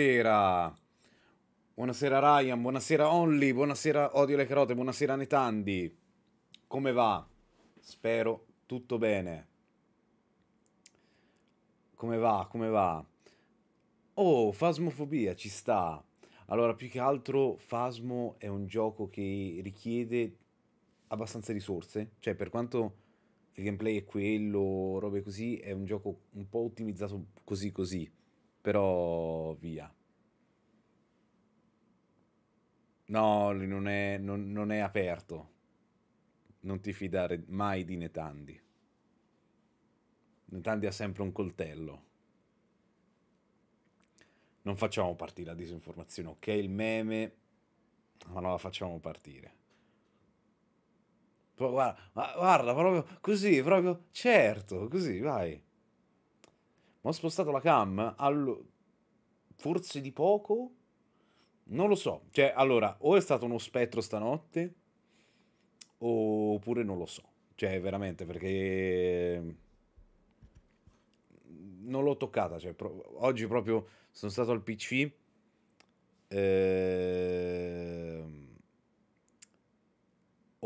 buonasera. Buonasera Ryan, buonasera Only, buonasera Odio le Carote, buonasera Netandi. Come va? Spero tutto bene. Come va? Come va? Oh, Fasmofobia ci sta. Allora, più che altro Fasmo è un gioco che richiede abbastanza risorse, cioè per quanto il gameplay è quello, robe così, è un gioco un po' ottimizzato così così però via. No, non è, non, non è aperto. Non ti fidare mai di Netandi. Netandi ha sempre un coltello. Non facciamo partire la disinformazione, ok? Il meme, ma non la facciamo partire. Guarda, guarda, proprio così, proprio certo, così, vai ho spostato la cam al... forse di poco? Non lo so. Cioè, allora, o è stato uno spettro stanotte, oppure non lo so. Cioè, veramente, perché... Mm, non l'ho toccata. Cioè, pro... oggi proprio sono stato al PC. Ehm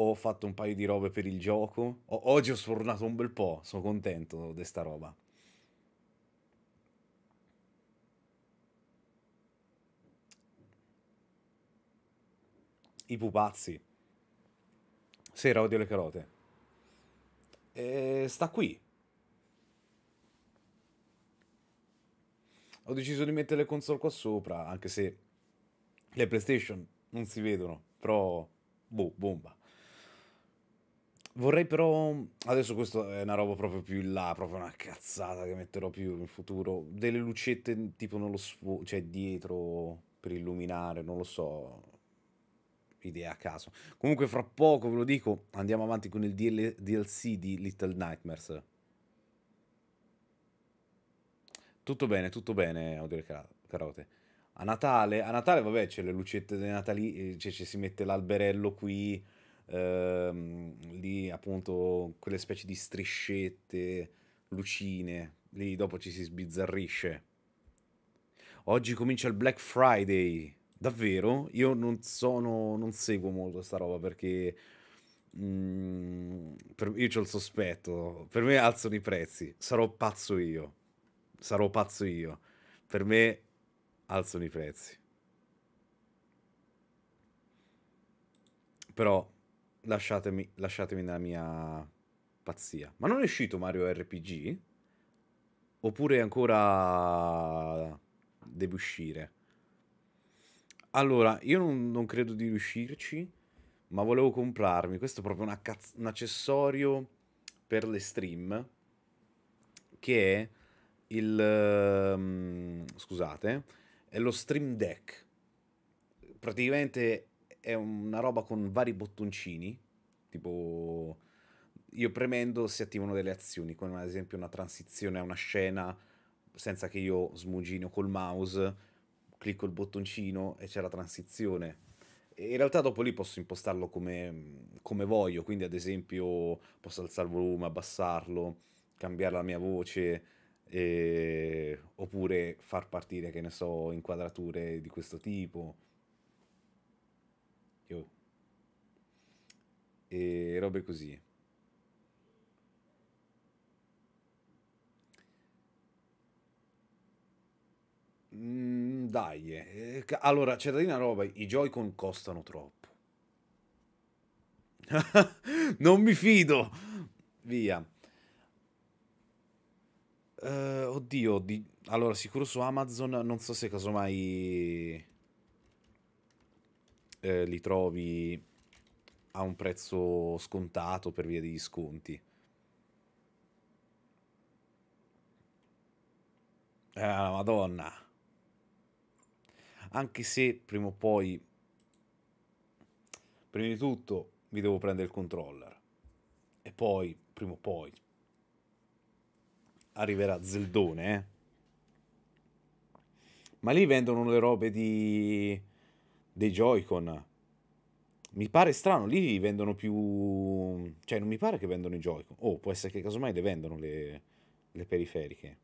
ho fatto un paio di robe per il gioco. O oggi ho sfornato un bel po', sono contento di sta roba. i pupazzi. Sera odio le carote. E sta qui. Ho deciso di mettere le console qua sopra, anche se le PlayStation non si vedono, però boh, bomba. Vorrei però, adesso questa è una roba proprio più in là, proprio una cazzata che metterò più in futuro, delle lucette tipo nello sfondo, cioè dietro per illuminare, non lo so, idea a caso. Comunque fra poco, ve lo dico, andiamo avanti con il DLC di Little Nightmares. Tutto bene, tutto bene, Odile Carote. A Natale, a Natale, vabbè, c'è le lucette di Natali, eh, cioè ci si mette l'alberello qui, ehm, lì appunto quelle specie di striscette, lucine, lì dopo ci si sbizzarrisce. Oggi comincia il Black Friday. Davvero? Io non sono, non seguo molto sta roba perché mm, per- io ho il sospetto. Per me alzano i prezzi. Sarò pazzo io. Sarò pazzo io. Per me alzano i prezzi. Però lasciatemi, lasciatemi nella mia pazzia. Ma non è uscito Mario RPG? Oppure ancora deve uscire? Allora, io non, non credo di riuscirci, ma volevo comprarmi. Questo è proprio cazz- un accessorio per le stream, che è il... Um, scusate, è lo Stream Deck. Praticamente è una roba con vari bottoncini, tipo io premendo si attivano delle azioni, come ad esempio una transizione a una scena senza che io smugino col mouse clicco il bottoncino e c'è la transizione. In realtà dopo lì posso impostarlo come, come voglio, quindi ad esempio posso alzare il volume, abbassarlo, cambiare la mia voce, eh, oppure far partire, che ne so, inquadrature di questo tipo. Io. E robe così. Mm, dai, eh. allora c'è da dire una roba, i Joy-Con costano troppo. non mi fido. Via. Uh, oddio, di... allora sicuro su Amazon non so se casomai eh, li trovi a un prezzo scontato per via degli sconti. Ah, madonna anche se prima o poi, prima di tutto, mi devo prendere il controller e poi, prima o poi, arriverà Zeldone, eh? Ma lì vendono le robe di... dei Joy-Con. Mi pare strano, lì vendono più... Cioè, non mi pare che vendono i Joy-Con. Oh, può essere che casomai le vendono le, le periferiche.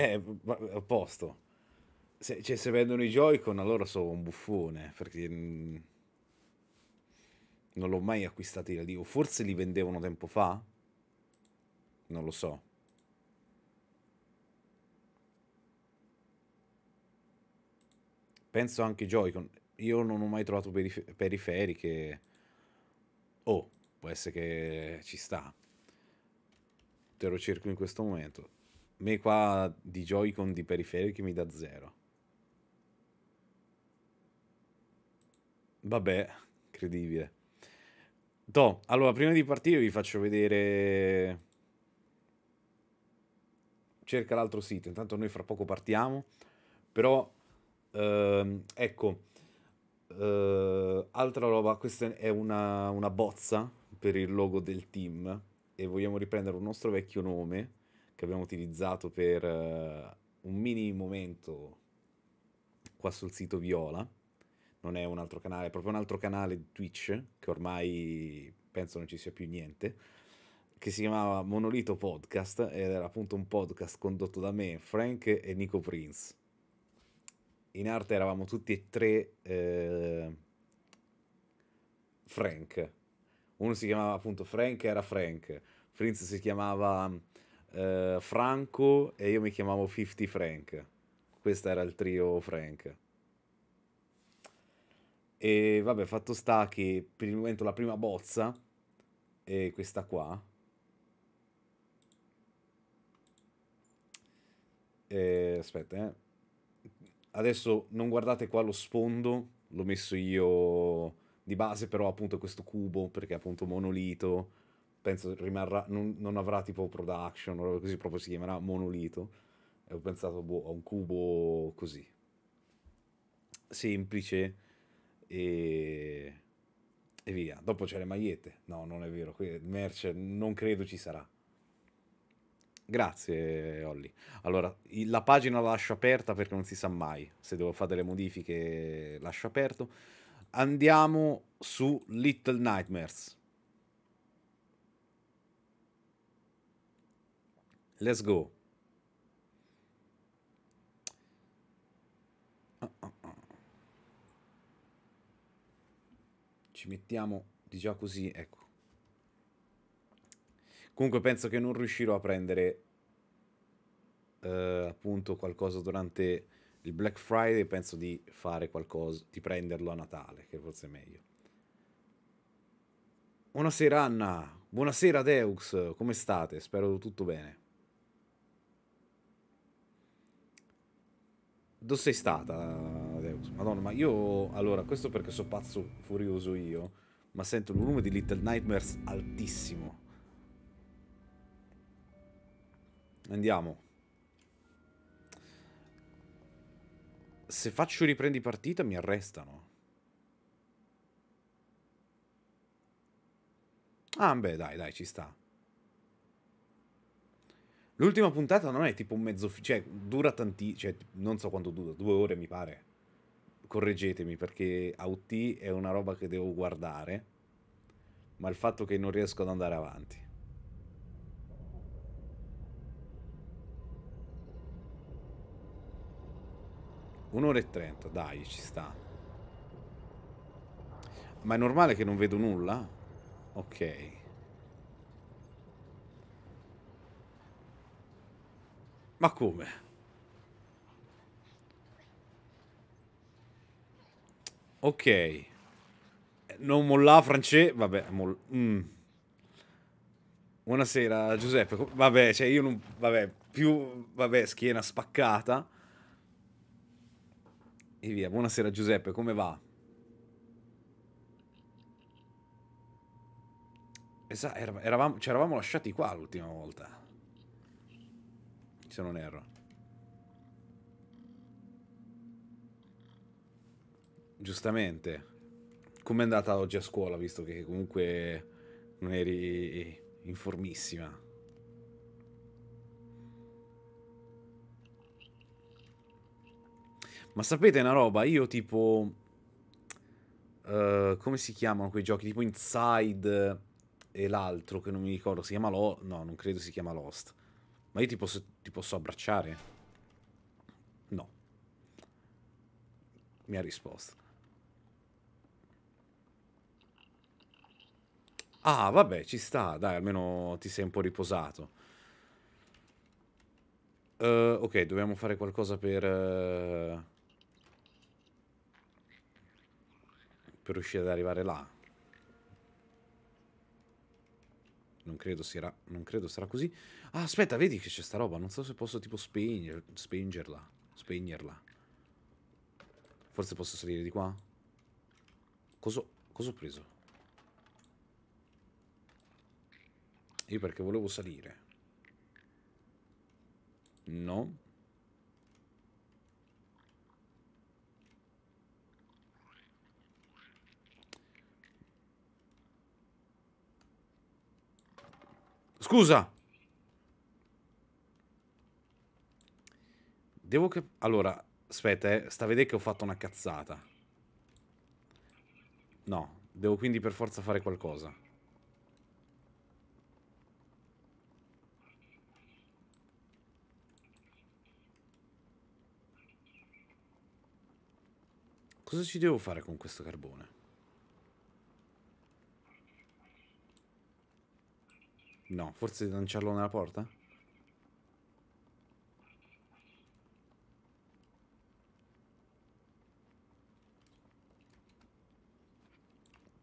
Eh, eh, a posto. Se, cioè, se vendono i Joy-Con allora sono un buffone, perché mm, non l'ho mai acquistato da lì. O forse li vendevano tempo fa? Non lo so. Penso anche Joy-Con. Io non ho mai trovato perif periferiche. Oh, può essere che ci sta. Te lo cerco in questo momento me qua di Joy-Con di periferiche mi dà zero. Vabbè, incredibile. To, allora, prima di partire vi faccio vedere... Cerca l'altro sito, intanto noi fra poco partiamo. Però, ehm, ecco, eh, altra roba, questa è una, una bozza per il logo del team e vogliamo riprendere un nostro vecchio nome che abbiamo utilizzato per uh, un mini momento qua sul sito Viola, non è un altro canale, è proprio un altro canale di Twitch, che ormai penso non ci sia più niente, che si chiamava Monolito Podcast, ed era appunto un podcast condotto da me, Frank e Nico Prince. In arte eravamo tutti e tre eh, Frank. Uno si chiamava appunto Frank, era Frank. Prince si chiamava eh, Franco e io mi chiamavo 50 Frank. Questo era il trio Frank. E vabbè, fatto sta che per il momento la prima bozza è questa qua. Eh, aspetta, eh. Adesso non guardate qua lo sfondo, l'ho messo io di base, però appunto questo cubo, perché è appunto monolito, penso rimarrà, non, non avrà tipo production o così, proprio si chiamerà monolito. E ho pensato boh, a un cubo così, semplice e, e via. Dopo c'è le magliette, no, non è vero, merce non credo ci sarà. Grazie Olli. Allora, la pagina la lascio aperta perché non si sa mai. Se devo fare delle modifiche lascio aperto. Andiamo su Little Nightmares. Let's go. Ci mettiamo di già così, ecco. Comunque penso che non riuscirò a prendere eh, appunto qualcosa durante il Black Friday, penso di fare qualcosa, di prenderlo a Natale, che forse è meglio. Buonasera Anna, buonasera Deux, come state? Spero tutto bene. Dove sei stata, Deus? Madonna, ma io... Allora, questo perché sono pazzo furioso io, ma sento un volume di Little Nightmares altissimo. Andiamo. Se faccio riprendi partita mi arrestano. Ah, beh, dai, dai, ci sta. L'ultima puntata non è tipo un mezzo... Cioè, dura tantissimo. Cioè, non so quanto dura, due ore mi pare. Correggetemi perché AUT è una roba che devo guardare, ma il fatto che non riesco ad andare avanti. Un'ora e trenta, dai, ci sta. Ma è normale che non vedo nulla? Ok. Ma come? Ok. Non molla francese. Vabbè, molla. Mm. Buonasera Giuseppe. Vabbè, cioè io non... Vabbè, più... Vabbè, schiena spaccata. E via. Buonasera Giuseppe, come va? Esatto, eravamo, ci eravamo lasciati qua l'ultima volta se non erro. Giustamente. Com'è andata oggi a scuola, visto che comunque non eri informissima? Ma sapete una roba? Io tipo... Uh, come si chiamano quei giochi? Tipo Inside e l'altro che non mi ricordo. Si chiama Lost? No, non credo si chiama Lost. Ma io ti posso, ti posso abbracciare? No. Mi ha risposto. Ah, vabbè, ci sta, dai, almeno ti sei un po' riposato. Uh, ok, dobbiamo fare qualcosa per... Uh, per riuscire ad arrivare là. Non credo, sia, non credo sarà così. Ah, aspetta, vedi che c'è sta roba. Non so se posso tipo spegner, spengerla. Spegnerla. Forse posso salire di qua? Cosa, cosa ho preso? Io perché volevo salire. No. Scusa. Devo che... Allora, aspetta, eh. sta a vedere che ho fatto una cazzata. No, devo quindi per forza fare qualcosa. Cosa ci devo fare con questo carbone? No, forse lanciarlo nella porta?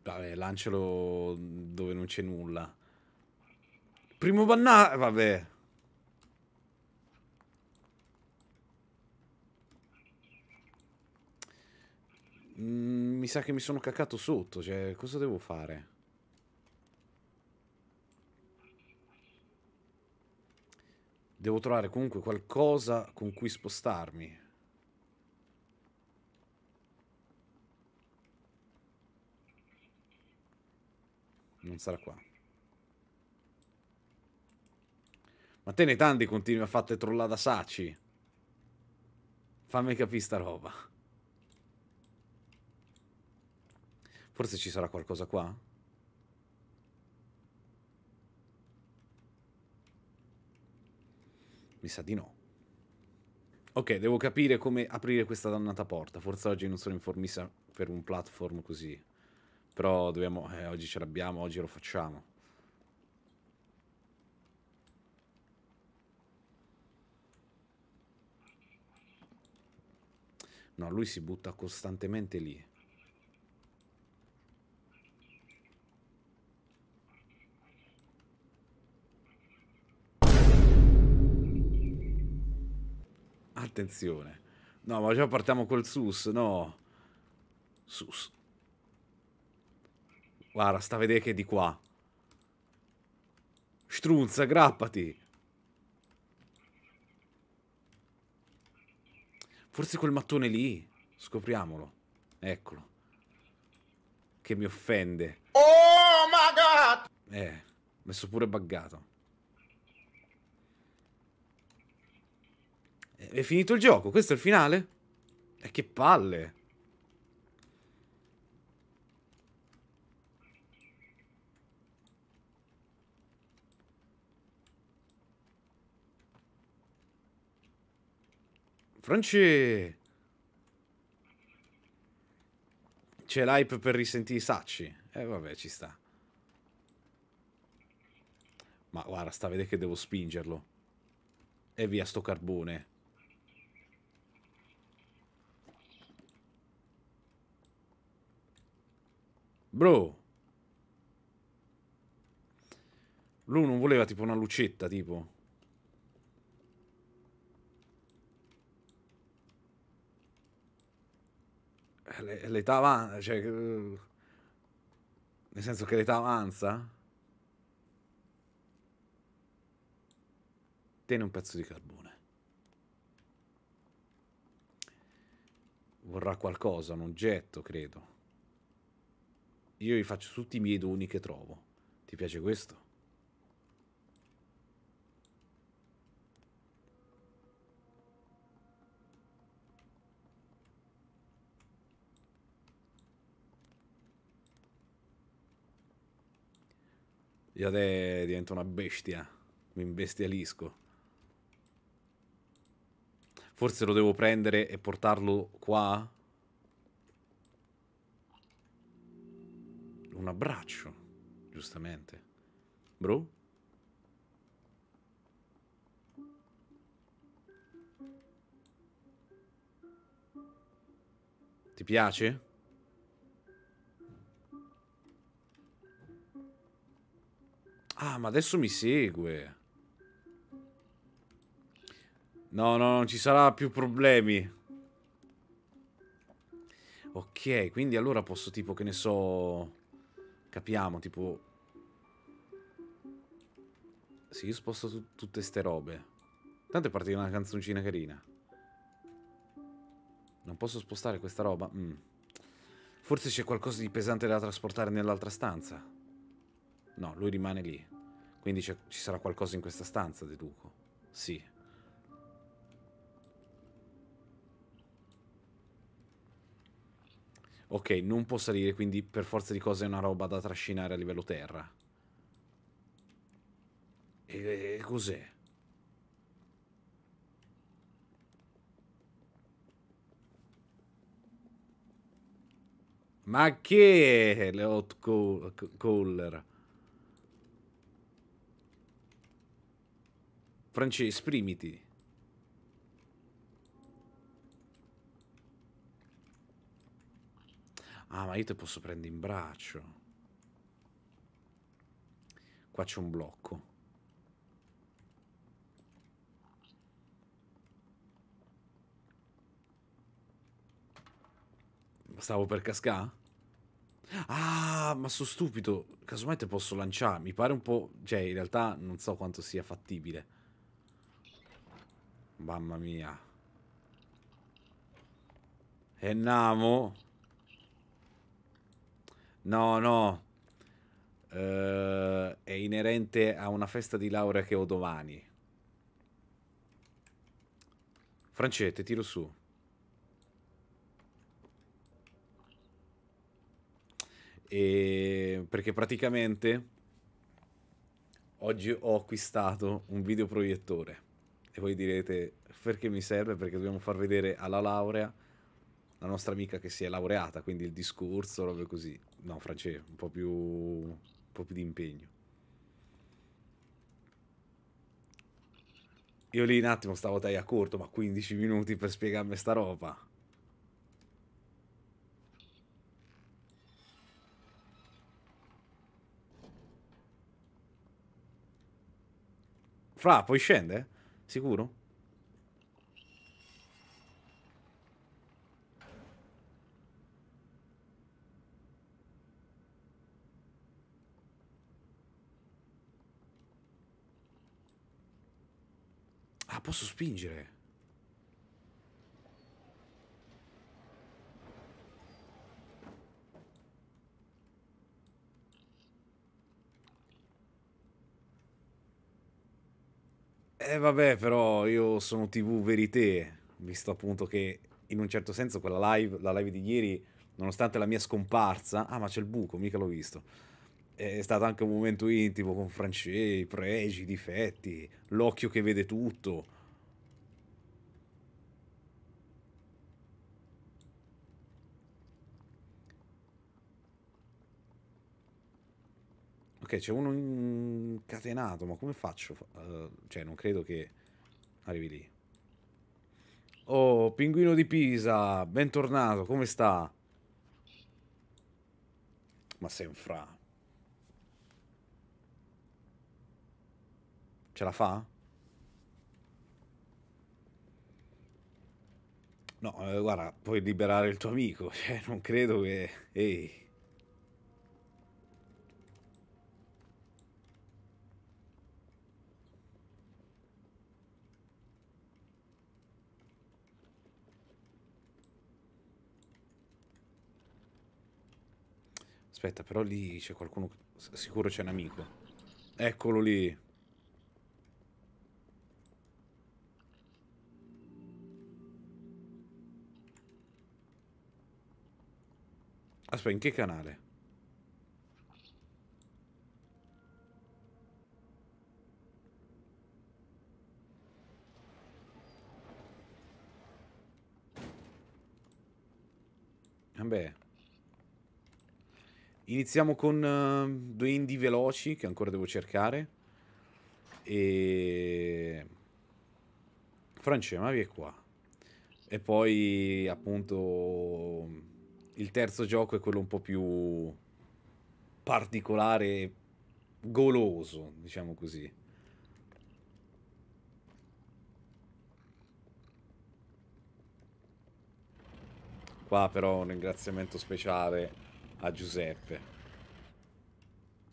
Vabbè, lancialo dove non c'è nulla. Primo bannato... Eh, vabbè. Mm, mi sa che mi sono caccato sotto, cioè, cosa devo fare? Devo trovare comunque qualcosa con cui spostarmi. Non sarà qua. Ma te ne tanti continui a trollare da saci. Fammi capire sta roba. Forse ci sarà qualcosa qua? Mi sa di no. Ok, devo capire come aprire questa dannata porta. Forse oggi non sono in informista per un platform così. Però dobbiamo... Eh, oggi ce l'abbiamo, oggi lo facciamo. No, lui si butta costantemente lì. Attenzione. No, ma già partiamo col sus, no. Sus. Guarda, sta a vedere che è di qua. Strunza, aggrappati. Forse quel mattone lì. Scopriamolo. Eccolo. Che mi offende. Oh my god! Eh, messo pure buggato. È finito il gioco, questo è il finale? E eh, che palle! Franci! C'è l'hype per risentire i sacci. E eh, vabbè, ci sta. Ma guarda, sta a vedere che devo spingerlo. E via sto carbone. Bro. Lui non voleva tipo una lucetta, tipo. Eh, eh, l'età avanza, cioè... Eh, nel senso che l'età avanza? Tieni un pezzo di carbone. Vorrà qualcosa, un oggetto, credo io vi faccio tutti i miei doni che trovo. Ti piace questo? Io te divento una bestia. Mi imbestialisco. Forse lo devo prendere e portarlo qua? un abbraccio, giustamente. Bro? Ti piace? Ah, ma adesso mi segue. No, no, non ci sarà più problemi. Ok, quindi allora posso tipo, che ne so... Capiamo, tipo... Se io sposto tu tutte ste robe... Tanto è partita una canzoncina carina. Non posso spostare questa roba? Mm. Forse c'è qualcosa di pesante da trasportare nell'altra stanza. No, lui rimane lì. Quindi ci sarà qualcosa in questa stanza, deduco. Sì. Ok, non può salire, quindi per forza di cose è una roba da trascinare a livello terra. E, e cos'è? Ma che è le hot caller? Francesco, esprimiti. Ah, ma io te posso prendere in braccio. Qua c'è un blocco. Stavo per cascare? Ah, ma sono stupido. Casomai te posso lanciare. Mi pare un po'... Cioè, in realtà non so quanto sia fattibile. Mamma mia. E Namo... No, no. Uh, è inerente a una festa di laurea che ho domani. Francette, tiro su. E perché praticamente oggi ho acquistato un videoproiettore. E voi direte perché mi serve? Perché dobbiamo far vedere alla laurea la nostra amica che si è laureata, quindi il discorso, robe così. No, francese, un po' più, un po più di impegno. Io lì un attimo stavo taglia corto, ma 15 minuti per spiegarmi sta roba. Fra, poi scende? Sicuro? posso spingere. Eh vabbè, però io sono TV Verité, visto appunto che in un certo senso quella live, la live di ieri, nonostante la mia scomparsa, ah ma c'è il buco, mica l'ho visto, è stato anche un momento intimo con Francesco, pregi, difetti, l'occhio che vede tutto, Ok, c'è uno incatenato, ma come faccio? Uh, cioè, non credo che arrivi lì. Oh, pinguino di Pisa, bentornato, come sta? Ma sei un fra. Ce la fa? No, eh, guarda, puoi liberare il tuo amico, cioè, non credo che... Ehi... Aspetta, però lì c'è qualcuno... Sicuro c'è un amico. Eccolo lì. Aspetta, in che canale? Vabbè. Iniziamo con uh, due indie veloci che ancora devo cercare. E... France, ma vi è qua. E poi appunto il terzo gioco è quello un po' più particolare, goloso, diciamo così. Qua però un ringraziamento speciale a Giuseppe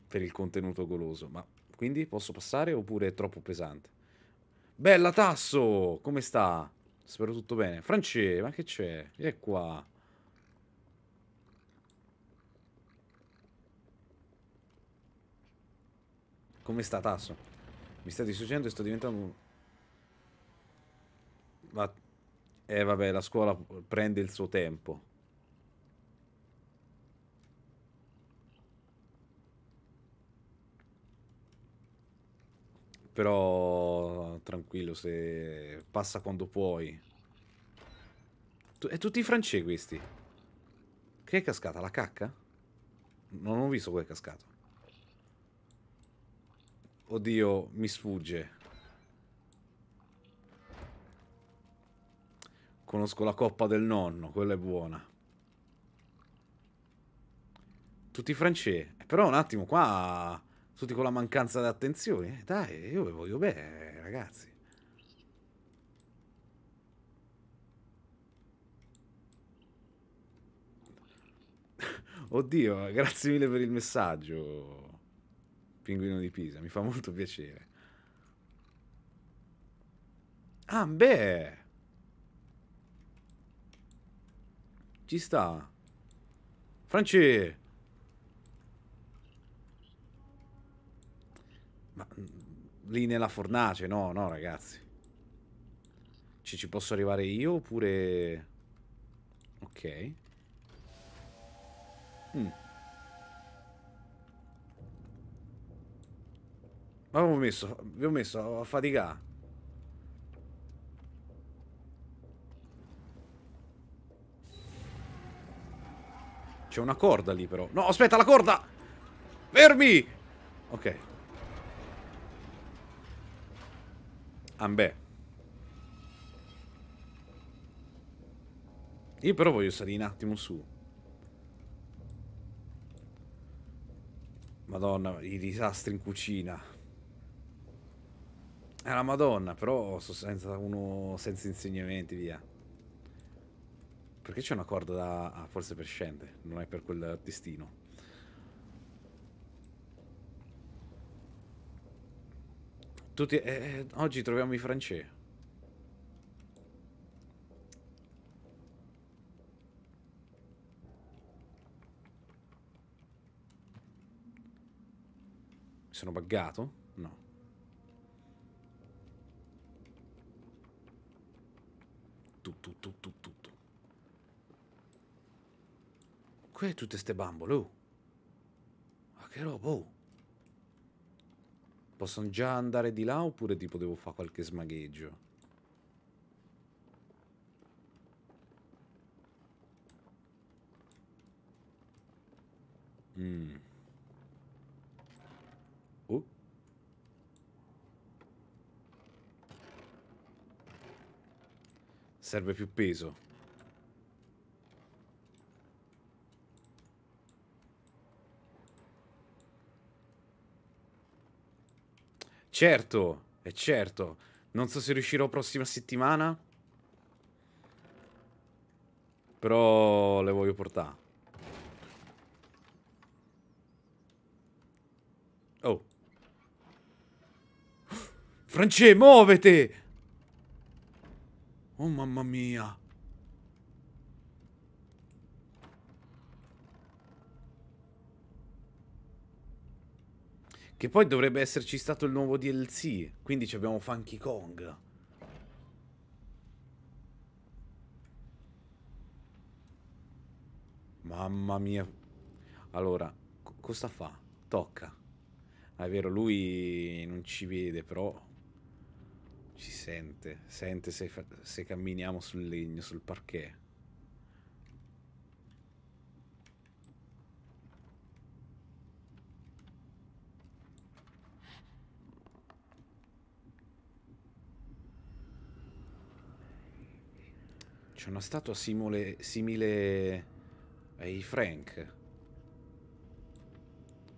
per il contenuto goloso. Ma quindi posso passare oppure è troppo pesante? Bella Tasso! Come sta? Spero tutto bene. France, ma che c'è? E' qua. Come sta Tasso? Mi sta distruggendo e sto diventando un... Ma... Eh vabbè, la scuola prende il suo tempo. Però tranquillo, se passa quando puoi. e tutti i francesi questi. Che è cascata? La cacca? Non ho visto quella è cascato. Oddio, mi sfugge. Conosco la coppa del nonno, quella è buona. Tutti i francesi. Però un attimo, qua... Tutti con la mancanza di attenzione. Eh, dai, io vi voglio bene, ragazzi. Oddio, grazie mille per il messaggio, Pinguino di Pisa, mi fa molto piacere. Ah, beh! Ci sta. Franci! lì nella fornace. No, no, ragazzi. Ci, ci posso arrivare io oppure... Ok. Mm. Ma avevo messo, avevo messo a fatica. C'è una corda lì però. No, aspetta, la corda! Fermi! Ok. Ambè. Io però voglio salire un attimo su. Madonna, i disastri in cucina. È la madonna, però sono senza uno senza insegnamenti, via. Perché c'è una corda da... Ah, forse per scendere, non è per quel destino. Tutti, eh, eh, oggi troviamo i francesi. Mi sono buggato? No. Tutto, tutto, tutto. Qui tutte ste bambole, oh. Ma che roba, oh. Posso già andare di là oppure tipo devo fare qualche smagheggio? Mm. Oh. Serve più peso. Certo, è certo. Non so se riuscirò prossima settimana. Però le voglio portare. Oh. Francesco, muovete! Oh mamma mia. Che poi dovrebbe esserci stato il nuovo DLC, quindi abbiamo Funky Kong. Mamma mia. Allora, cosa fa? Tocca. Ah, è vero, lui non ci vede, però ci sente. Sente se, se camminiamo sul legno, sul parquet. C'è una statua simile, simile ai Frank.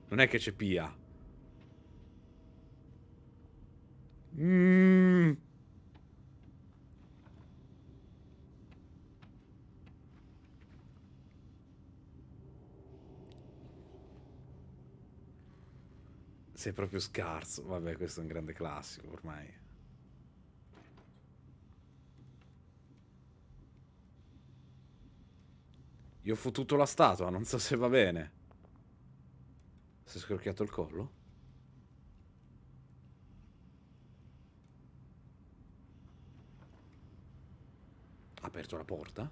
Non è che c'è Pia. Mm. Sei proprio scarso. Vabbè, questo è un grande classico ormai. Io ho fottuto la statua, non so se va bene. Si è scorchiato il collo? Ha aperto la porta?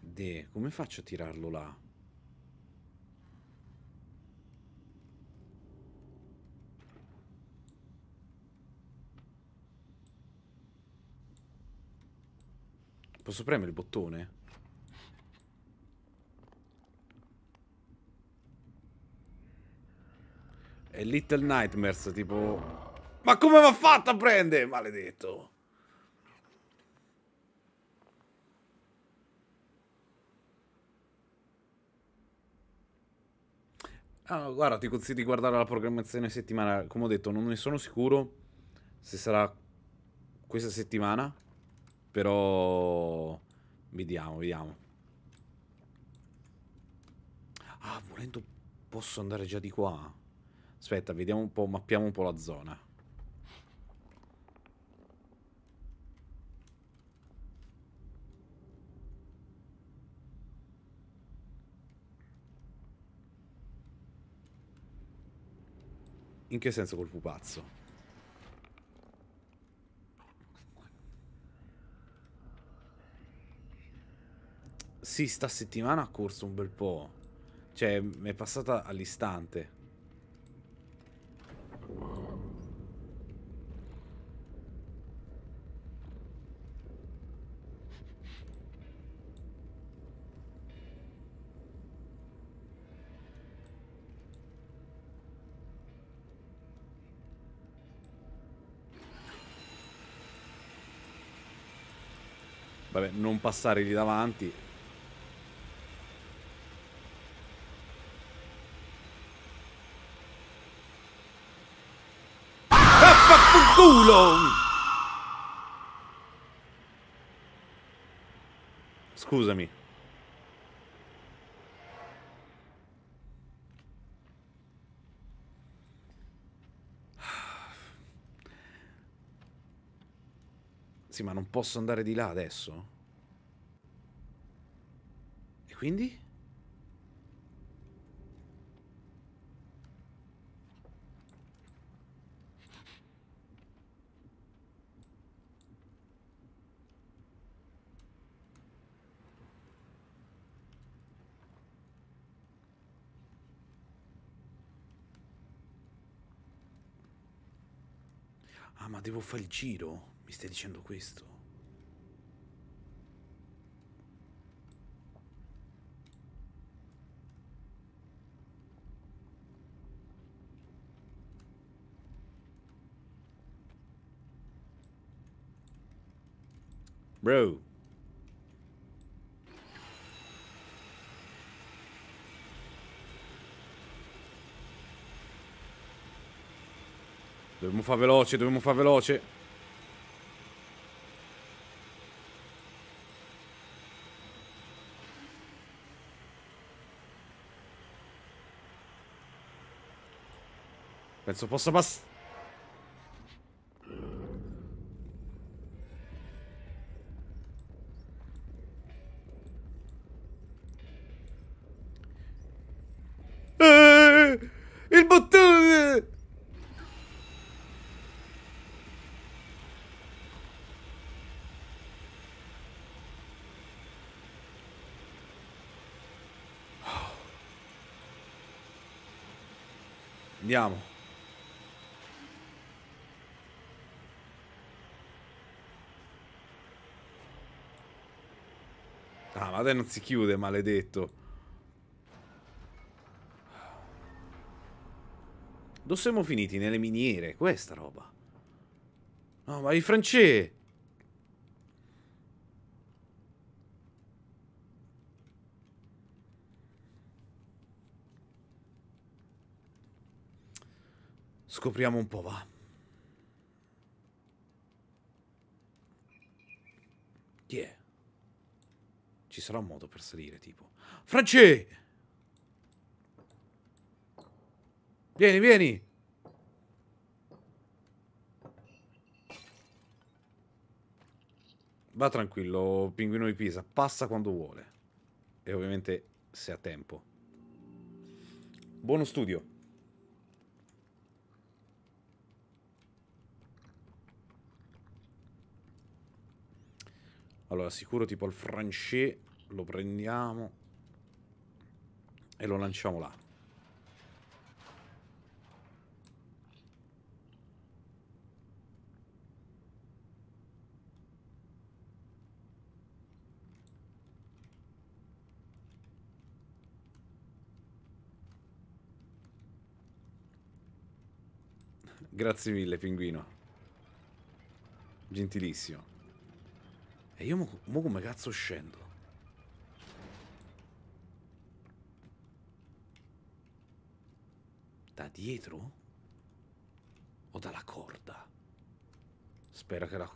De, come faccio a tirarlo là? Posso premere il bottone? È Little Nightmares, tipo... Ma come va fatto a prendere? Maledetto. Ah, guarda, ti consiglio di guardare la programmazione settimana. Come ho detto, non ne sono sicuro se sarà questa settimana però... Vediamo, vediamo. Ah, volendo posso andare già di qua. Aspetta, vediamo un po', mappiamo un po' la zona. In che senso col pupazzo? Sì, sta settimana ha corso un bel po'. Cioè, mi è passata all'istante. Vabbè, non passare lì davanti scusami. Sì, ma non posso andare di là adesso? E quindi? Ah, ma devo fare il giro? Mi stai dicendo questo? Bro. Dobbiamo far veloce, dobbiamo far veloce. Penso possa passare. Andiamo. Ah, ma dai non si chiude, maledetto. Dove siamo finiti? Nelle miniere? Questa roba. No, ma i francesi! Scopriamo un po', va. Chi è? Ci sarà un modo per salire, tipo. Francè! Vieni, vieni! Va tranquillo, pinguino di Pisa. Passa quando vuole. E ovviamente se ha tempo. Buono studio. Allora, sicuro tipo il francese lo prendiamo e lo lanciamo là. Grazie mille, pinguino. Gentilissimo io mo, mo come cazzo scendo? Da dietro? O dalla corda? Spero che la...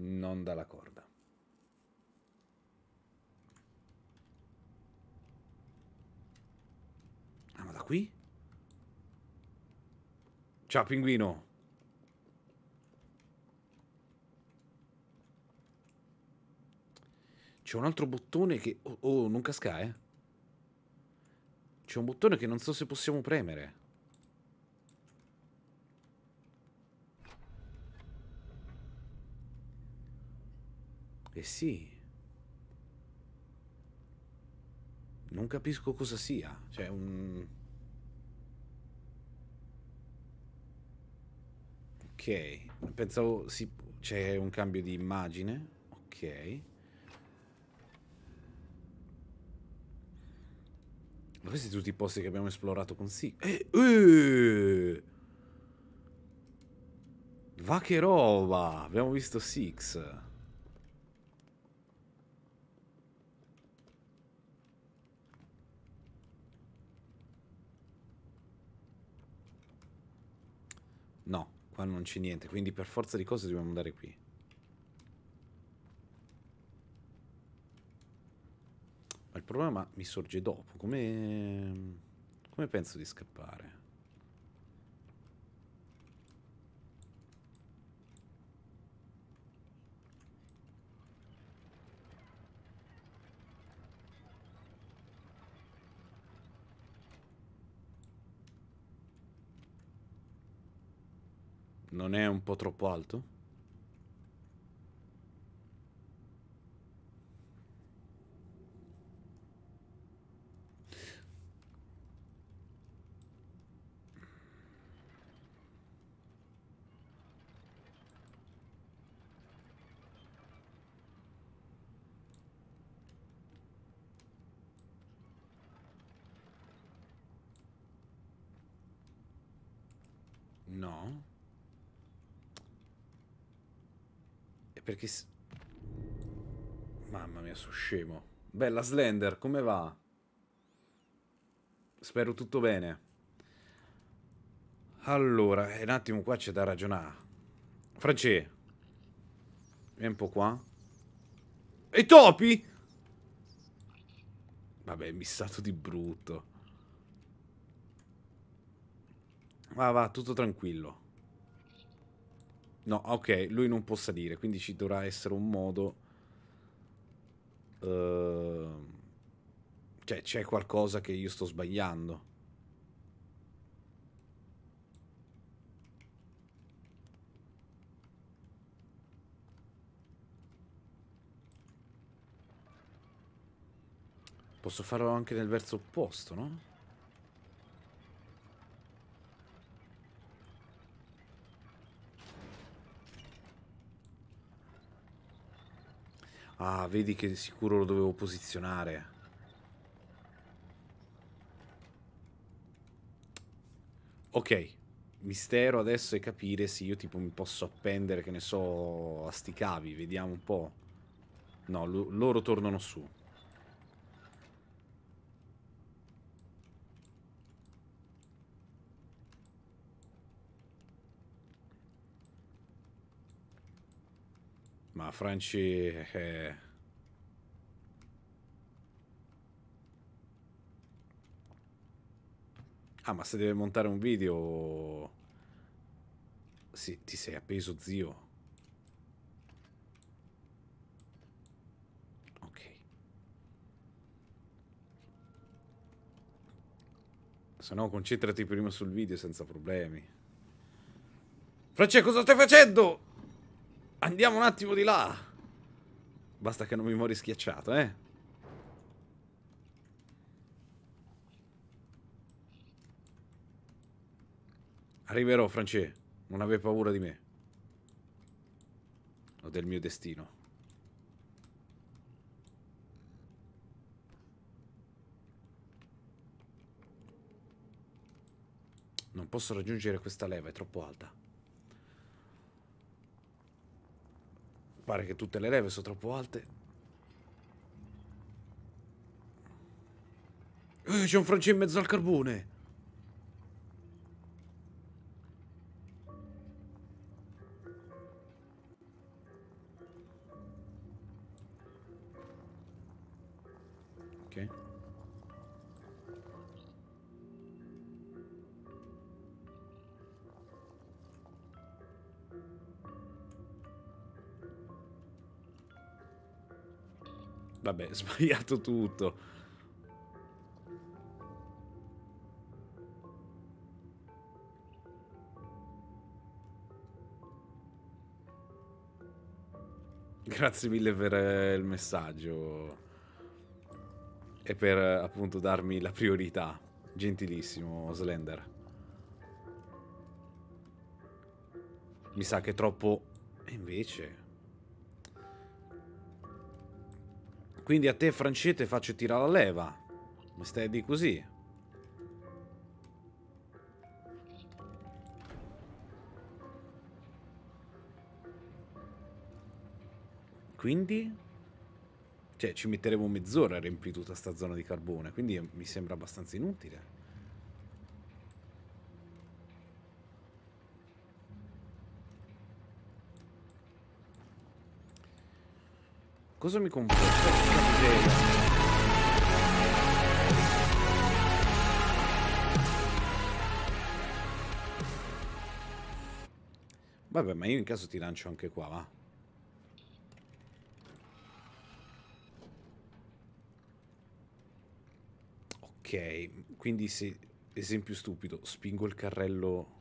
Non dalla corda. Ah, ma da qui? Ciao, pinguino. C'è un altro bottone che... Oh, oh non casca, eh. C'è un bottone che non so se possiamo premere. Eh sì. Non capisco cosa sia. Cioè, un... Ok. Pensavo si... c'è un cambio di immagine. Ok. Ma questi sono tutti i posti che abbiamo esplorato con sì. Eh, eh! Va che roba! Abbiamo visto Six. No, qua non c'è niente, quindi per forza di cose dobbiamo andare qui. il problema mi sorge dopo. Come... Come penso di scappare? Non è un po' troppo alto? Perché... Mamma mia, sono scemo. Bella Slender, come va? Spero tutto bene. Allora, eh, un attimo qua c'è da ragionare. Francè. Vieni un po' qua. E topi? Vabbè, è missato di brutto. Va, va, tutto tranquillo. No, ok, lui non può salire, quindi ci dovrà essere un modo... Uh... Cioè, c'è qualcosa che io sto sbagliando. Posso farlo anche nel verso opposto, no? Ah, vedi che sicuro lo dovevo posizionare. Ok, mistero adesso è capire se io tipo mi posso appendere, che ne so, a sti cavi. Vediamo un po'. No, loro tornano su. Ma Franci... Eh... Ah, ma se deve montare un video... Sì, ti sei appeso, zio. Ok. Se no, concentrati prima sul video senza problemi. Francesco, cosa stai facendo? Andiamo un attimo di là. Basta che non mi muori schiacciato, eh. Arriverò, Francesco. Non avevi paura di me. O del mio destino. Non posso raggiungere questa leva, è troppo alta. Pare che tutte le leve sono troppo alte. Eh, c'è un francese in mezzo al carbone. vabbè, sbagliato tutto. Grazie mille per eh, il messaggio e per eh, appunto darmi la priorità. Gentilissimo, Slender. Mi sa che è troppo... E invece... Quindi a te, Francete, faccio tirare la leva. Ma stai di così. Quindi? Cioè, ci metteremo mezz'ora a riempire tutta sta zona di carbone, quindi mi sembra abbastanza inutile. Cosa mi compro? Vabbè, ma io in caso ti lancio anche qua, va. Ok, quindi se... Esempio stupido, spingo il carrello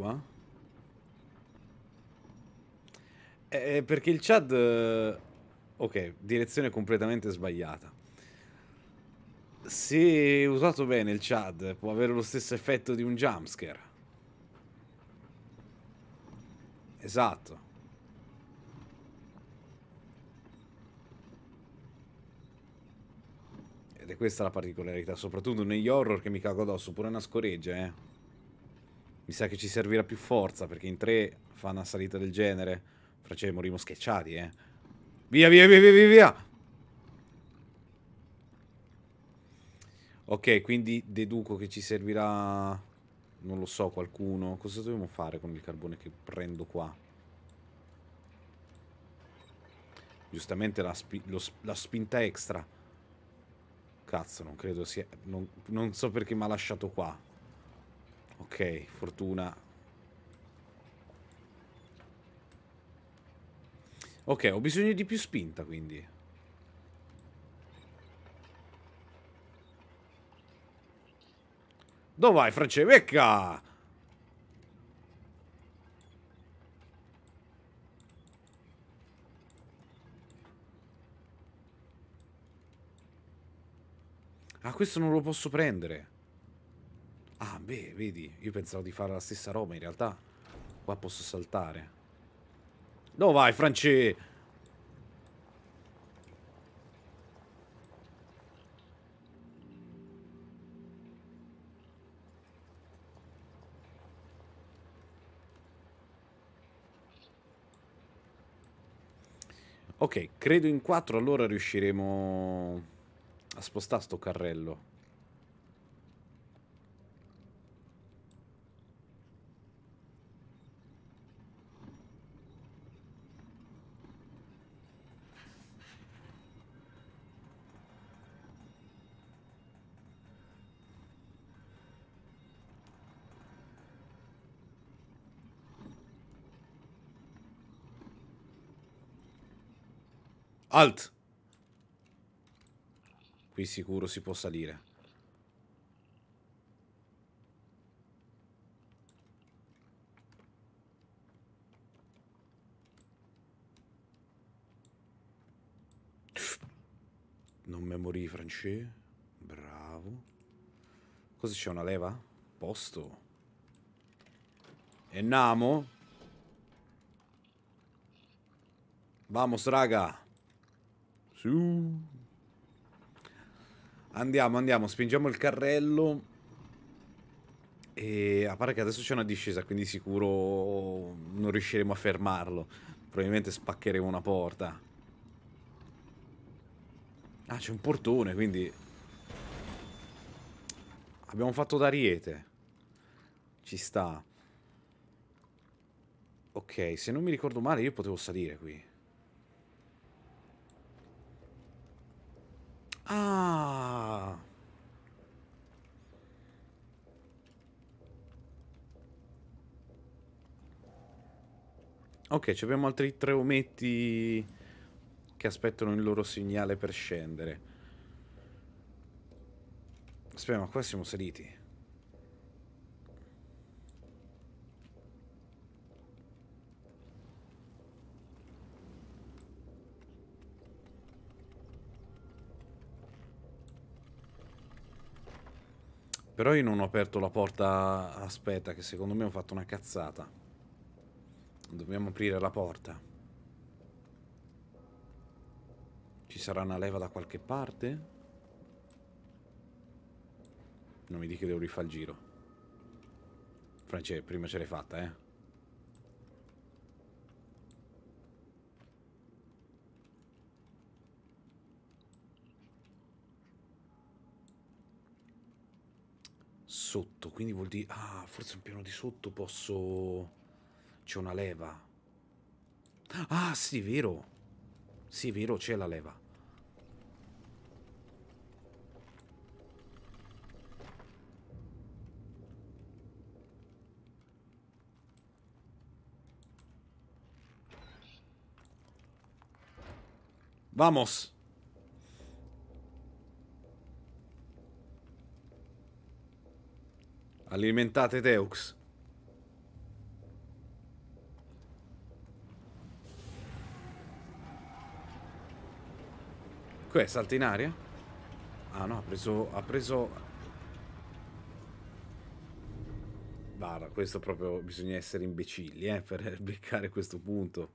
qua? Eh, eh, perché il Chad... Eh, ok, direzione completamente sbagliata. Se usato bene il Chad può avere lo stesso effetto di un jumpscare. Esatto. Ed è questa la particolarità, soprattutto negli horror che mi cago addosso, pure una scoreggia, eh. Mi sa che ci servirà più forza, perché in tre fa una salita del genere. Fra Fracè, morimmo schiacciati, eh. Via, via, via, via, via! Ok, quindi deduco che ci servirà... Non lo so, qualcuno... Cosa dobbiamo fare con il carbone che prendo qua? Giustamente la, spi lo, la spinta extra. Cazzo, non credo sia... Non, non so perché mi ha lasciato qua. Ok, fortuna. Ok, ho bisogno di più spinta, quindi. Dove vai, Francevecca? Ah, questo non lo posso prendere. Ah, beh, vedi, io pensavo di fare la stessa roba, in realtà. Qua posso saltare. No, vai, Franci! Ok, credo in quattro allora riusciremo a spostare sto carrello. Alt! Qui sicuro si può salire. Non memori francese. Bravo. Cosa c'è? Una leva? Posto. E Namo? Vamos, raga. Su. Andiamo, andiamo, spingiamo il carrello. E a parte che adesso c'è una discesa, quindi sicuro non riusciremo a fermarlo. Probabilmente spaccheremo una porta. Ah, c'è un portone, quindi... Abbiamo fatto da riete. Ci sta. Ok, se non mi ricordo male io potevo salire qui. Ah. Ok, ci abbiamo altri tre ometti che aspettano il loro segnale per scendere. Aspetta, ma qua siamo saliti. Però io non ho aperto la porta... Aspetta, che secondo me ho fatto una cazzata. Dobbiamo aprire la porta. Ci sarà una leva da qualche parte? Non mi dica che devo rifare il giro. Francesco, prima ce l'hai fatta, eh. sotto, quindi vuol dire... Ah, forse un piano di sotto posso... C'è una leva. Ah, sì, vero. Sì, vero, c'è la leva. Vamos. Alimentate Deux. Qui salto in aria? Ah no, ha preso... Ha preso... Guarda, questo proprio bisogna essere imbecilli, eh, per beccare questo punto.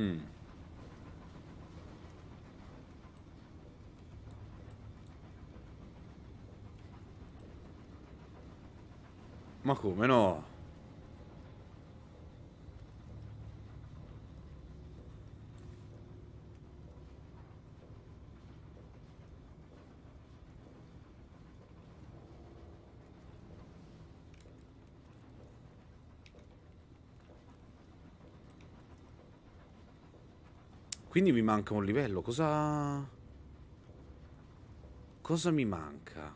うんまあ、come no? Quindi mi manca un livello. Cosa... Cosa mi manca?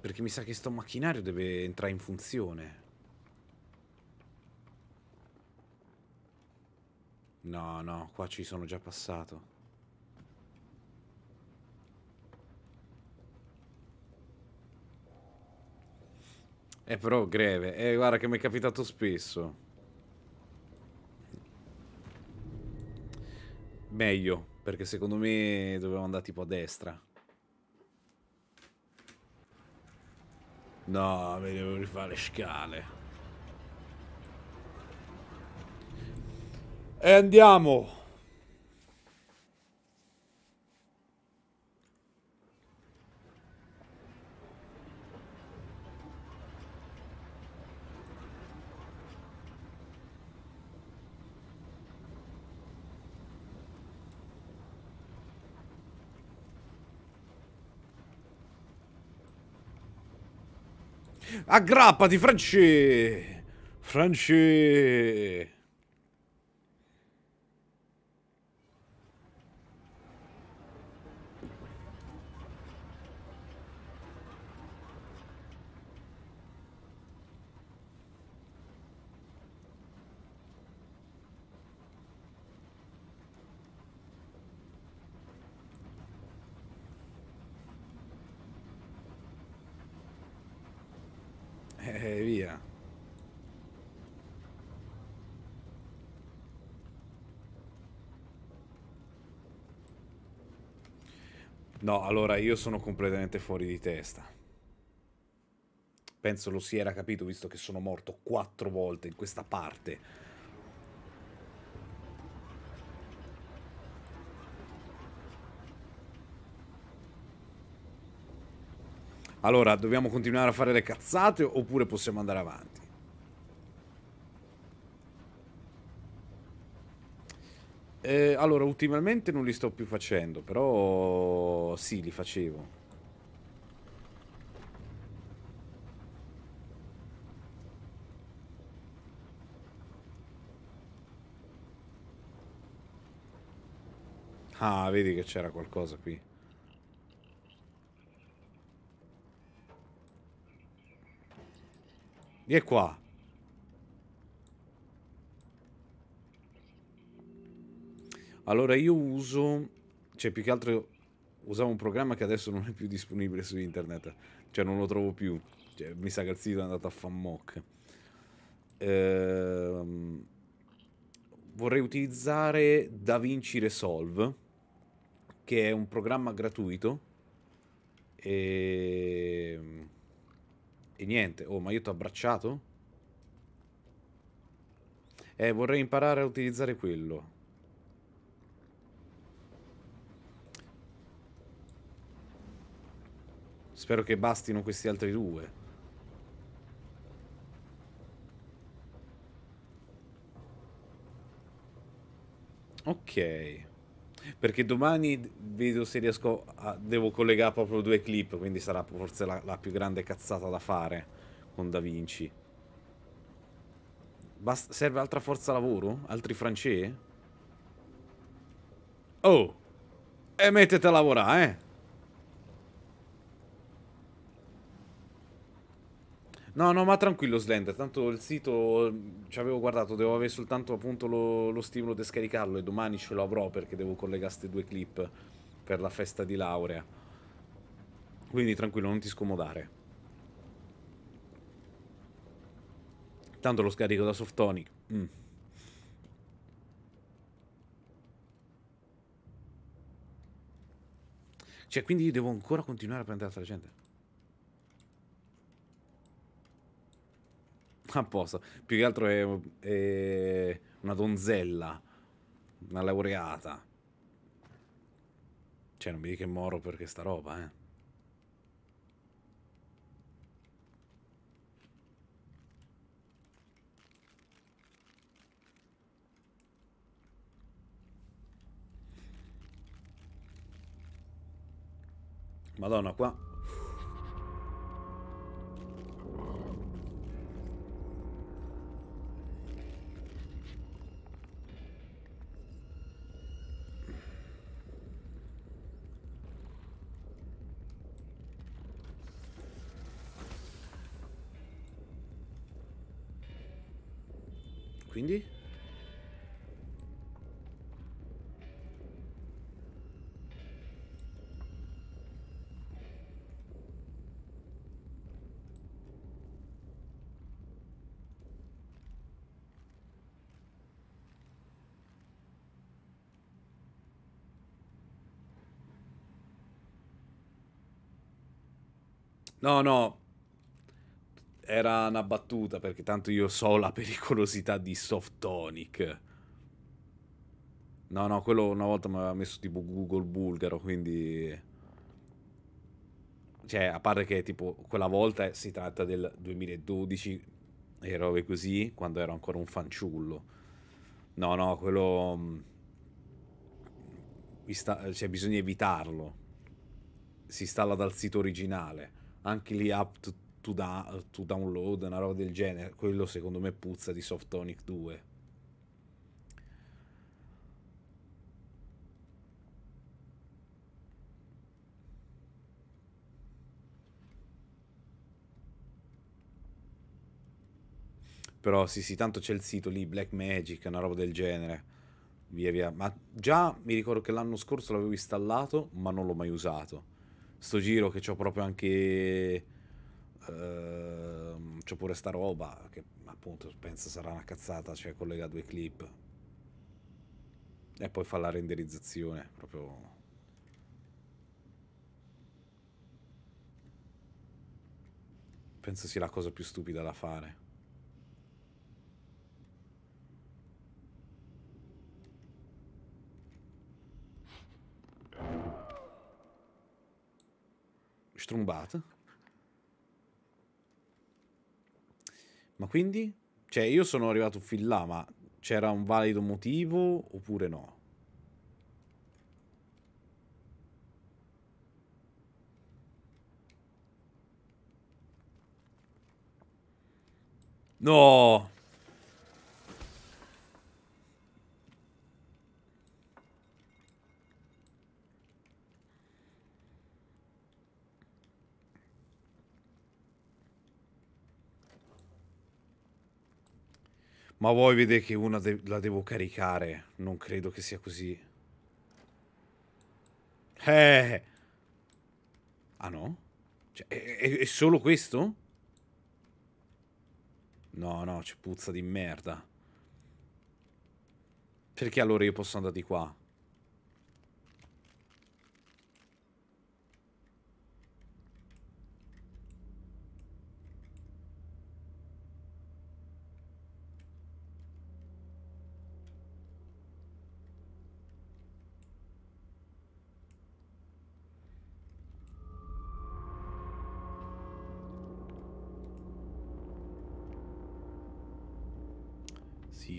Perché mi sa che sto macchinario deve entrare in funzione. No, no, qua ci sono già passato. È però greve, eh guarda che mi è capitato spesso. meglio, perché secondo me dovevo andare tipo a destra. No, mi devo rifare scale. E andiamo! Aggrappati, Franci! Franci! No, allora io sono completamente fuori di testa. Penso lo si era capito visto che sono morto quattro volte in questa parte. Allora, dobbiamo continuare a fare le cazzate oppure possiamo andare avanti? Eh, allora, ultimamente non li sto più facendo, però sì, li facevo. Ah, vedi che c'era qualcosa qui. E qua. Allora io uso, cioè più che altro usavo un programma che adesso non è più disponibile su internet, cioè non lo trovo più, cioè, mi sa che il sito è andato a fanmoc. Ehm, vorrei utilizzare DaVinci Resolve, che è un programma gratuito. E, ehm, e niente, oh ma io ti ho abbracciato? Eh, vorrei imparare a utilizzare quello. Spero che bastino questi altri due. Ok. Perché domani vedo se riesco a... Devo collegare proprio due clip, quindi sarà forse la, la più grande cazzata da fare con Da Vinci. Bast serve altra forza lavoro? Altri francesi? Oh! E mettete a lavorare, eh! No, no, ma tranquillo Slender, tanto il sito mm, ci avevo guardato, devo avere soltanto appunto lo, lo stimolo di scaricarlo e domani ce l'avrò perché devo collegare queste due clip per la festa di laurea. Quindi tranquillo, non ti scomodare. Tanto lo scarico da Softonic. Mm. Cioè, quindi io devo ancora continuare a prendere la gente. a Più che altro è, è una donzella, una laureata. Cioè, non mi dica che moro perché sta roba, eh. Madonna, qua quindi? No, no, era una battuta perché tanto io so la pericolosità di Softonic. No, no, quello una volta mi aveva messo tipo Google bulgaro, quindi... Cioè, a parte che tipo quella volta si tratta del 2012 e robe così, quando ero ancora un fanciullo. No, no, quello... Mm, cioè, bisogna evitarlo. Si installa dal sito originale. Anche lì up to to, da- to download, una roba del genere. Quello secondo me puzza di Softonic 2. Però sì, sì, tanto c'è il sito lì, Black Magic, una roba del genere. Via via. Ma già mi ricordo che l'anno scorso l'avevo installato, ma non l'ho mai usato. Sto giro che ho proprio anche Ehm, c'è pure sta roba che appunto penso sarà una cazzata, cioè collega due clip e poi fa la renderizzazione proprio penso sia la cosa più stupida da fare Strumbat Ma quindi? Cioè, io sono arrivato fin là, ma c'era un valido motivo oppure no? No! Ma voi vedere che una de la devo caricare? Non credo che sia così. Eh. Ah no? Cioè, è, è, è solo questo? No, no, c'è puzza di merda. Perché allora io posso andare di qua?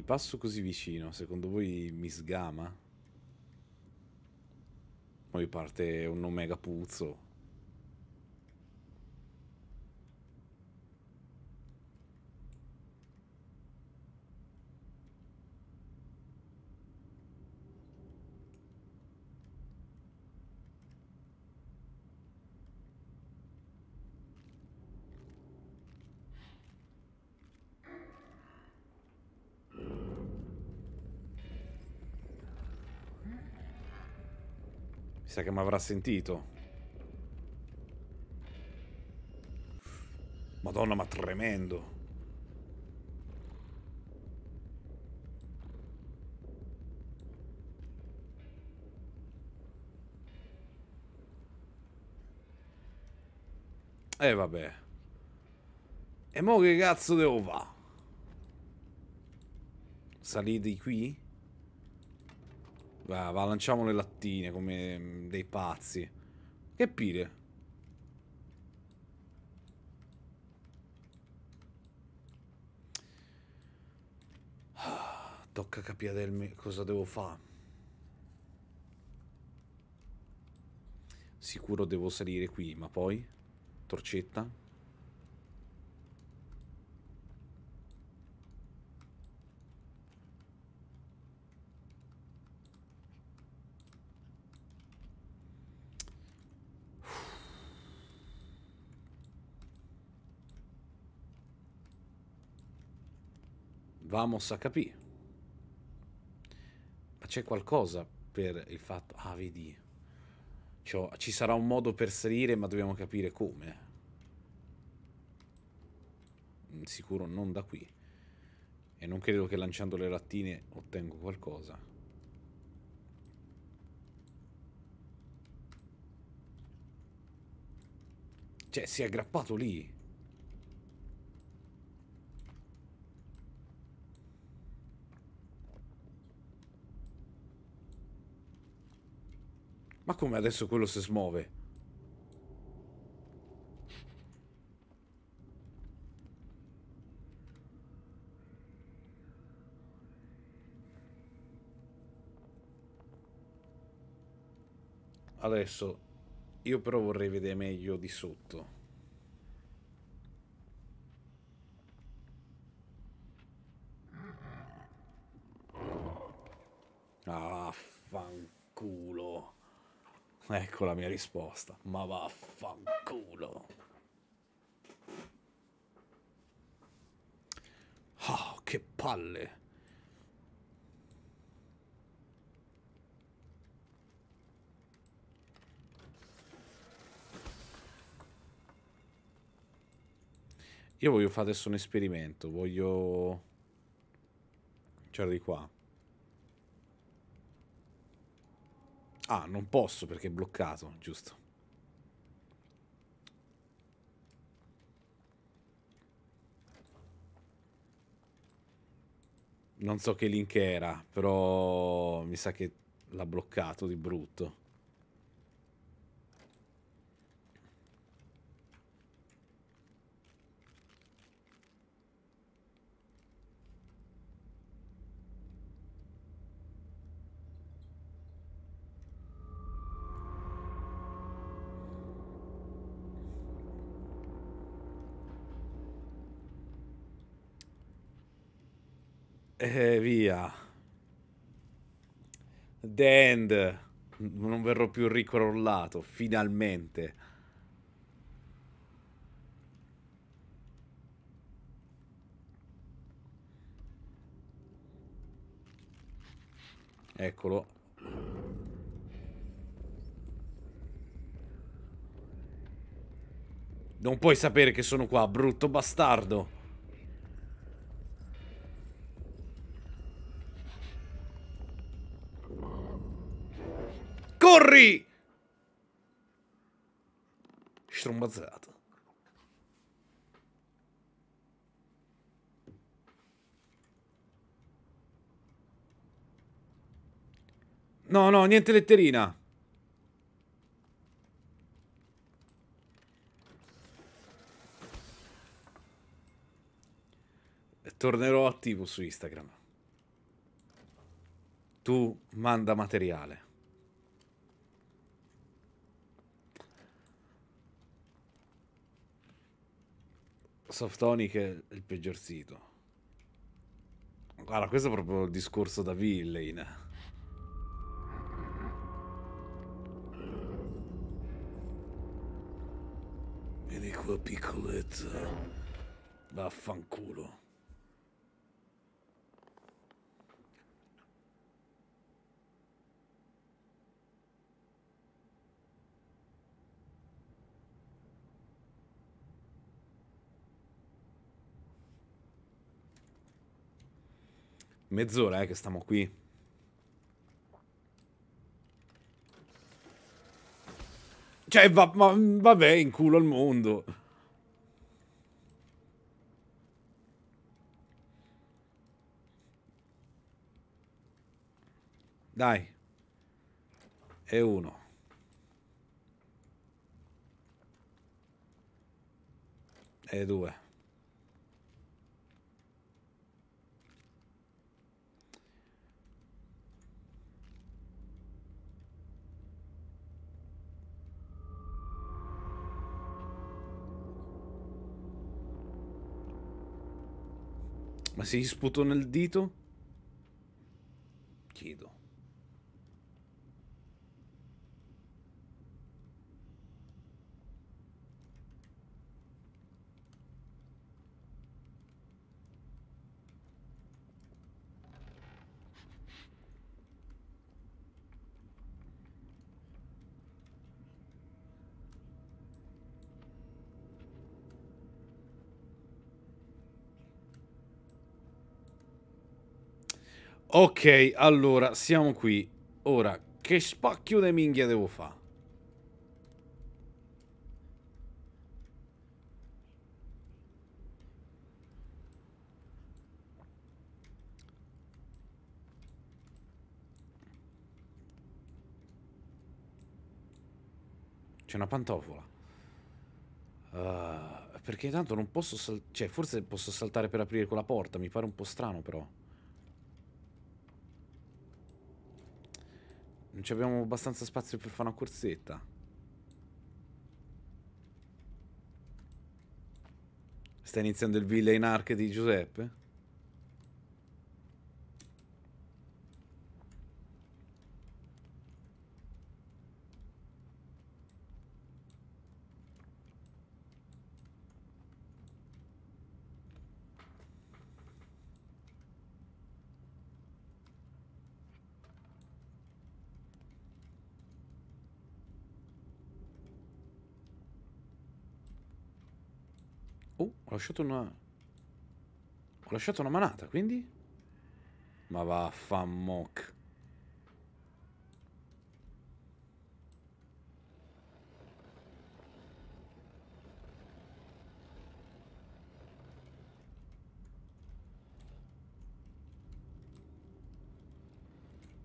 passo così vicino, secondo voi mi sgama? Poi parte un omega puzzo. Sa che mi avrà sentito. Madonna, ma tremendo. E eh, vabbè. E mo che cazzo devo fare? Salì di qui? Va, va, lanciamo le lattine come mm, dei pazzi. Che pile? Ah, tocca capire cosa devo fare. Sicuro devo salire qui, ma poi? Torcetta? Vamos a capire. Ma c'è qualcosa per il fatto... Ah, vedi. Cioè, ci sarà un modo per salire, ma dobbiamo capire come. Mm, sicuro non da qui. E non credo che lanciando le lattine ottengo qualcosa. Cioè, si è aggrappato lì. Ma come adesso quello si smuove? Adesso io però vorrei vedere meglio di sotto. Ah, fanculo. Ecco la mia risposta. Ma vaffanculo. Ah, oh, che palle. Io voglio fare adesso un esperimento, voglio... C'era di qua. Ah, non posso perché è bloccato, giusto. Non so che link era, però mi sa che l'ha bloccato di brutto. E eh, via. The end. Non verrò più ricrollato, finalmente. Eccolo. Non puoi sapere che sono qua, brutto bastardo. strombazzato. No, no, niente letterina. tornerò attivo su Instagram. Tu manda materiale. Softonic è il peggior sito. Guarda, questo è proprio il discorso da villain. Vieni qua, piccoletto. Vaffanculo. Mezz'ora eh, che stiamo qui. Cioè, va, ma, vabbè, in culo al mondo. Dai. E uno. E due. Ma se gli sputo nel dito? Chiedo. Ok, allora, siamo qui. Ora, che spacchio di minchia devo fare? C'è una pantofola. Uh, perché tanto non posso Cioè, forse posso saltare per aprire quella porta. Mi pare un po' strano, però. Non abbiamo abbastanza spazio per fare una corsetta. Sta iniziando il villain arc di Giuseppe? lasciato una... Ho lasciato una manata, quindi? Ma va, fammoc.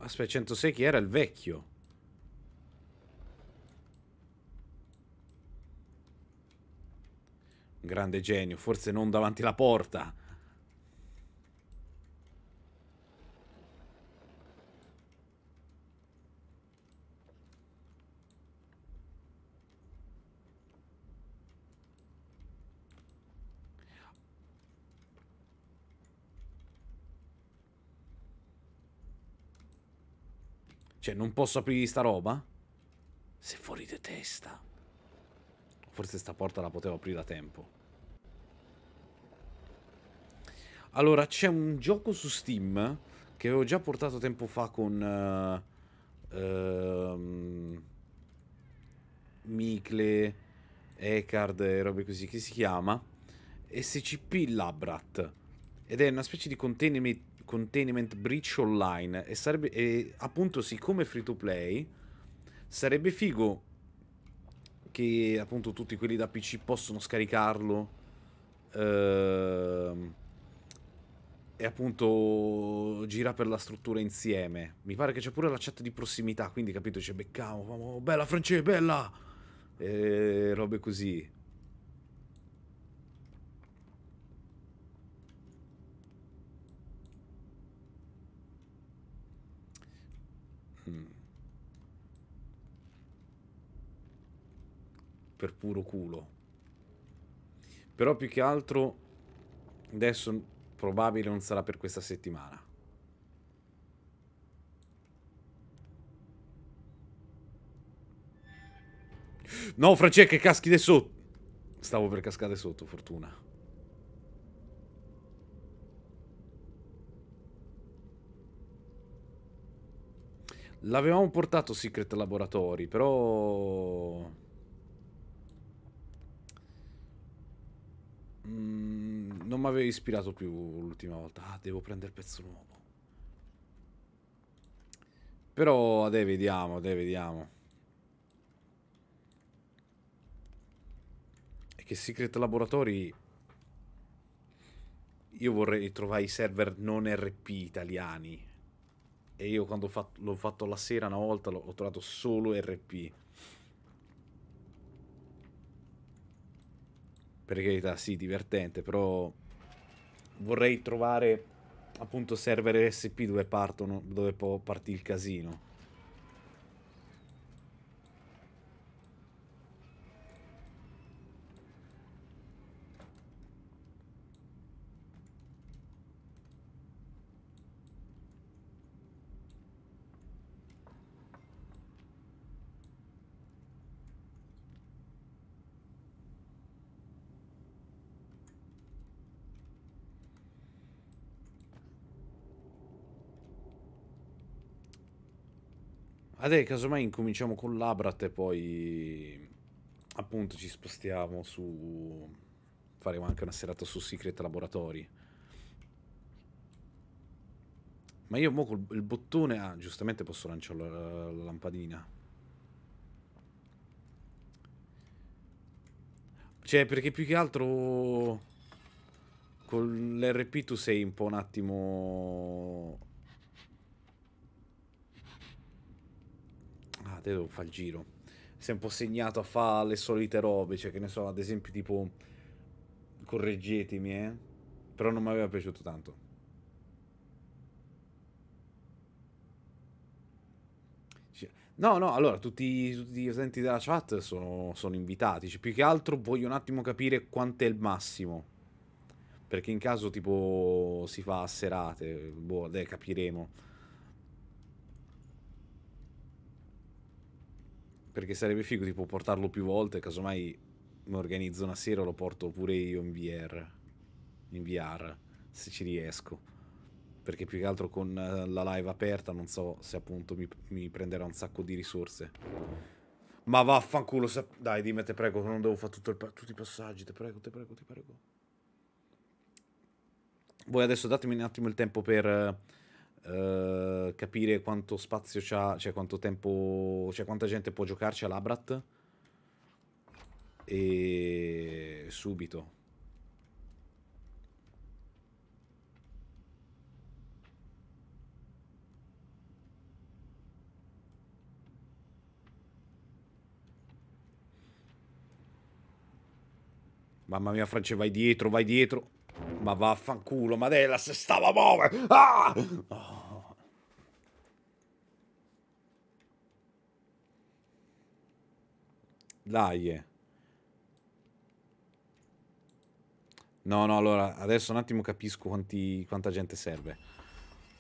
Aspetta, 106 chi era il vecchio? Grande genio, forse non davanti alla porta. Cioè, non posso aprire sta roba? Se fuori di testa. Forse sta porta la potevo aprire da tempo. Allora, c'è un gioco su Steam che avevo già portato tempo fa con... Uh, eh, uh, ehm, Micle, Ecard e robe così, che si chiama SCP Labrat. Ed è una specie di containment, containment breach online. E sarebbe, e appunto, siccome è free to play, sarebbe figo che appunto tutti quelli da PC possono scaricarlo. Ehm, e appunto gira per la struttura insieme. Mi pare che c'è pure la chat di prossimità, quindi capito, ci beccamo, famo, bella Francesca, bella! E robe così. Mm. Per puro culo. Però più che altro adesso probabile non sarà per questa settimana. No, Francesca, caschi di sotto. Stavo per cascare sotto, fortuna. L'avevamo portato Secret Laboratory, però... Mm, non mi aveva ispirato più l'ultima volta. Ah, devo prendere il pezzo nuovo. Però, dai, vediamo, dai, vediamo. E che Secret Laboratory... Io vorrei trovare i server non RP italiani. E io quando l'ho fatto la sera una volta l'ho trovato solo RP. per carità sì, divertente, però vorrei trovare appunto server SP dove, partono, dove può partire il casino. Adesso casomai incominciamo con l'Abrat e poi appunto ci spostiamo su... faremo anche una serata su Secret Laboratory. Ma io mo col il bottone... Ah, giustamente posso lanciare la, la lampadina. Cioè, perché più che altro... Con l'RP tu sei un po' un attimo giornate devo fare il giro. Si è un po' segnato a fare le solite robe, cioè che ne so, ad esempio tipo... Correggetemi, eh. Però non mi aveva piaciuto tanto. No, no, allora, tutti, tutti gli utenti della chat sono, sono invitati. Cioè, più che altro voglio un attimo capire quanto è il massimo. Perché in caso tipo si fa a serate, boh, dai, capiremo. perché sarebbe figo tipo portarlo più volte, casomai mi organizzo una sera lo porto pure io in VR, in VR, se ci riesco. Perché più che altro con eh, la live aperta non so se appunto mi, mi prenderà un sacco di risorse. Ma vaffanculo, se... dai dimmi te prego non devo fare il... tutti i passaggi, te prego, te prego, te prego. Voi adesso datemi un attimo il tempo per eh, eh, capire quanto spazio c'ha, cioè quanto tempo, cioè quanta gente può giocarci a Labrat. E subito. Mamma mia, Francia, vai dietro, vai dietro. Ma vaffanculo, Madella, se stava a muovere! Ah! Oh. Dai. Eh. No, no, allora, adesso un attimo capisco quanti, quanta gente serve.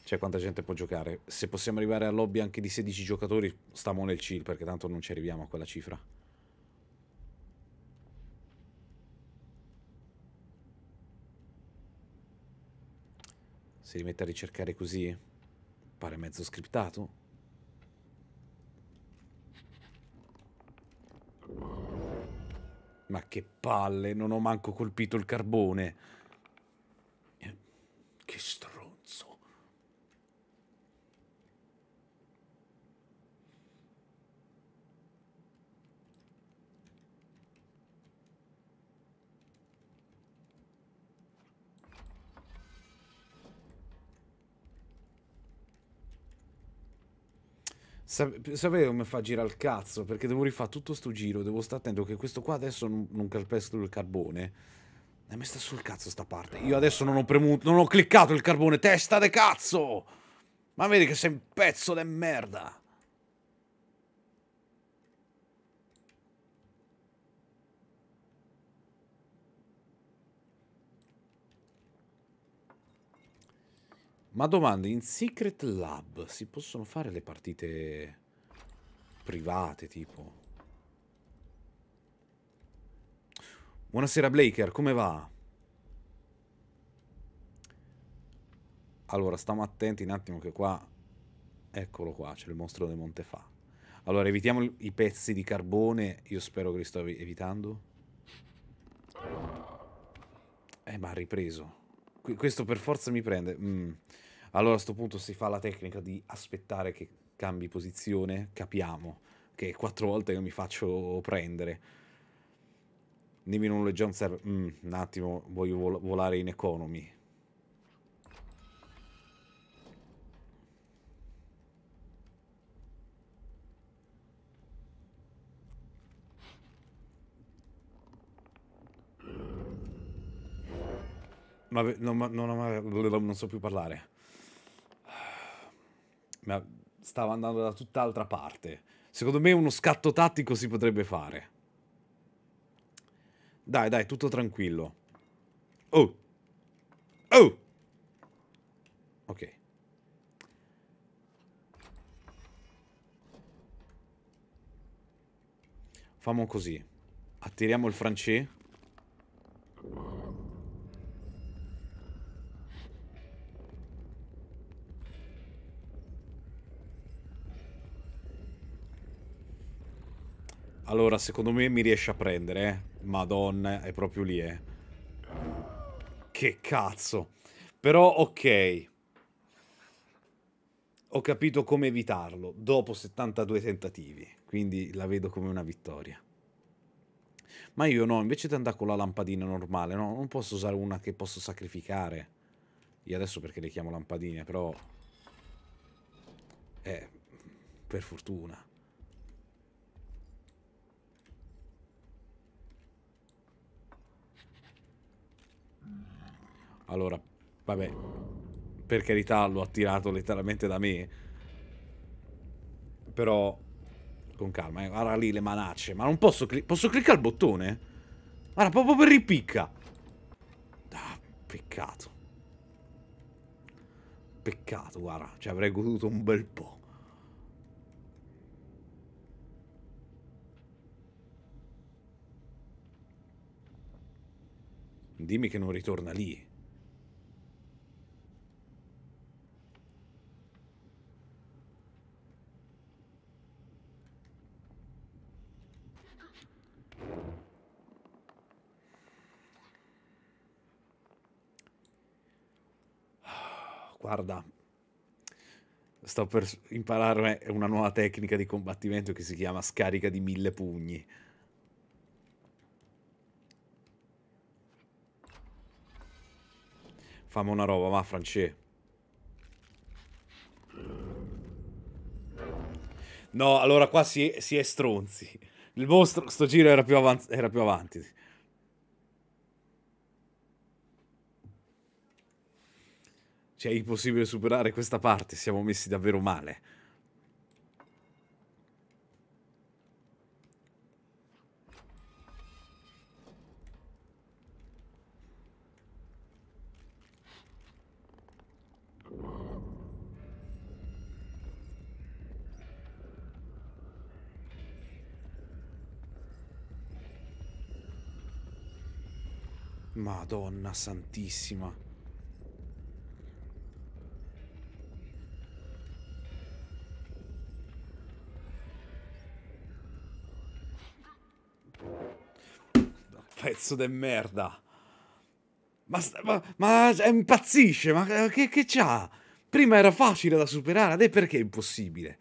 Cioè, quanta gente può giocare. Se possiamo arrivare al lobby anche di 16 giocatori, stiamo nel chill, perché tanto non ci arriviamo a quella cifra. Si rimette a ricercare così? Pare mezzo scriptato. Ma che palle, non ho manco colpito il carbone. Eh, che stronzo. Sapete come fa a girare il cazzo? Perché devo rifare tutto sto giro, devo stare attento che questo qua adesso non calpesto il carbone. E mi sta sul cazzo sta parte. Io adesso non ho premuto, non ho cliccato il carbone, testa de cazzo! Ma vedi che sei un pezzo de merda! Ma domanda, in Secret Lab si possono fare le partite private, tipo? Buonasera Blaker, come va? Allora, stiamo attenti un attimo che qua... Eccolo qua, c'è il mostro del Montefa. Allora, evitiamo i pezzi di carbone. Io spero che li sto evitando. Eh, ma ha ripreso questo per forza mi prende. Mm. Allora a sto punto si fa la tecnica di aspettare che cambi posizione, capiamo che quattro volte che mi faccio prendere. Dimmi non leggiamo serve. Mm, un attimo, voglio vol- volare in economy. non, non, non, non so più parlare. Ma stava andando da tutt'altra parte. Secondo me uno scatto tattico si potrebbe fare. Dai, dai, tutto tranquillo. Oh! Oh! Ok. Famo così. Attiriamo il francese. Allora, secondo me mi riesce a prendere. Eh? Madonna, è proprio lì, eh. Che cazzo. Però, ok. Ho capito come evitarlo dopo 72 tentativi. Quindi la vedo come una vittoria. Ma io no, invece di andare con la lampadina normale, no, non posso usare una che posso sacrificare. Io adesso perché le chiamo lampadine, però... Eh, per fortuna. Allora, vabbè, per carità l'ho attirato letteralmente da me. Però, con calma, eh. guarda lì le manacce. Ma non posso, cli posso cliccare il bottone? Guarda, proprio per ripicca. Ah, peccato. Peccato, guarda, ci avrei goduto un bel po'. Dimmi che non ritorna lì. guarda, sto per imparare una nuova tecnica di combattimento che si chiama scarica di mille pugni. Fammi una roba, va, Francè. No, allora qua si è, si è stronzi. Il mostro, sto giro era più, era più avanti. Cioè, è impossibile superare questa parte, siamo messi davvero male. Madonna santissima. pezzo di merda. Ma, ma, ma cioè, impazzisce, ma che, che c'ha? Prima era facile da superare, adesso perché è impossibile?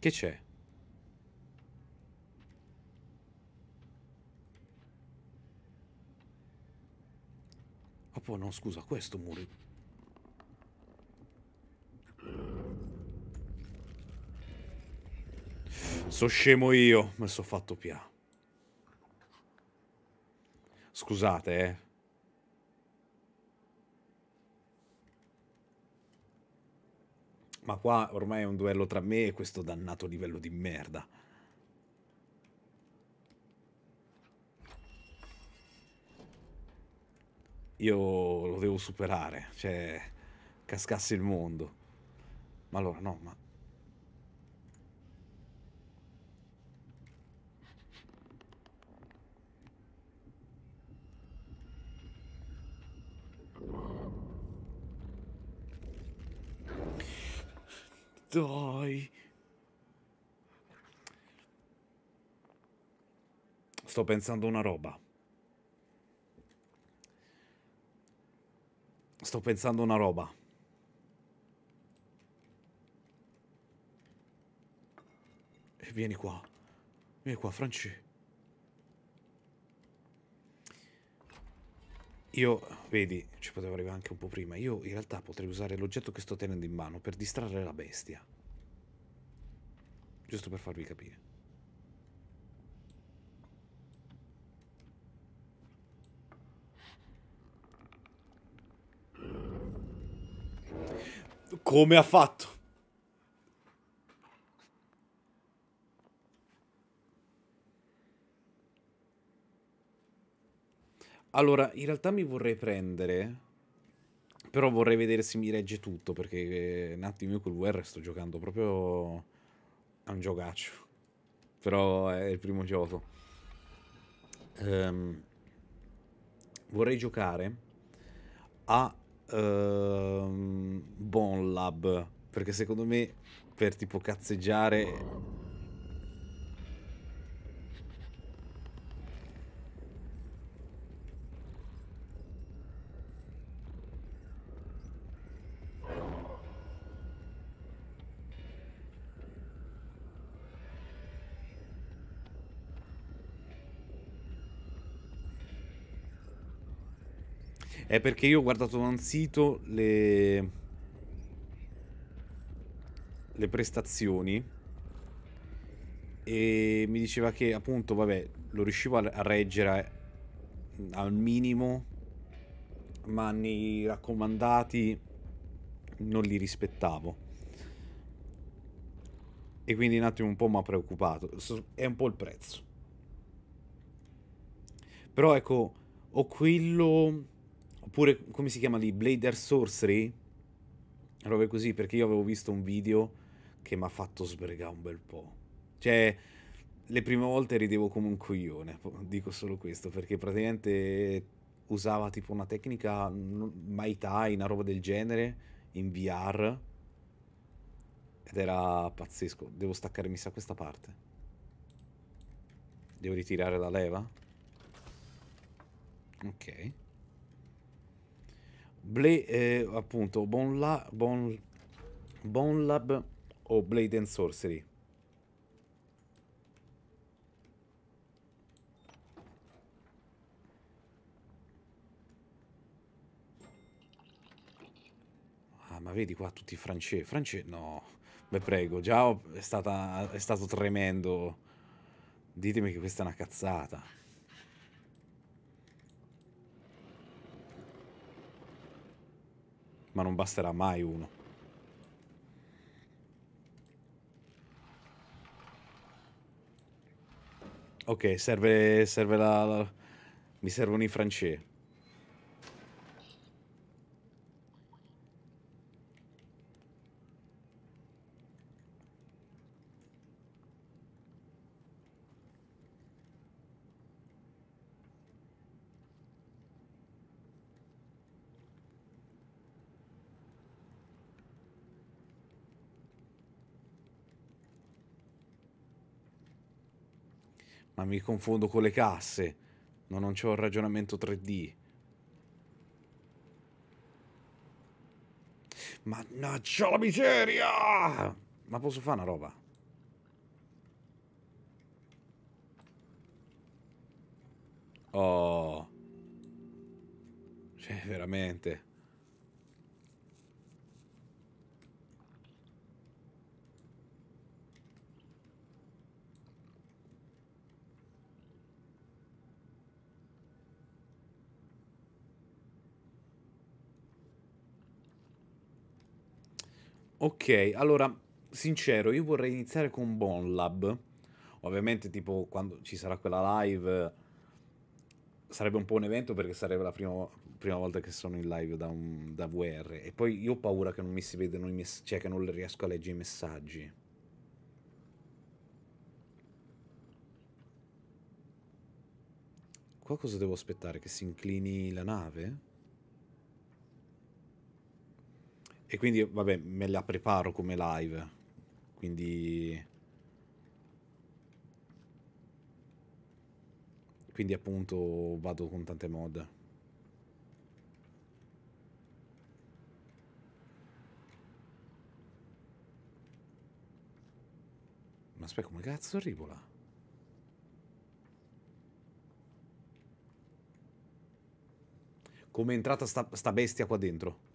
Che c'è? corpo... No, scusa, questo Muri. So scemo io, ma so fatto pia. Scusate, eh. Ma qua ormai è un duello tra me e questo dannato livello di merda. io lo devo superare, cioè cascasse il mondo. Ma allora no, ma... Dai. Sto pensando una roba. Sto pensando una roba. E eh, vieni qua. Vieni qua, Franci. Io, vedi, ci potevo arrivare anche un po' prima. Io in realtà potrei usare l'oggetto che sto tenendo in mano per distrarre la bestia. Giusto per farvi capire. come ha fatto. Allora, in realtà mi vorrei prendere... Però vorrei vedere se mi regge tutto, perché eh, un attimo io col VR sto giocando proprio... a un giocaccio. Però è il primo gioco. Um, vorrei giocare a uh, Bon Lab, perché secondo me per tipo cazzeggiare è perché io ho guardato da un sito le, le prestazioni e mi diceva che appunto, vabbè, lo riuscivo a reggere al minimo, ma nei raccomandati non li rispettavo. E quindi un attimo un po' mi ha preoccupato. È un po' il prezzo. Però ecco, ho quello Oppure, come si chiama lì? Blader Sorcery? Robe così, perché io avevo visto un video che mi ha fatto sbregare un bel po'. Cioè, le prime volte ridevo come un coglione, dico solo questo, perché praticamente usava tipo una tecnica Mai mm, Tai, una roba del genere, in VR, ed era pazzesco. Devo staccarmi sa questa parte. Devo ritirare la leva? Ok. Blade, eh, appunto, Bonla, bon, Lab o Blade and Sorcery. Ah, ma vedi qua tutti francesi. Francesi, no, beh prego, già è, stata, è stato tremendo. Ditemi che questa è una cazzata. ma non basterà mai uno. Ok, serve, serve la, la... Mi servono i francesi. Ma mi confondo con le casse. No, non c'ho il ragionamento 3D. Mannaggia la miseria! Ma posso fare una roba? Oh. Cioè, veramente. Ok, allora, sincero, io vorrei iniziare con Bonlab. Ovviamente, tipo, quando ci sarà quella live, sarebbe un po' un evento perché sarebbe la prima, prima volta che sono in live da, un, da VR. E poi io ho paura che non mi si vedano i messaggi, cioè che non riesco a leggere i messaggi. Qua cosa devo aspettare? Che si inclini la nave? E quindi, vabbè, me la preparo come live. Quindi... Quindi appunto vado con tante mod. Ma aspetta, come cazzo arrivo là? Come è entrata sta, sta bestia qua dentro?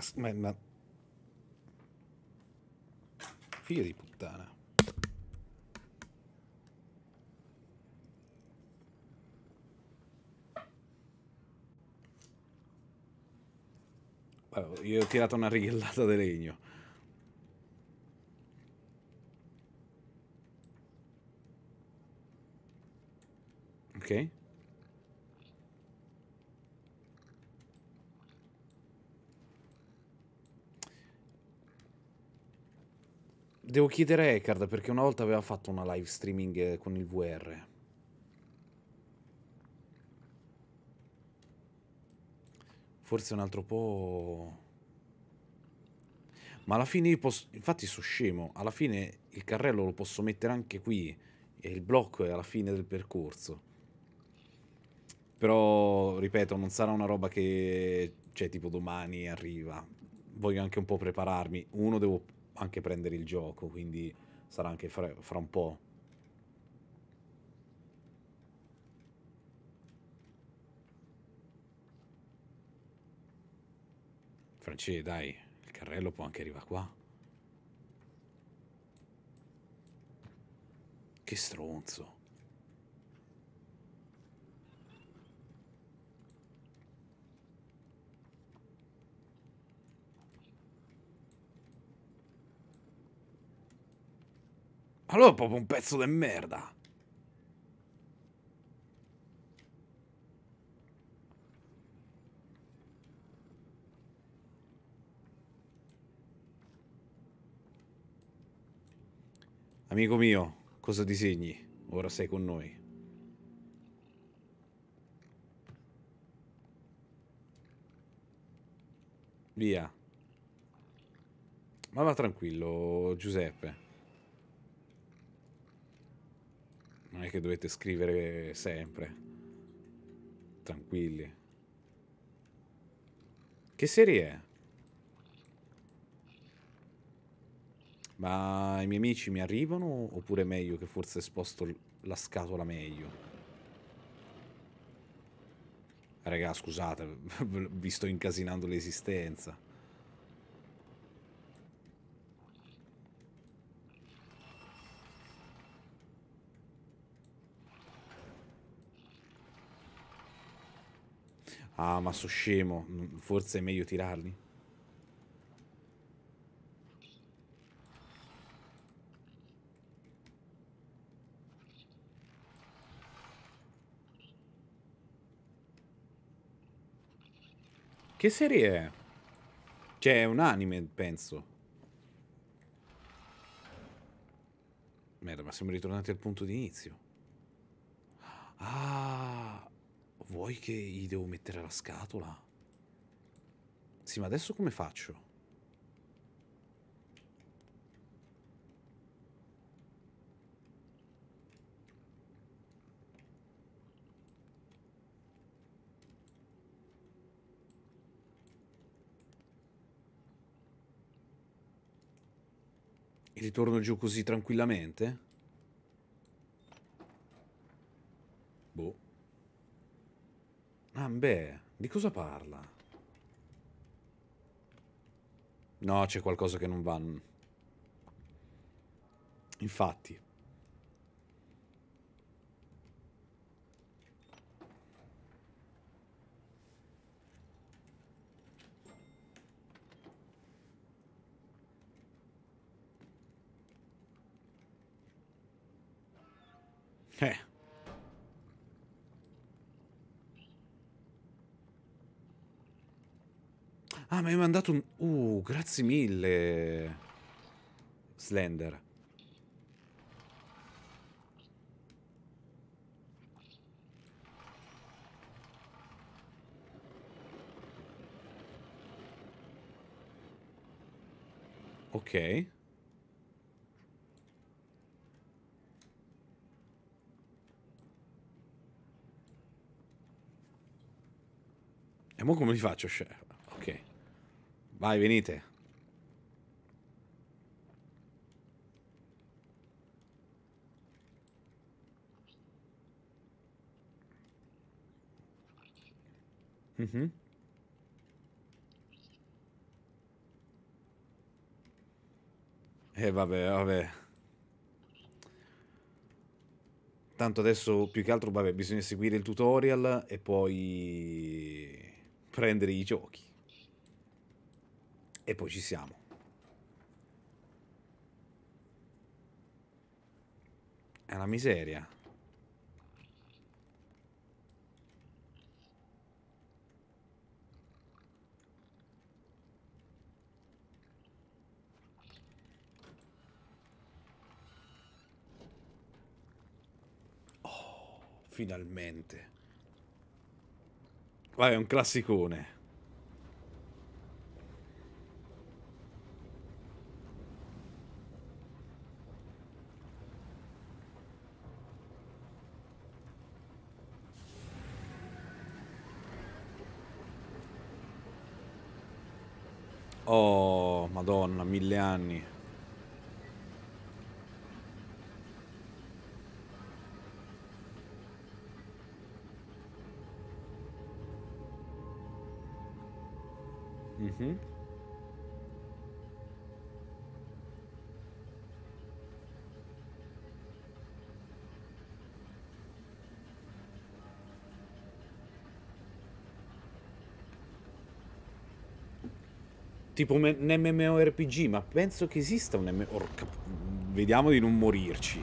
Cazzo, ma, ma... Figlio di puttana. io ho tirato una righellata di legno. Ok. Devo chiedere a Eckhard perché una volta aveva fatto una live streaming eh, con il VR. Forse un altro po'... Ma alla fine io posso... Infatti sono scemo. Alla fine il carrello lo posso mettere anche qui. E il blocco è alla fine del percorso. Però, ripeto, non sarà una roba che... Cioè, tipo domani arriva. Voglio anche un po' prepararmi. Uno, devo anche prendere il gioco, quindi sarà anche fra, fra un po'. Francese, dai, il carrello può anche arrivare qua. Che stronzo. Allora è proprio un pezzo di merda. Amico mio, cosa disegni? Ora sei con noi. Via. Ma va tranquillo, Giuseppe. non è che dovete scrivere sempre. Tranquilli. Che serie è? Ma i miei amici mi arrivano oppure è meglio che forse sposto la scatola meglio? Raga, scusate, vi sto incasinando l'esistenza. Ah, ma so scemo. Forse è meglio tirarli. Che serie è? Cioè, è un anime, penso. Merda, ma siamo ritornati al punto di inizio. Ah, Vuoi che gli devo mettere la scatola? Sì, ma adesso come faccio? ritorno giù così tranquillamente? Ah, beh, di cosa parla? No, c'è qualcosa che non va. Infatti. Eh. Ah, mi hai mandato un... Uh, grazie mille, Slender. Ok. E mo come li faccio, chef? Ok. Vai, venite. Mm-hmm. E eh, vabbè, vabbè. Tanto adesso più che altro, vabbè, bisogna seguire il tutorial e poi prendere i giochi e poi ci siamo. È una miseria. Oh, finalmente. Vai, è un classicone. Oh, madonna, mille anni. Mm-hmm. tipo un MMORPG, ma penso che esista un MMORPG. Vediamo di non morirci.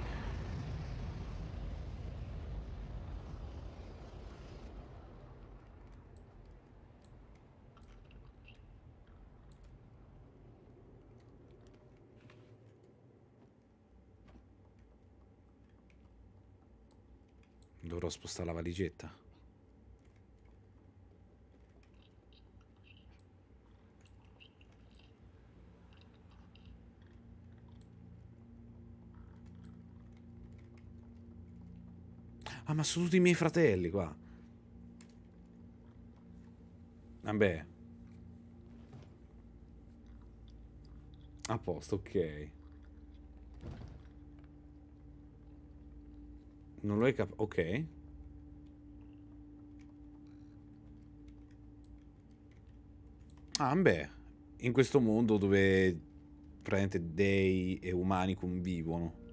Dovrò spostare la valigetta. ma sono tutti i miei fratelli qua. Vabbè. A posto, ok. Non lo hai capito. Ok. Ah, beh. In questo mondo dove praticamente dei e umani convivono.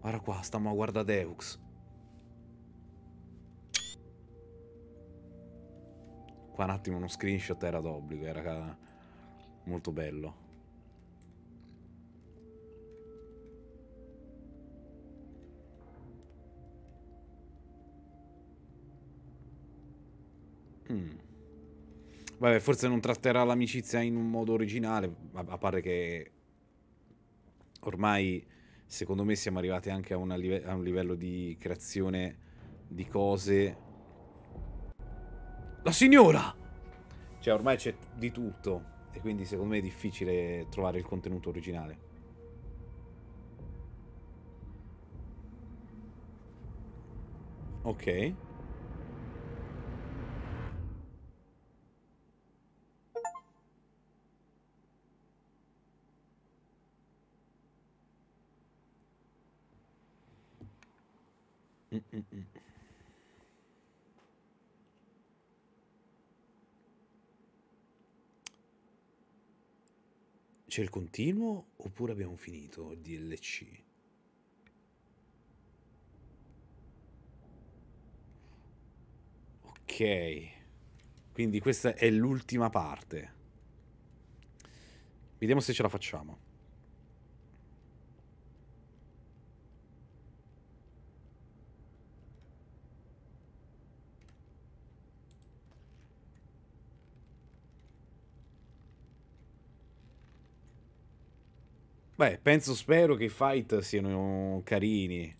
Guarda qua, stiamo a guardare Deux. Qua un attimo uno screenshot era d'obbligo, era molto bello. Mm. Vabbè, forse non tratterà l'amicizia in un modo originale, a parte che ormai secondo me siamo arrivati anche a, live- a un livello di creazione di cose. La signora! Cioè, ormai c'è di tutto. E quindi secondo me è difficile trovare il contenuto originale. Ok. C'è il continuo oppure abbiamo finito il DLC? Ok, quindi questa è l'ultima parte. Vediamo se ce la facciamo. Beh, penso, spero che i fight siano carini.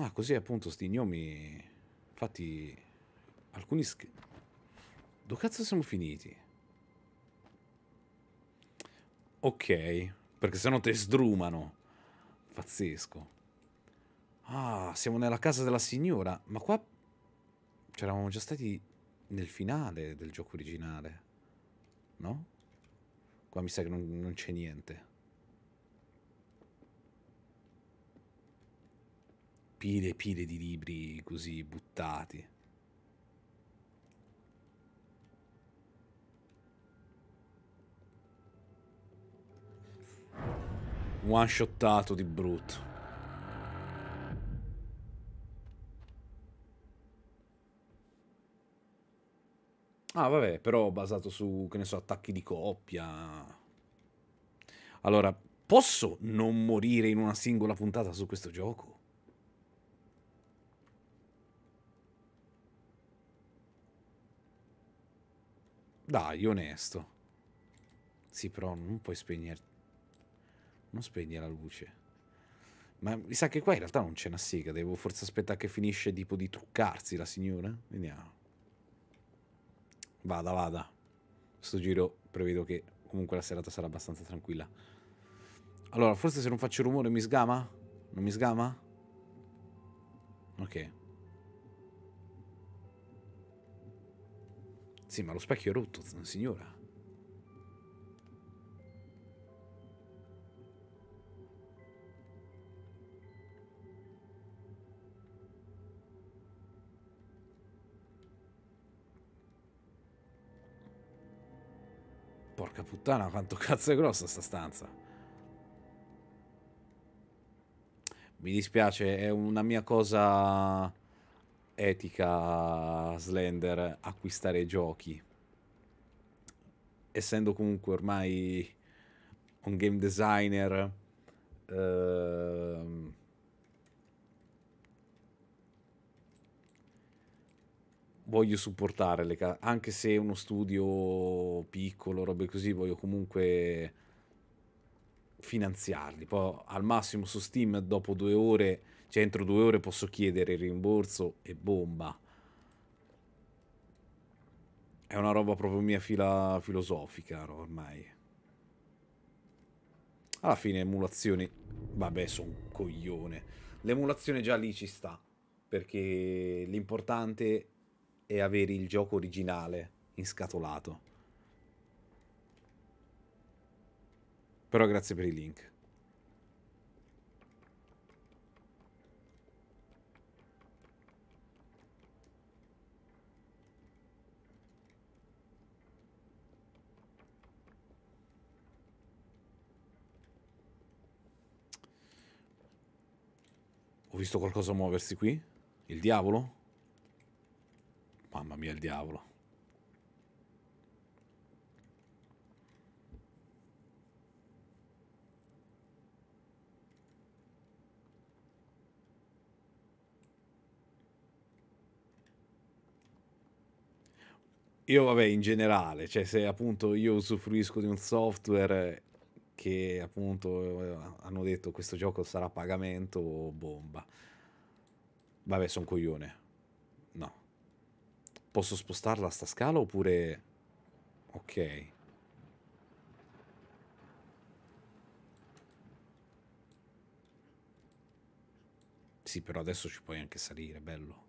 Ah, così appunto sti gnomi... Infatti... Alcuni... Sch... Dove cazzo siamo finiti? Ok, perché sennò te sdrumano. Pazzesco. Ah, siamo nella casa della signora. Ma qua C'eravamo già stati nel finale del gioco originale, no? Qua mi sa che non, non c'è niente. Pile e pile di libri così buttati. One shottato di brutto. Ah, vabbè, però basato su, che ne so, attacchi di coppia. Allora, posso non morire in una singola puntata su questo gioco? Dai, onesto. Sì, però non puoi spegnere... Non spegni la luce. Ma mi sa che qua in realtà non c'è una sega. Devo forse aspettare che finisce tipo di truccarsi la signora. Vediamo. Vada, vada. Questo giro prevedo che comunque la serata sarà abbastanza tranquilla. Allora, forse se non faccio rumore mi sgama? Non mi sgama? Ok. Sì, ma lo specchio è rotto, signora. Porca puttana, quanto cazzo è grossa sta stanza. Mi dispiace, è una mia cosa etica Slender acquistare giochi. Essendo comunque ormai un game designer... Ehm, voglio supportare le case, anche se uno studio piccolo, robe così, voglio comunque finanziarli. Poi al massimo su Steam dopo due ore, cioè entro due ore posso chiedere il rimborso e bomba. È una roba proprio mia fila filosofica ormai. Alla fine emulazioni, vabbè sono un coglione. L'emulazione già lì ci sta, perché l'importante e avere il gioco originale in scatolato. Però grazie per il link. Ho visto qualcosa muoversi qui? Il diavolo? Mamma mia, il diavolo. Io vabbè, in generale, cioè se appunto io usufruisco di un software che appunto eh, hanno detto questo gioco sarà a pagamento bomba. Vabbè, sono coglione. No. Posso spostarla a sta scala oppure... Ok. Sì, però adesso ci puoi anche salire, bello.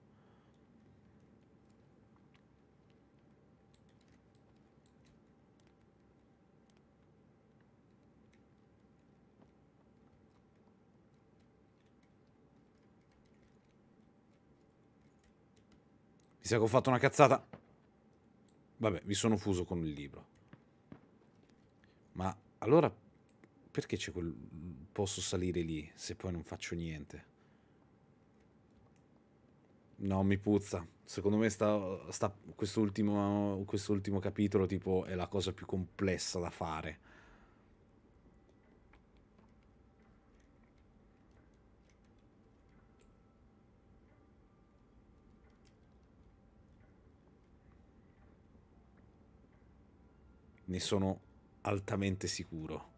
Mi sa che ho fatto una cazzata. Vabbè, mi sono fuso con il libro. Ma allora perché c'è quel... posso salire lì se poi non faccio niente? No, mi puzza. Secondo me sta, sta quest'ultimo, quest'ultimo capitolo tipo è la cosa più complessa da fare. Ne sono altamente sicuro.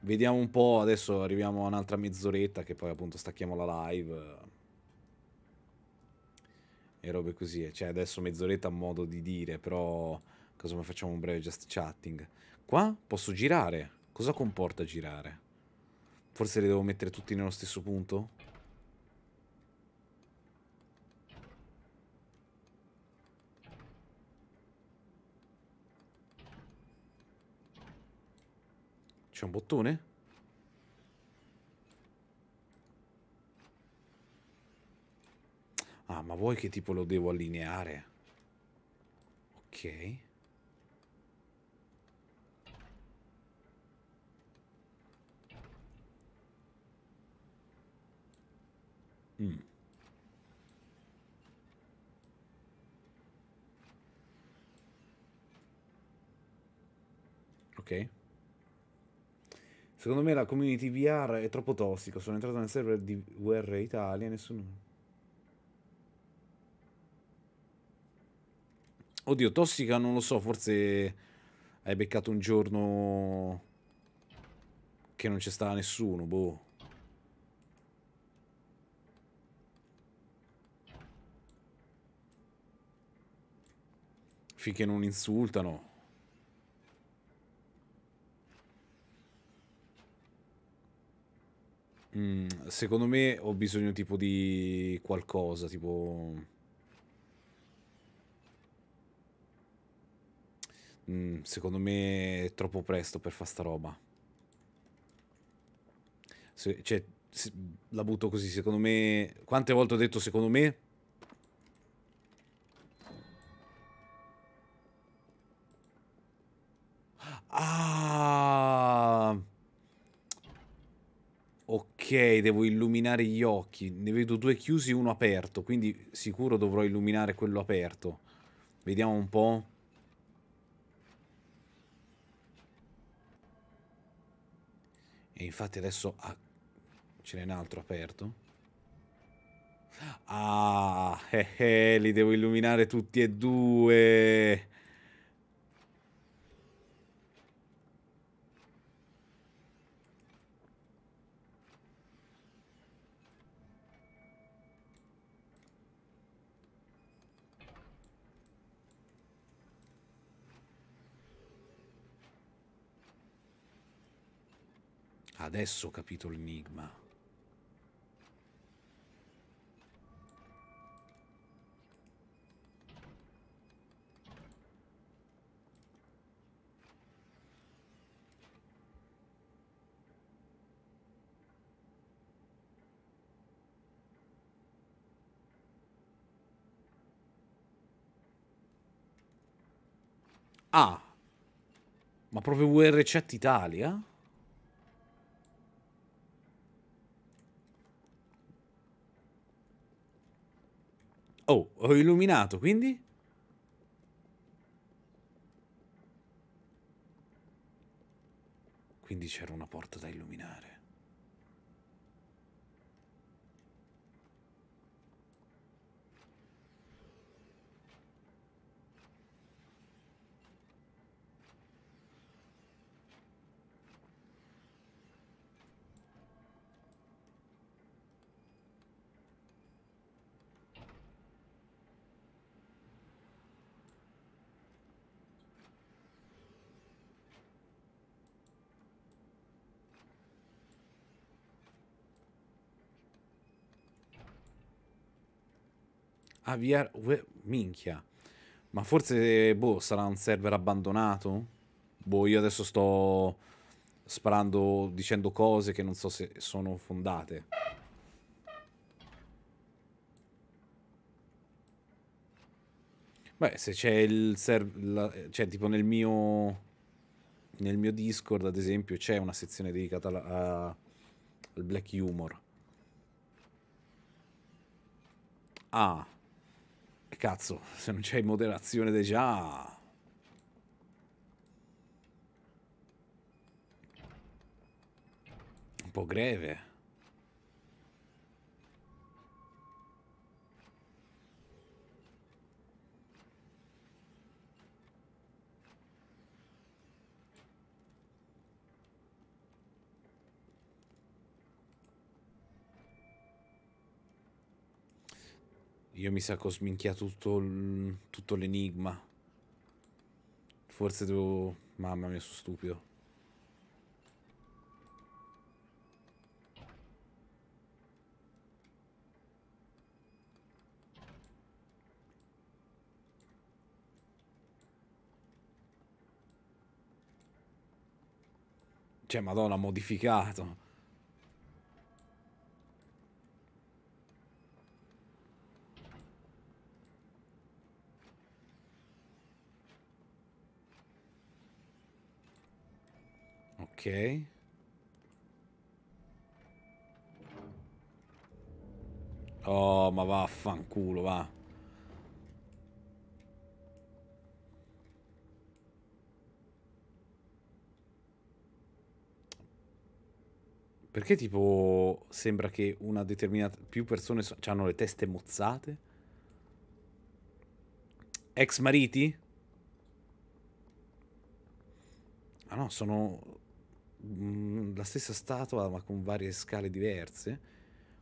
Vediamo un po', adesso arriviamo a un'altra mezz'oretta che poi appunto stacchiamo la live. E robe così, eh. cioè adesso mezz'oretta a modo di dire, però cosa ma facciamo un breve just chatting. Qua posso girare. Cosa comporta girare? Forse li devo mettere tutti nello stesso punto? C'è un bottone? Ah, ma vuoi che tipo lo devo allineare? Ok. Mm. Okay. Secondo me la community VR è troppo tossica. Sono entrato nel server di VR Italia e nessuno... Oddio, tossica non lo so, forse hai beccato un giorno che non c'è sta nessuno, boh. Finché non insultano. Mm, secondo me ho bisogno tipo di qualcosa, tipo... Mm, secondo me è troppo presto per fare sta roba. Se, cioè, se, la butto così, secondo me... Quante volte ho detto secondo me? Ah! ok, devo illuminare gli occhi. Ne vedo due chiusi e uno aperto, quindi sicuro dovrò illuminare quello aperto. Vediamo un po'. E infatti adesso ah, ce n'è un altro aperto. Ah, eh, eh, li devo illuminare tutti e due. Adesso ho capito l'enigma. Ah, ma proprio VRChat Italia? Oh, ho illuminato, quindi? Quindi c'era una porta da illuminare. AVR web... Minchia. Ma forse, boh, sarà un server abbandonato? Boh, io adesso sto sparando, dicendo cose che non so se sono fondate. Beh, se c'è il server... Cioè, tipo nel mio... Nel mio Discord, ad esempio, c'è una sezione dedicata alla, a, al black humor. Ah, cazzo, se non c'è moderazione già. Un po' greve. Io mi sa che ho sminchiato tutto, tutto l'enigma. Forse devo... Mamma mia, sono stupido. Cioè, madonna, modificato. Ok. Oh, ma vaffanculo, va. Perché tipo sembra che una determinata... più persone so hanno le teste mozzate? Ex mariti? Ah no, sono... Mm, la stessa statua ma con varie scale diverse.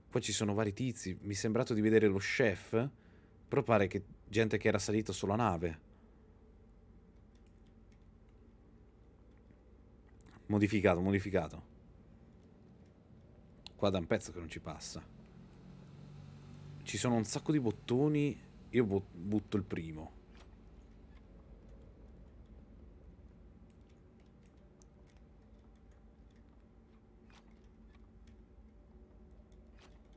Poi ci sono vari tizi, mi è sembrato di vedere lo chef, però pare che gente che era salita sulla nave. Modificato, modificato. Qua da un pezzo che non ci passa. Ci sono un sacco di bottoni, io butto il primo.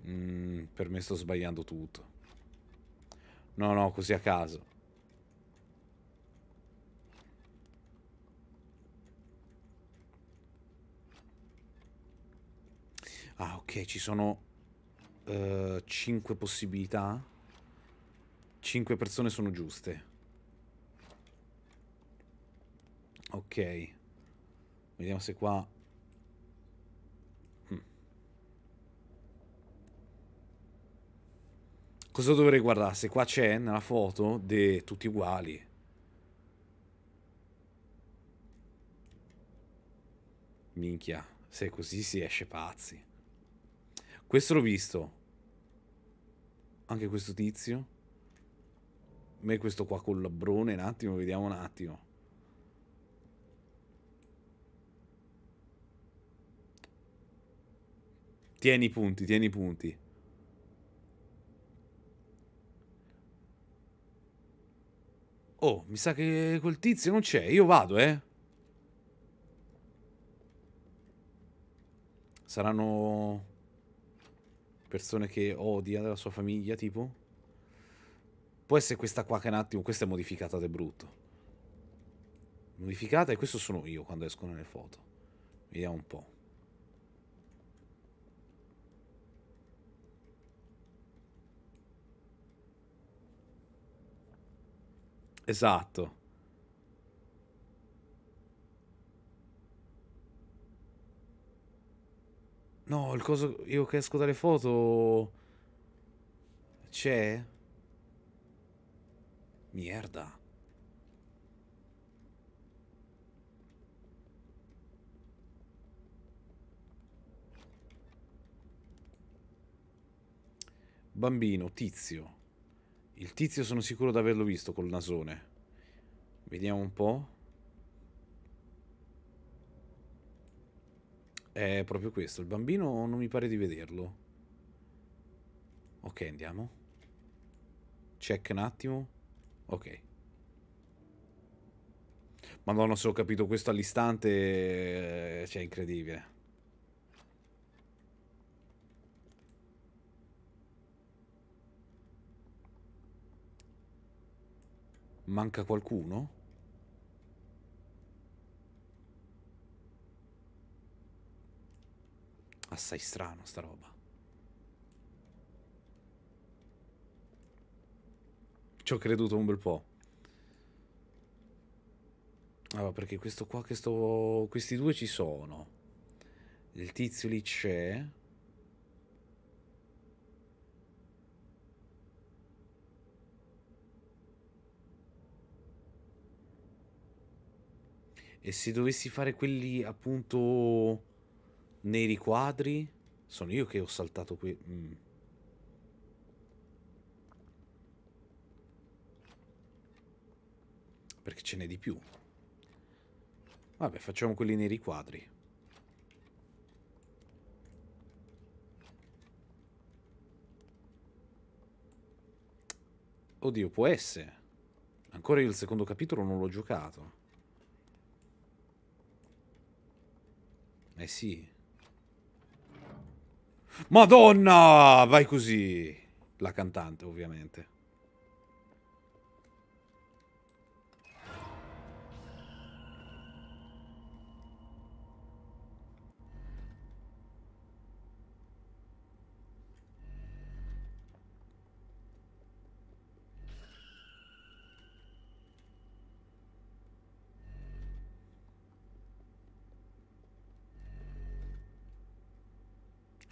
Mm, per me sto sbagliando tutto. No, no, così a caso. Ah, ok, ci sono uh, eh, 5 possibilità. 5 persone sono giuste. Ok. Vediamo se qua Cosa dovrei guardare? Se qua c'è nella foto de tutti uguali. Minchia, se è così si esce pazzi. Questo l'ho visto. Anche questo tizio. Me questo qua col labbrone, un attimo, vediamo un attimo. Tieni i punti, tieni i punti. Oh, mi sa che quel tizio non c'è. Io vado, eh. Saranno persone che odia della sua famiglia, tipo? Può essere questa qua che è un attimo, questa è modificata del brutto. Modificata e questo sono io quando escono le foto. Vediamo un po'. Esatto. No, il coso io che esco dalle foto c'è? Mierda. Bambino, tizio. Il tizio sono sicuro di averlo visto col nasone. Vediamo un po'. È proprio questo. Il bambino non mi pare di vederlo. Ok, andiamo. Check un attimo. Ok. Madonna, se ho capito questo all'istante... Eh, cioè, è incredibile. Manca qualcuno? Assai strano sta roba. Ci ho creduto un bel po'. Allora, ah, perché questo qua, questo, questi due ci sono. Il tizio lì c'è. E se dovessi fare quelli appunto nei riquadri, sono io che ho saltato qui. Mm. Perché ce n'è di più. Vabbè, facciamo quelli nei riquadri. Oddio, può essere. Ancora io il secondo capitolo non l'ho giocato. Eh sì. Madonna! Vai così! La cantante, ovviamente.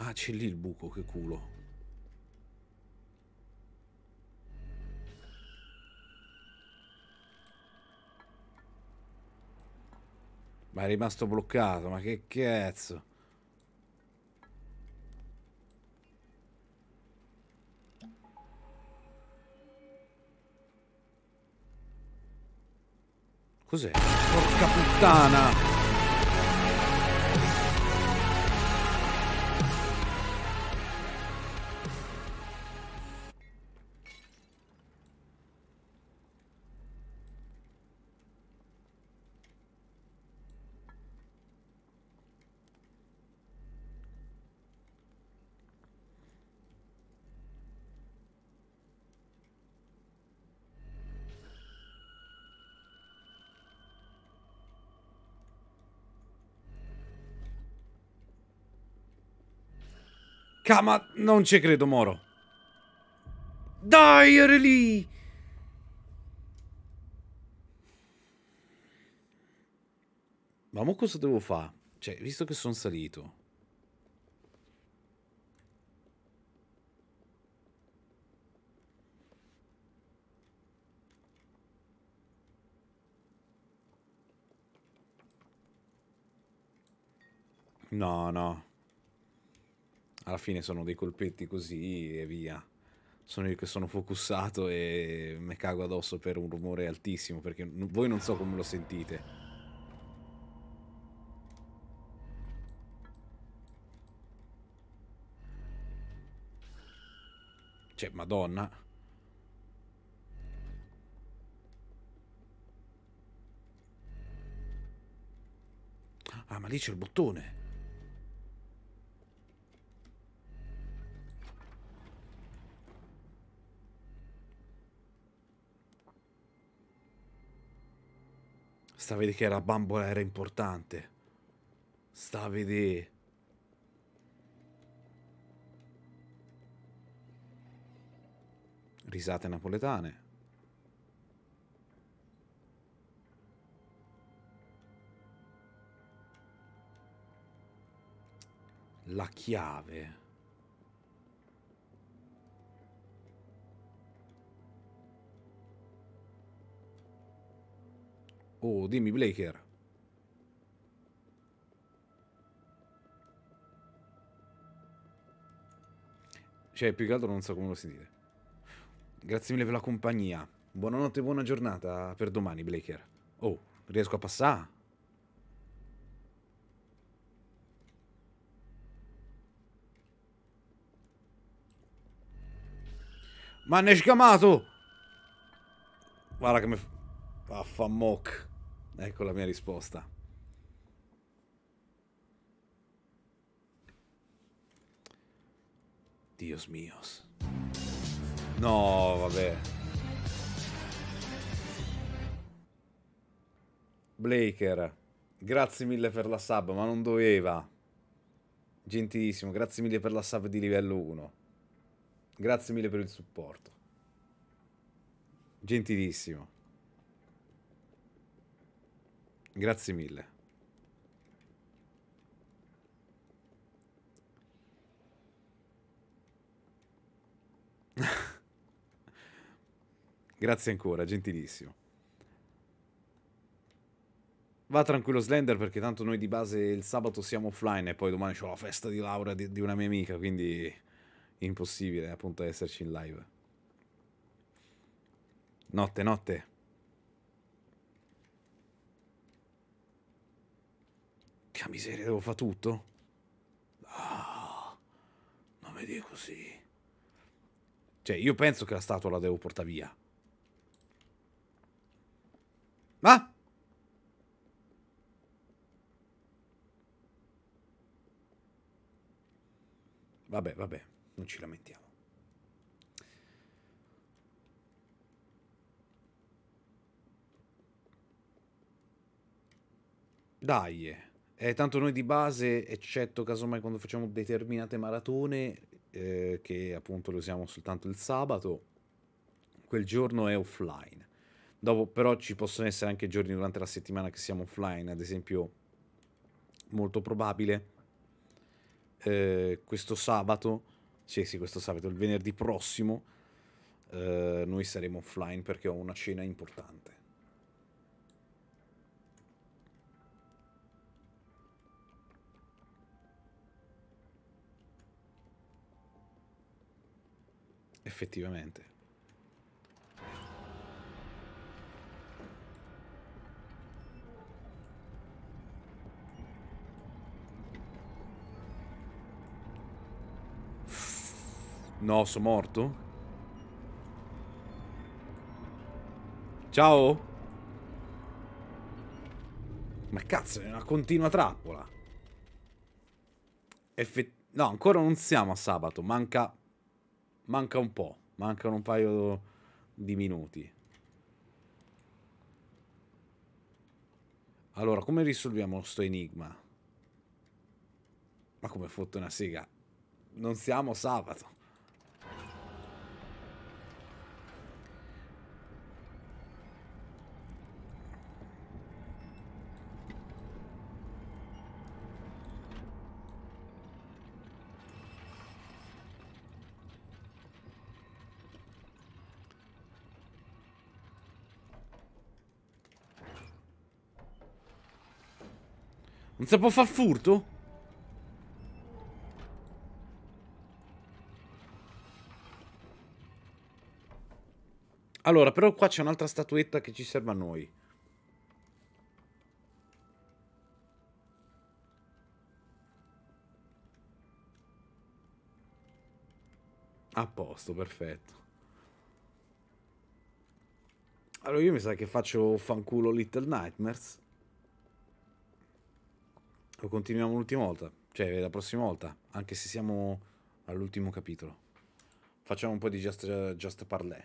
Ah, c'è lì il buco, che culo. Ma è rimasto bloccato, ma che cazzo. Cos'è? Porca puttana! ma non ci credo, Moro. Dai, eri lì! Ma mo cosa devo fare? Cioè, visto che sono salito... No, no alla fine sono dei colpetti così e via. Sono io che sono focussato e mi cago addosso per un rumore altissimo, perché voi non so come lo sentite. Cioè, madonna. Ah, ma lì c'è il bottone. Sta a vedere che la bambola era importante. Sta a vedere. Risate napoletane. La chiave. Oh, dimmi Blaker. Cioè, più che altro non so come lo si Grazie mille per la compagnia. Buonanotte e buona giornata per domani, Blaker. Oh, riesco a passare? Ma ne scamato! Guarda che mi... Vaffamoc. Ecco la mia risposta. Dios mios. No, vabbè. Blaker, grazie mille per la sub, ma non doveva. Gentilissimo, grazie mille per la sub di livello 1. Grazie mille per il supporto. Gentilissimo. Grazie mille. Grazie ancora, gentilissimo. Va tranquillo Slender perché tanto noi di base il sabato siamo offline e poi domani ho la festa di Laura di, di, una mia amica, quindi impossibile appunto esserci in live. Notte, notte. Porca miseria, devo fare tutto? Ah, non mi dico così. Cioè, io penso che la statua la devo portare via. Ma? Vabbè, vabbè, non ci lamentiamo. Dai. Eh. Eh, tanto noi di base, eccetto casomai quando facciamo determinate maratone, eh, che appunto le usiamo soltanto il sabato, quel giorno è offline. Dopo però ci possono essere anche giorni durante la settimana che siamo offline, ad esempio molto probabile eh, questo sabato, sì sì questo sabato, il venerdì prossimo, eh, noi saremo offline perché ho una cena importante. effettivamente. No, sono morto? Ciao? Ma cazzo, è una continua trappola. Effettivamente... No, ancora non siamo a sabato, manca manca un po', mancano un paio di minuti. Allora, come risolviamo sto enigma? Ma come fotte una sega? Non siamo sabato. Non si può far furto? Allora, però qua c'è un'altra statuetta che ci serve a noi. A posto, perfetto. Allora io mi sa che faccio fanculo Little Nightmares. Lo continuiamo l'ultima volta, cioè la prossima volta, anche se siamo all'ultimo capitolo. Facciamo un po' di just, uh, just parlay.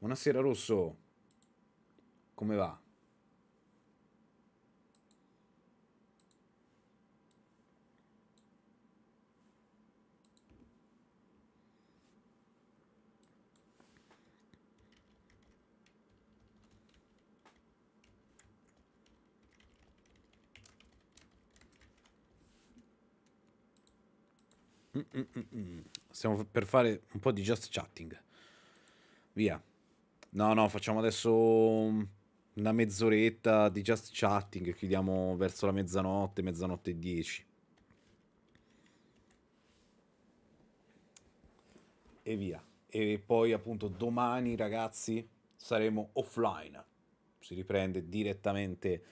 Buonasera Rosso, come va? Mm, mm, mm, Stiamo per fare un po' di just chatting. Via. No, no, facciamo adesso una mezz'oretta di just chatting. Chiudiamo verso la mezzanotte, mezzanotte e dieci. E via. E poi appunto domani ragazzi saremo offline. Si riprende direttamente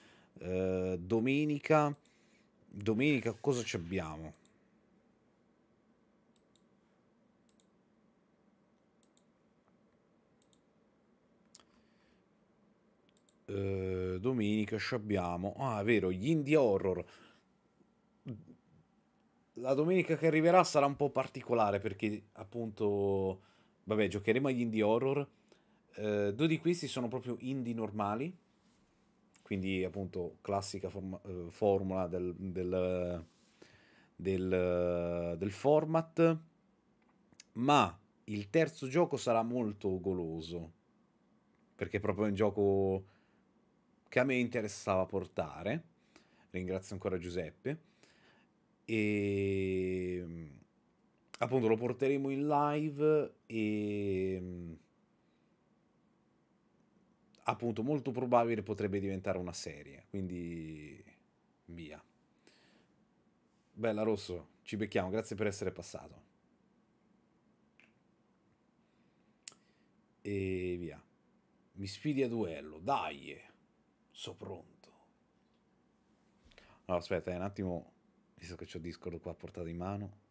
eh, domenica. Domenica cosa ci abbiamo? eh, domenica abbiamo... Ah, è vero, gli indie horror. La domenica che arriverà sarà un po' particolare perché appunto... Vabbè, giocheremo agli indie horror. Eh, due di questi sono proprio indie normali. Quindi appunto classica form- eh, formula del, del, del, del format. Ma il terzo gioco sarà molto goloso perché è proprio un gioco che a me interessava portare. Ringrazio ancora Giuseppe. E ehm, appunto lo porteremo in live e ehm, appunto molto probabile potrebbe diventare una serie, quindi via. Bella Rosso, ci becchiamo, grazie per essere passato. E via. Mi sfidi a duello, dai! sopronto. Allora, aspetta, eh, un attimo, visto che ho Discord qua a portata di mano.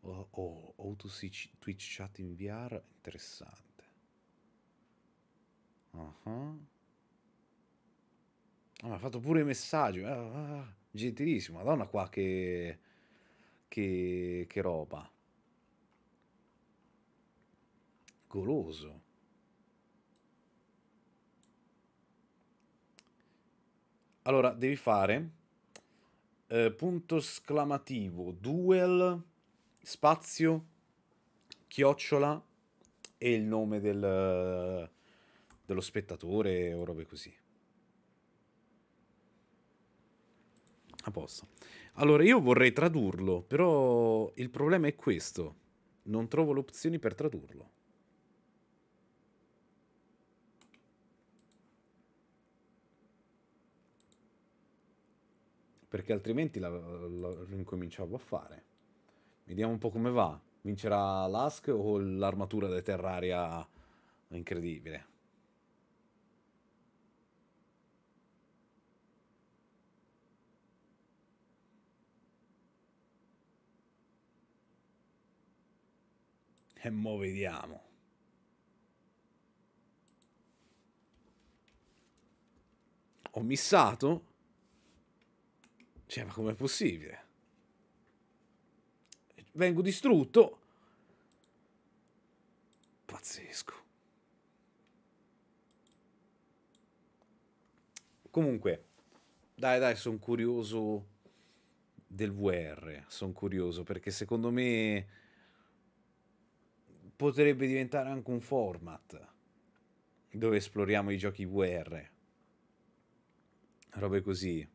Oh, oh, oh Twitch chat in VR, interessante. Uh -huh. Ah, ma ha fatto pure i messaggi. Ah, ah, gentilissimo, madonna qua che... Che, che roba. Goloso. Allora, devi fare eh, punto esclamativo, duel, spazio, chiocciola e il nome del, dello spettatore o robe così. A posto. Allora, io vorrei tradurlo, però il problema è questo. Non trovo le opzioni per tradurlo. perché altrimenti lo, la, ricominciavo a fare. Vediamo un po' come va. Vincerà l'Ask o l'armatura di Terraria incredibile? E mo' vediamo. Ho missato cioè, ma com'è possibile? Vengo distrutto. Pazzesco. Comunque, dai, dai, sono curioso del VR. Sono curioso perché secondo me potrebbe diventare anche un format dove esploriamo i giochi VR. Robe così.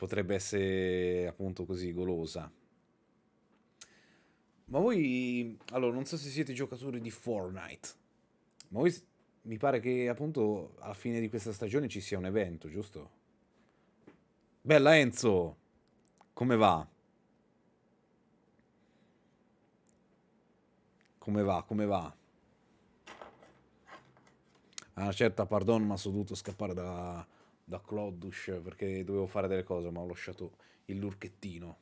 potrebbe essere appunto così golosa. Ma voi, allora, non so se siete giocatori di Fortnite, ma voi mi pare che appunto alla fine di questa stagione ci sia un evento, giusto? Bella Enzo, come va? Come va, come va? A ah, una certa, pardon, ma sono dovuto scappare da, da Cloddush perché dovevo fare delle cose, ma ho lasciato il lurchettino.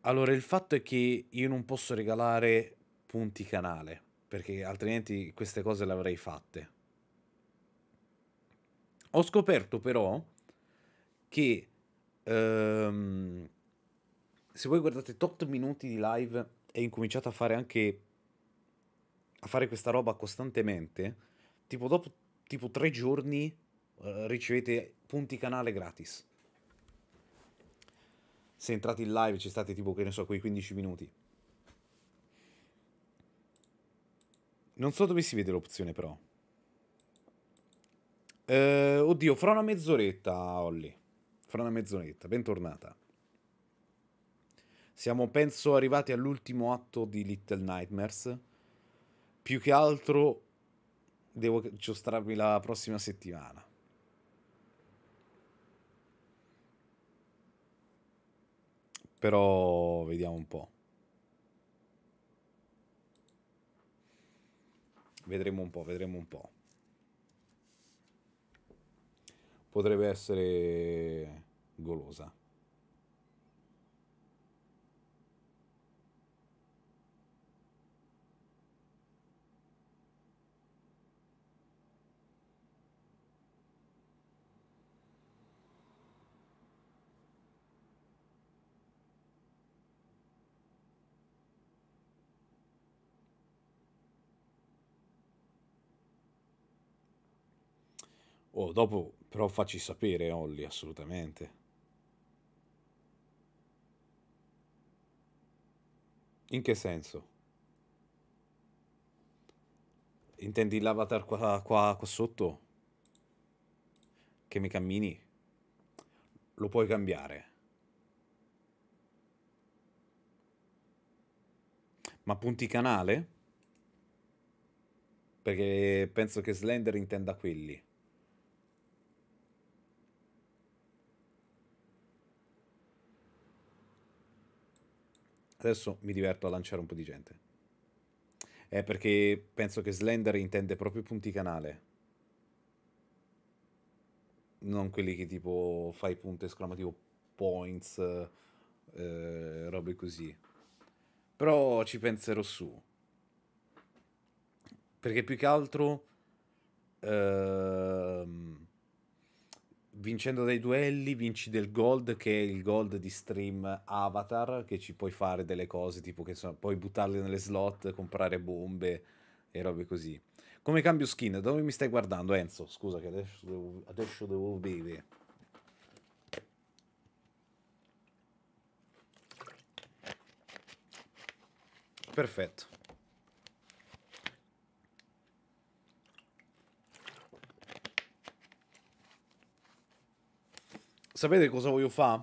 Allora, il fatto è che io non posso regalare punti canale, perché altrimenti queste cose le avrei fatte. Ho scoperto però che ehm, se voi guardate tot minuti di live e incominciate a fare anche a fare questa roba costantemente, tipo dopo tipo tre giorni eh, ricevete punti canale gratis. Se entrate in live ci state tipo, che ne so, quei 15 minuti. Non so dove si vede l'opzione però. Eh, oddio, fra una mezz'oretta, Olli. Fra una mezz'oretta, bentornata. Siamo, penso, arrivati all'ultimo atto di Little Nightmares. Più che altro devo giostrarmi la prossima settimana. Però vediamo un po'. Vedremo un po', vedremo un po'. Potrebbe essere golosa. Oh, dopo però facci sapere, Olli, assolutamente. In che senso? Intendi l'avatar qua, qua, qua sotto? Che mi cammini? Lo puoi cambiare. Ma punti canale? Perché penso che Slender intenda quelli. Adesso mi diverto a lanciare un po' di gente. È perché penso che Slender intende proprio punti canale. Non quelli che tipo fai punto esclamativo points, eh, robe così. Però ci penserò su. Perché più che altro... Ehm, vincendo dei duelli vinci del gold che è il gold di stream avatar che ci puoi fare delle cose tipo che sono, puoi buttarle nelle slot, comprare bombe e robe così. Come cambio skin? dove mi stai guardando Enzo? Scusa che adesso devo, adesso devo bere. Perfetto. Sapete cosa voglio fare?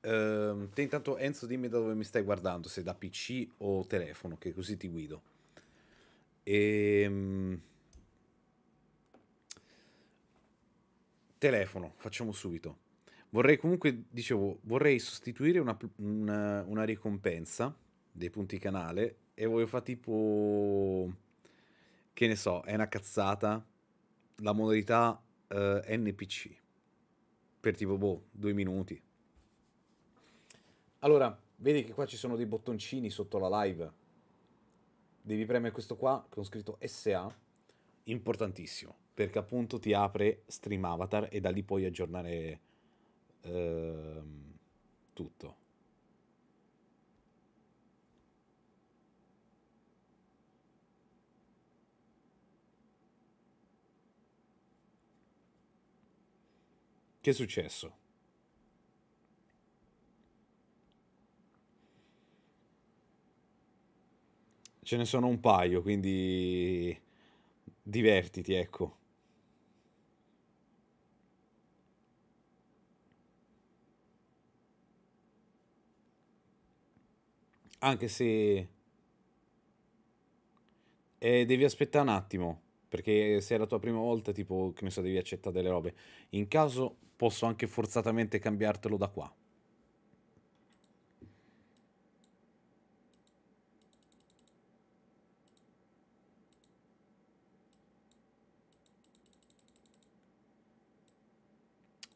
Uh, te intanto Enzo dimmi da dove mi stai guardando, se da PC o telefono, che così ti guido. E, ehm, telefono, facciamo subito. Vorrei comunque, dicevo, vorrei sostituire una, una, una ricompensa dei punti canale e voglio fare tipo, che ne so, è una cazzata, la modalità uh, eh, NPC per tipo boh, due minuti. Allora, vedi che qua ci sono dei bottoncini sotto la live. Devi premere questo qua con scritto SA, importantissimo, perché appunto ti apre Stream Avatar e da lì puoi aggiornare ehm, tutto. Che è successo? Ce ne sono un paio, quindi divertiti, ecco. Anche se... Eh, devi aspettare un attimo, perché se è la tua prima volta, tipo, che ne so, devi accettare delle robe. In caso posso anche forzatamente cambiartelo da qua.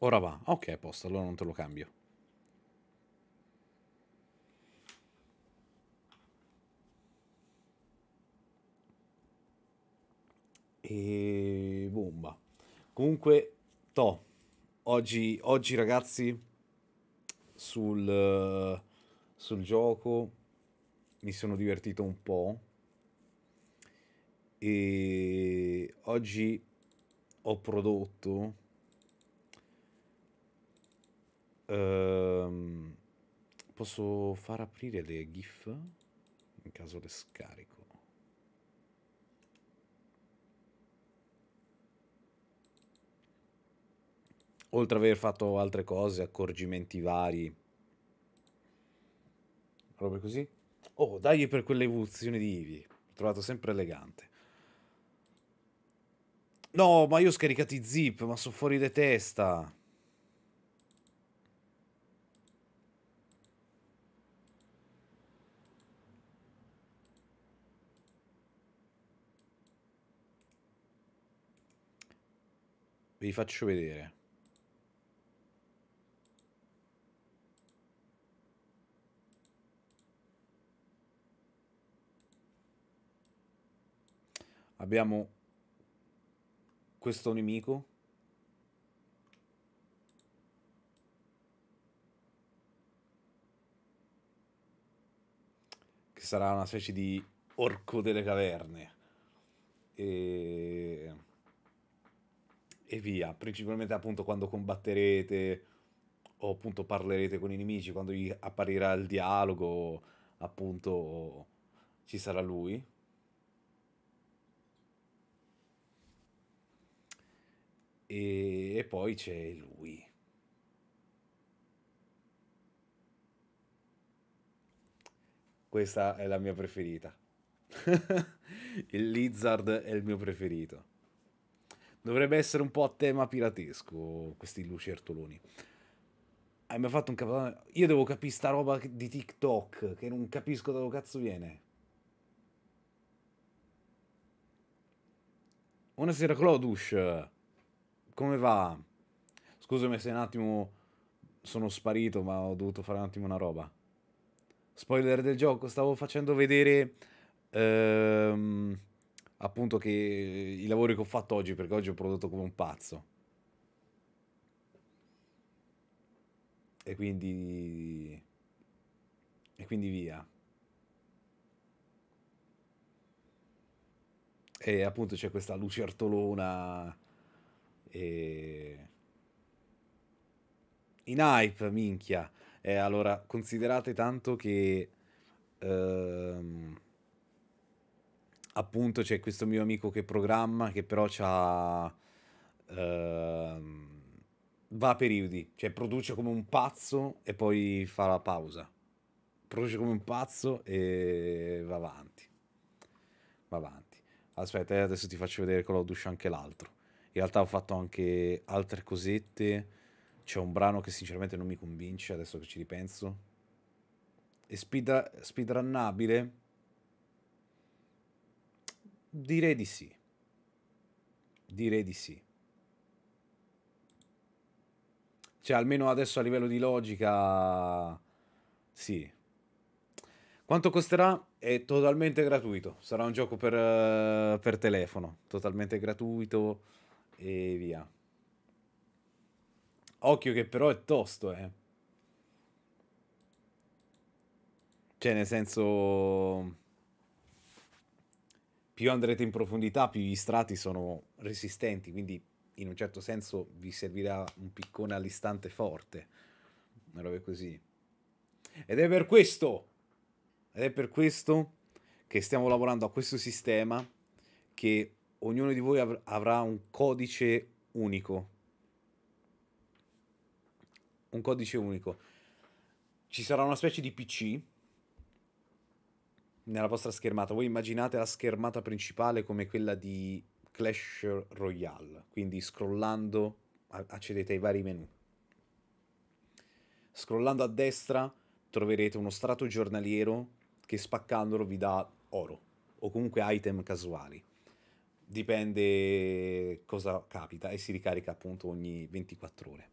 Ora va. Ok, a posto, allora non te lo cambio. E bomba. Comunque, to. Oggi, oggi ragazzi, sul, sul gioco mi sono divertito un po' e oggi ho prodotto ehm, posso far aprire le gif in caso le scarico oltre ad aver fatto altre cose, accorgimenti vari. Proprio così. Oh, dai per quell'evoluzione di Ivi. L'ho trovato sempre elegante. No, ma io ho scaricato i zip, ma sono fuori di testa. Vi faccio vedere. Abbiamo questo nemico. Che sarà una specie di orco delle caverne. E... e via. Principalmente appunto quando combatterete o appunto parlerete con i nemici, quando gli apparirà il dialogo, appunto ci sarà lui. e, e poi c'è lui. Questa è la mia preferita. il Lizard è il mio preferito. Dovrebbe essere un po' a tema piratesco questi lucertoloni. Eh, Hai mai fatto un capodanno? Io devo capire sta roba di TikTok che non capisco da dove cazzo viene. Buonasera Clodush come va? Scusami se un attimo sono sparito, ma ho dovuto fare un attimo una roba. Spoiler del gioco, stavo facendo vedere ehm, appunto che i lavori che ho fatto oggi, perché oggi ho prodotto come un pazzo. E quindi... E quindi via. E appunto c'è questa lucertolona e... In hype, minchia. Eh, allora, considerate tanto che... Ehm, appunto c'è questo mio amico che programma, che però c'ha... Ehm, va a periodi, cioè produce come un pazzo e poi fa la pausa. Produce come un pazzo e va avanti. Va avanti. Aspetta, eh, adesso ti faccio vedere quello duscia anche l'altro. In realtà ho fatto anche altre cosette. C'è un brano che sinceramente non mi convince adesso che ci ripenso. È speed, speedrunnabile? Direi di sì. Direi di sì. Cioè, almeno adesso a livello di logica... Sì. Quanto costerà? È totalmente gratuito. Sarà un gioco per, per telefono. Totalmente gratuito e via. Occhio che però è tosto, eh. Cioè, nel senso... Più andrete in profondità, più gli strati sono resistenti, quindi in un certo senso vi servirà un piccone all'istante forte. Una roba così. Ed è per questo, ed è per questo che stiamo lavorando a questo sistema che ognuno di voi av- avrà un codice unico. Un codice unico. Ci sarà una specie di PC nella vostra schermata. Voi immaginate la schermata principale come quella di Clash Royale, quindi scrollando accedete ai vari menu. Scrollando a destra troverete uno strato giornaliero che spaccandolo vi dà oro o comunque item casuali dipende cosa capita e si ricarica appunto ogni 24 ore.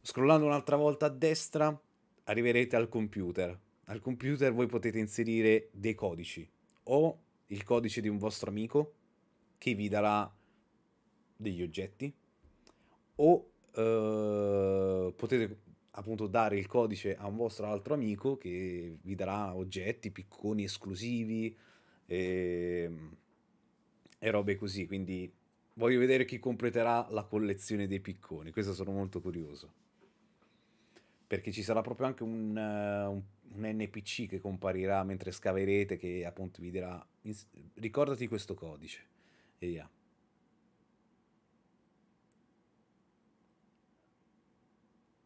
Scrollando un'altra volta a destra arriverete al computer. Al computer voi potete inserire dei codici o il codice di un vostro amico che vi darà degli oggetti o eh, potete appunto dare il codice a un vostro altro amico che vi darà oggetti, picconi esclusivi. E ehm, e robe così, quindi voglio vedere chi completerà la collezione dei picconi, questo sono molto curioso. Perché ci sarà proprio anche un, uh, un, un NPC che comparirà mentre scaverete, che appunto vi dirà ricordati questo codice e via.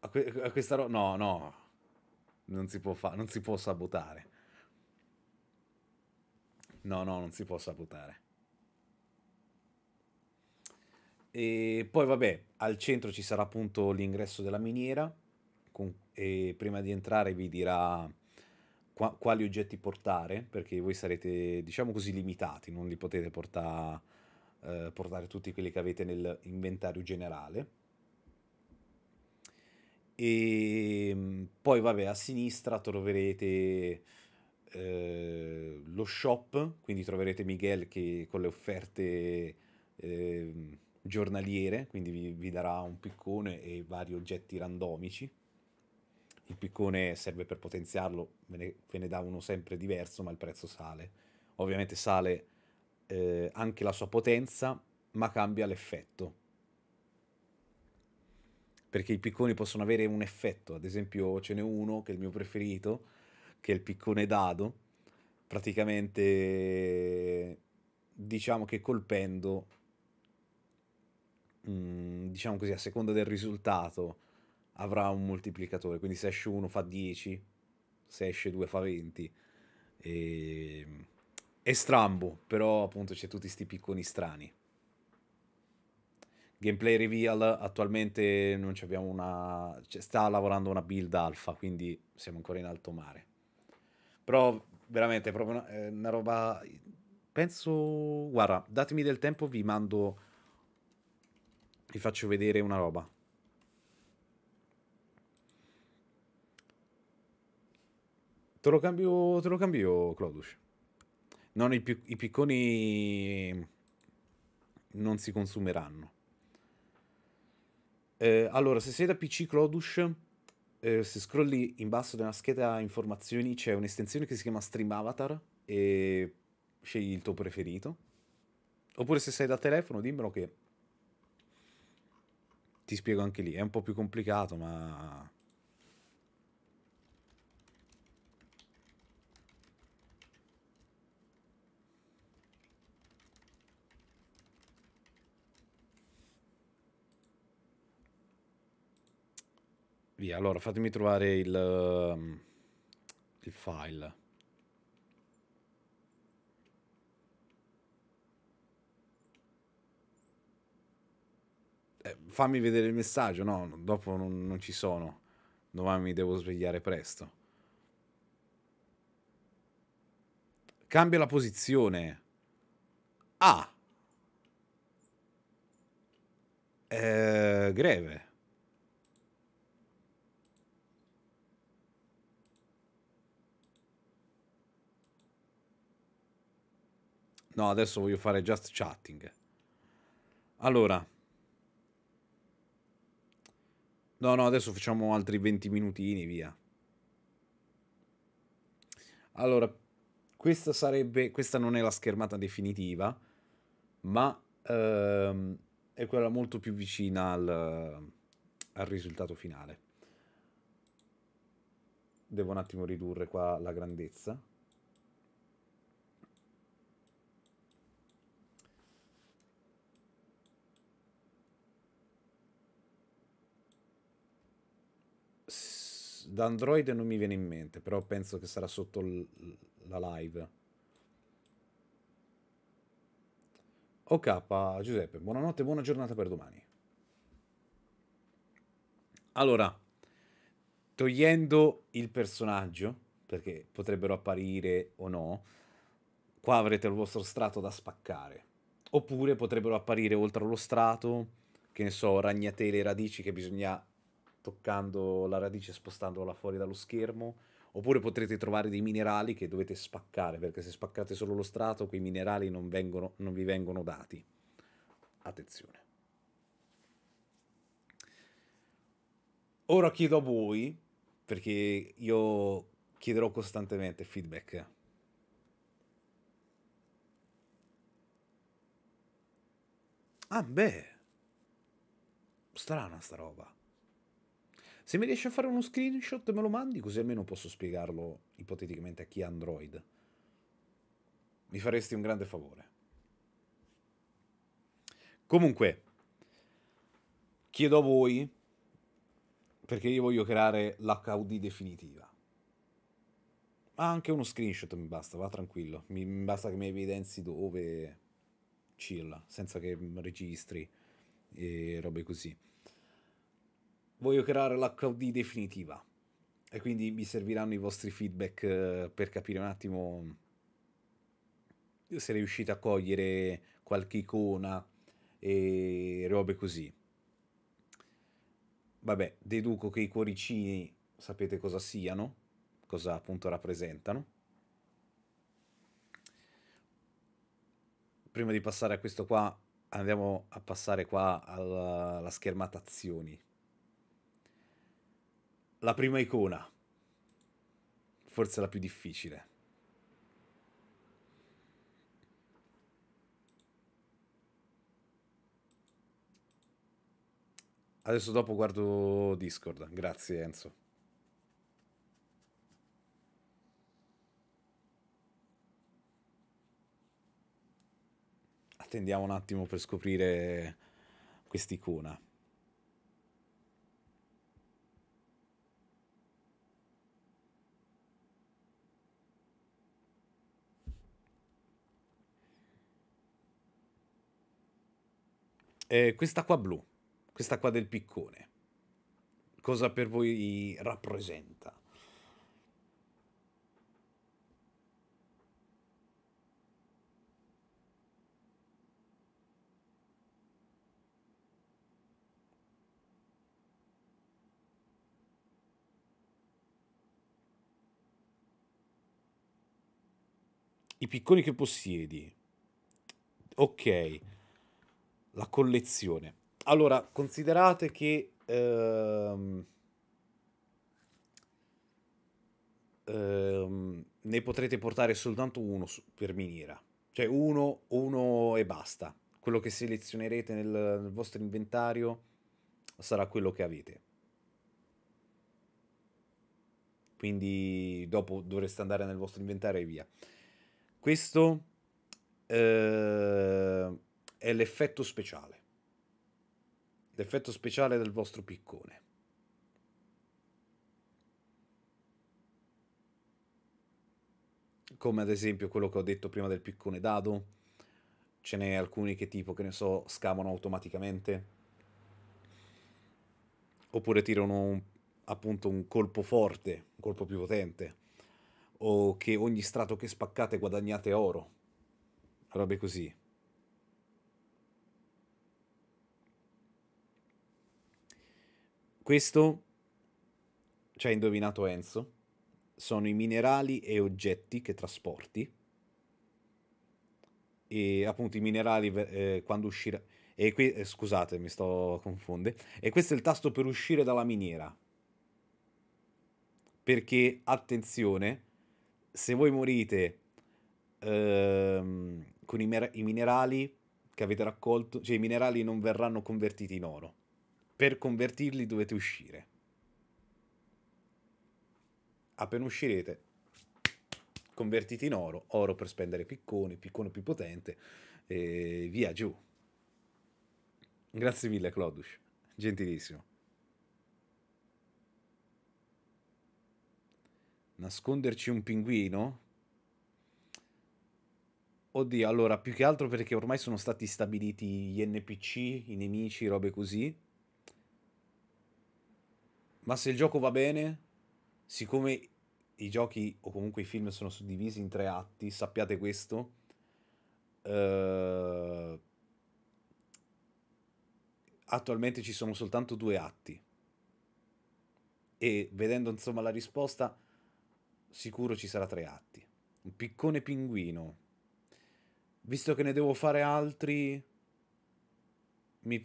A, que a questa roba... No, no, non si può fare, non si può sabotare. No, no, non si può sabotare. E poi vabbè, al centro ci sarà appunto l'ingresso della miniera con, e prima di entrare vi dirà qua, quali oggetti portare perché voi sarete diciamo così limitati, non li potete portare, eh, portare tutti quelli che avete nell'inventario generale. E mm, poi vabbè, a sinistra troverete eh, lo shop, quindi troverete Miguel che con le offerte... Eh, giornaliere, quindi vi, vi darà un piccone e vari oggetti randomici. Il piccone serve per potenziarlo, ve ne, ve ne dà uno sempre diverso, ma il prezzo sale. Ovviamente sale eh, anche la sua potenza, ma cambia l'effetto. Perché i picconi possono avere un effetto, ad esempio ce n'è uno che è il mio preferito, che è il piccone dado, praticamente diciamo che colpendo Mm, diciamo così, a seconda del risultato avrà un moltiplicatore. Quindi se esce 1 fa 10, se esce 2 fa 20. E... Ehm, è strambo, però appunto c'è tutti questi picconi strani. Gameplay Reveal, attualmente non abbiamo una... sta lavorando una build alfa, quindi siamo ancora in alto mare. Però veramente è proprio una, una roba... Penso... Guarda, datemi del tempo, vi mando vi faccio vedere una roba. Te lo cambio, te lo cambio Clodus. Non i, i picconi non si consumeranno. Eh, allora, se siete a PC Clodus, eh, se scrolli in basso nella scheda informazioni c'è un'estensione che si chiama Stream Avatar e scegli il tuo preferito. Oppure se sei da telefono dimmelo che ti spiego anche lì, è un po' più complicato, ma... Via, allora fatemi trovare il, ehm, il file. fammi vedere il messaggio. No, dopo non, non ci sono. Domani mi devo svegliare presto. Cambia la posizione. Ah. Eh, greve. No, adesso voglio fare just chatting. Allora. No, no, adesso facciamo altri 20 minutini, via. Allora, questa sarebbe... Questa non è la schermata definitiva, ma ehm, è quella molto più vicina al, al risultato finale. Devo un attimo ridurre qua la grandezza. da Android non mi viene in mente, però penso che sarà sotto la live. Ok, Giuseppe, buonanotte e buona giornata per domani. Allora, togliendo il personaggio, perché potrebbero apparire o no, qua avrete il vostro strato da spaccare. Oppure potrebbero apparire oltre allo strato, che ne so, ragnatele radici che bisogna toccando la radice e spostandola fuori dallo schermo. Oppure potrete trovare dei minerali che dovete spaccare, perché se spaccate solo lo strato, quei minerali non, vengono, non vi vengono dati. Attenzione. Ora chiedo a voi, perché io chiederò costantemente feedback. Ah beh, strana sta roba. Se mi riesci a fare uno screenshot me lo mandi così almeno posso spiegarlo ipoteticamente a chi è Android. Mi faresti un grande favore. Comunque, chiedo a voi, perché io voglio creare l'HUD definitiva. Ma anche uno screenshot mi basta, va tranquillo. mi basta che mi evidenzi dove chill, senza che registri e robe così voglio creare l'HD definitiva e quindi mi serviranno i vostri feedback eh, per capire un attimo mm, se riuscite a cogliere qualche icona e robe così. Vabbè, deduco che i cuoricini sapete cosa siano, cosa appunto rappresentano. Prima di passare a questo qua, andiamo a passare qua alla, alla schermata azioni la prima icona, forse la più difficile. Adesso dopo guardo Discord, grazie Enzo. Attendiamo un attimo per scoprire quest'icona. Eh, questa qua blu, questa qua del piccone, cosa per voi rappresenta? i picconi che possiedi. Ok, la collezione. Allora, considerate che... Ehm, ehm, ne potrete portare soltanto uno per miniera, cioè uno, uno e basta. Quello che selezionerete nel, nel vostro inventario sarà quello che avete. Quindi dopo dovreste andare nel vostro inventario e via. Questo... Eh, è l'effetto speciale. L'effetto speciale del vostro piccone. Come ad esempio quello che ho detto prima del piccone dado. Ce n'è alcuni che tipo, che ne so, scavano automaticamente. Oppure tirano un, appunto un colpo forte, un colpo più potente. O che ogni strato che spaccate guadagnate oro. Robe così. Questo ci ha indovinato Enzo. Sono i minerali e oggetti che trasporti. E appunto i minerali eh, quando uscirà... E qui, eh, scusate, mi sto confondendo. E questo è il tasto per uscire dalla miniera. Perché, attenzione, se voi morite ehm, con i, i, minerali che avete raccolto, cioè i minerali non verranno convertiti in oro per convertirli dovete uscire. Appena uscirete, convertiti in oro, oro per spendere piccone, piccone più potente, e via giù. Grazie mille Clodus, gentilissimo. Nasconderci un pinguino? Oddio, allora, più che altro perché ormai sono stati stabiliti gli NPC, i nemici, robe così ma se il gioco va bene, siccome i giochi o comunque i film sono suddivisi in tre atti, sappiate questo. Uh, attualmente ci sono soltanto due atti. E vedendo insomma la risposta, sicuro ci sarà tre atti. Un piccone pinguino. Visto che ne devo fare altri, mi,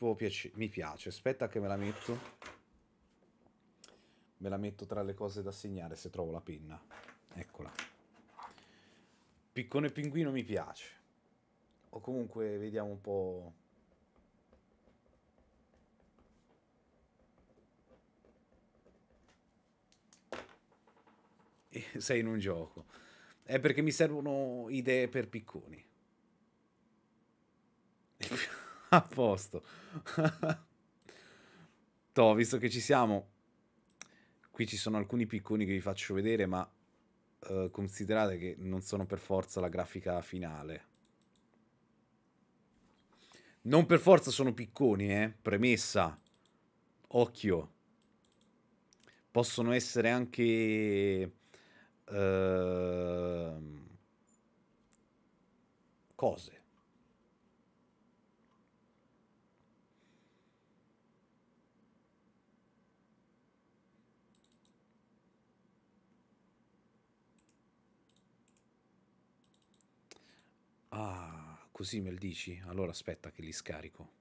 mi piace. Aspetta che me la metto me la metto tra le cose da segnare se trovo la penna. Eccola. Piccone pinguino mi piace. O comunque vediamo un po'... Eh, sei in un gioco. È perché mi servono idee per picconi. A posto. Toh, visto che ci siamo, qui ci sono alcuni picconi che vi faccio vedere, ma eh, considerate che non sono per forza la grafica finale. Non per forza sono picconi, eh? Premessa. Occhio. Possono essere anche... Eh, cose. Ah, così me lo dici? Allora aspetta che li scarico.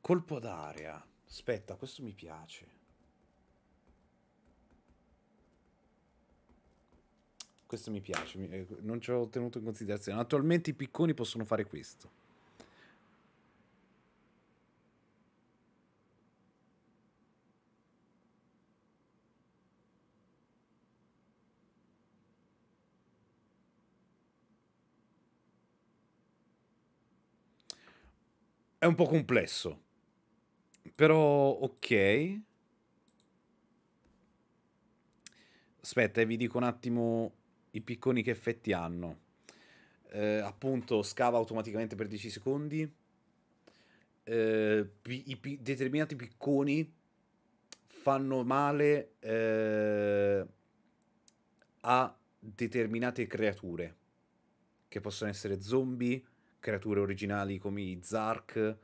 Colpo d'aria. Aspetta, questo mi piace. Questo mi piace, eh, non ci ho tenuto in considerazione. Attualmente i picconi possono fare questo. È un po' complesso. Però ok. Aspetta, eh, vi dico un attimo i picconi che effetti hanno. Eh, appunto, scava automaticamente per 10 secondi. Eh, i, i, determinati picconi fanno male eh, a determinate creature che possono essere zombie creature originali come i Zark,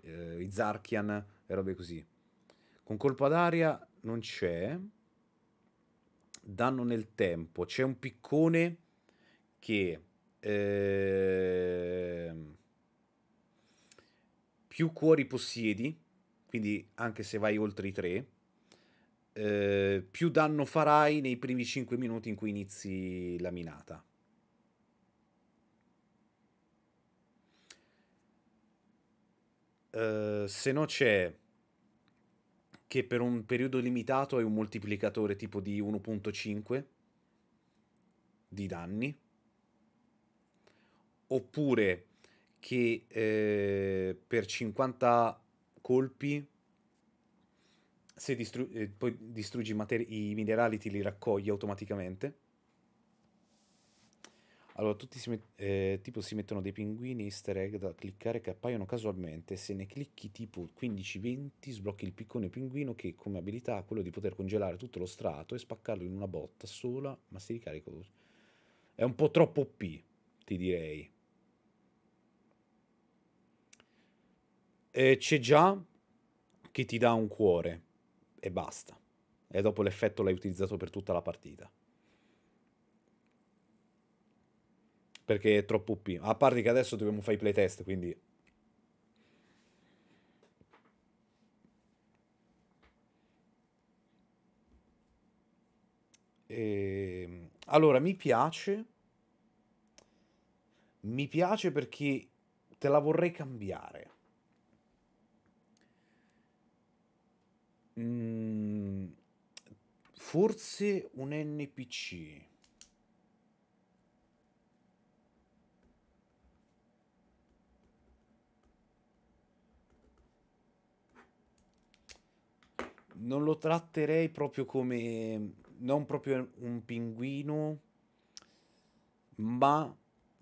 eh, i Zarkian e robe così. Con colpo ad aria non c'è. Danno nel tempo. C'è un piccone che... Eh, più cuori possiedi, quindi anche se vai oltre i tre, eh, più danno farai nei primi 5 minuti in cui inizi la minata. Ehm, se no c'è che per un periodo limitato hai un moltiplicatore tipo di 1.5 di danni, oppure che eh, per 50 colpi se distru- eh, poi distruggi mater- i minerali ti li raccogli automaticamente. Allora, tutti si met- eh, tipo si mettono dei pinguini easter egg da cliccare che appaiono casualmente. Se ne clicchi tipo 15-20, sblocchi il piccone pinguino che come abilità ha quello di poter congelare tutto lo strato e spaccarlo in una botta sola, ma si ricarica È un po' troppo P, ti direi. E c'è già che ti dà un cuore e basta. E dopo l'effetto l'hai utilizzato per tutta la partita. perché è troppo OP. A parte che adesso dobbiamo fare i playtest, quindi... E... Ehm, allora, mi piace... Mi piace perché te la vorrei cambiare. Mm... Forse un NPC. non lo tratterei proprio come non proprio un pinguino, ma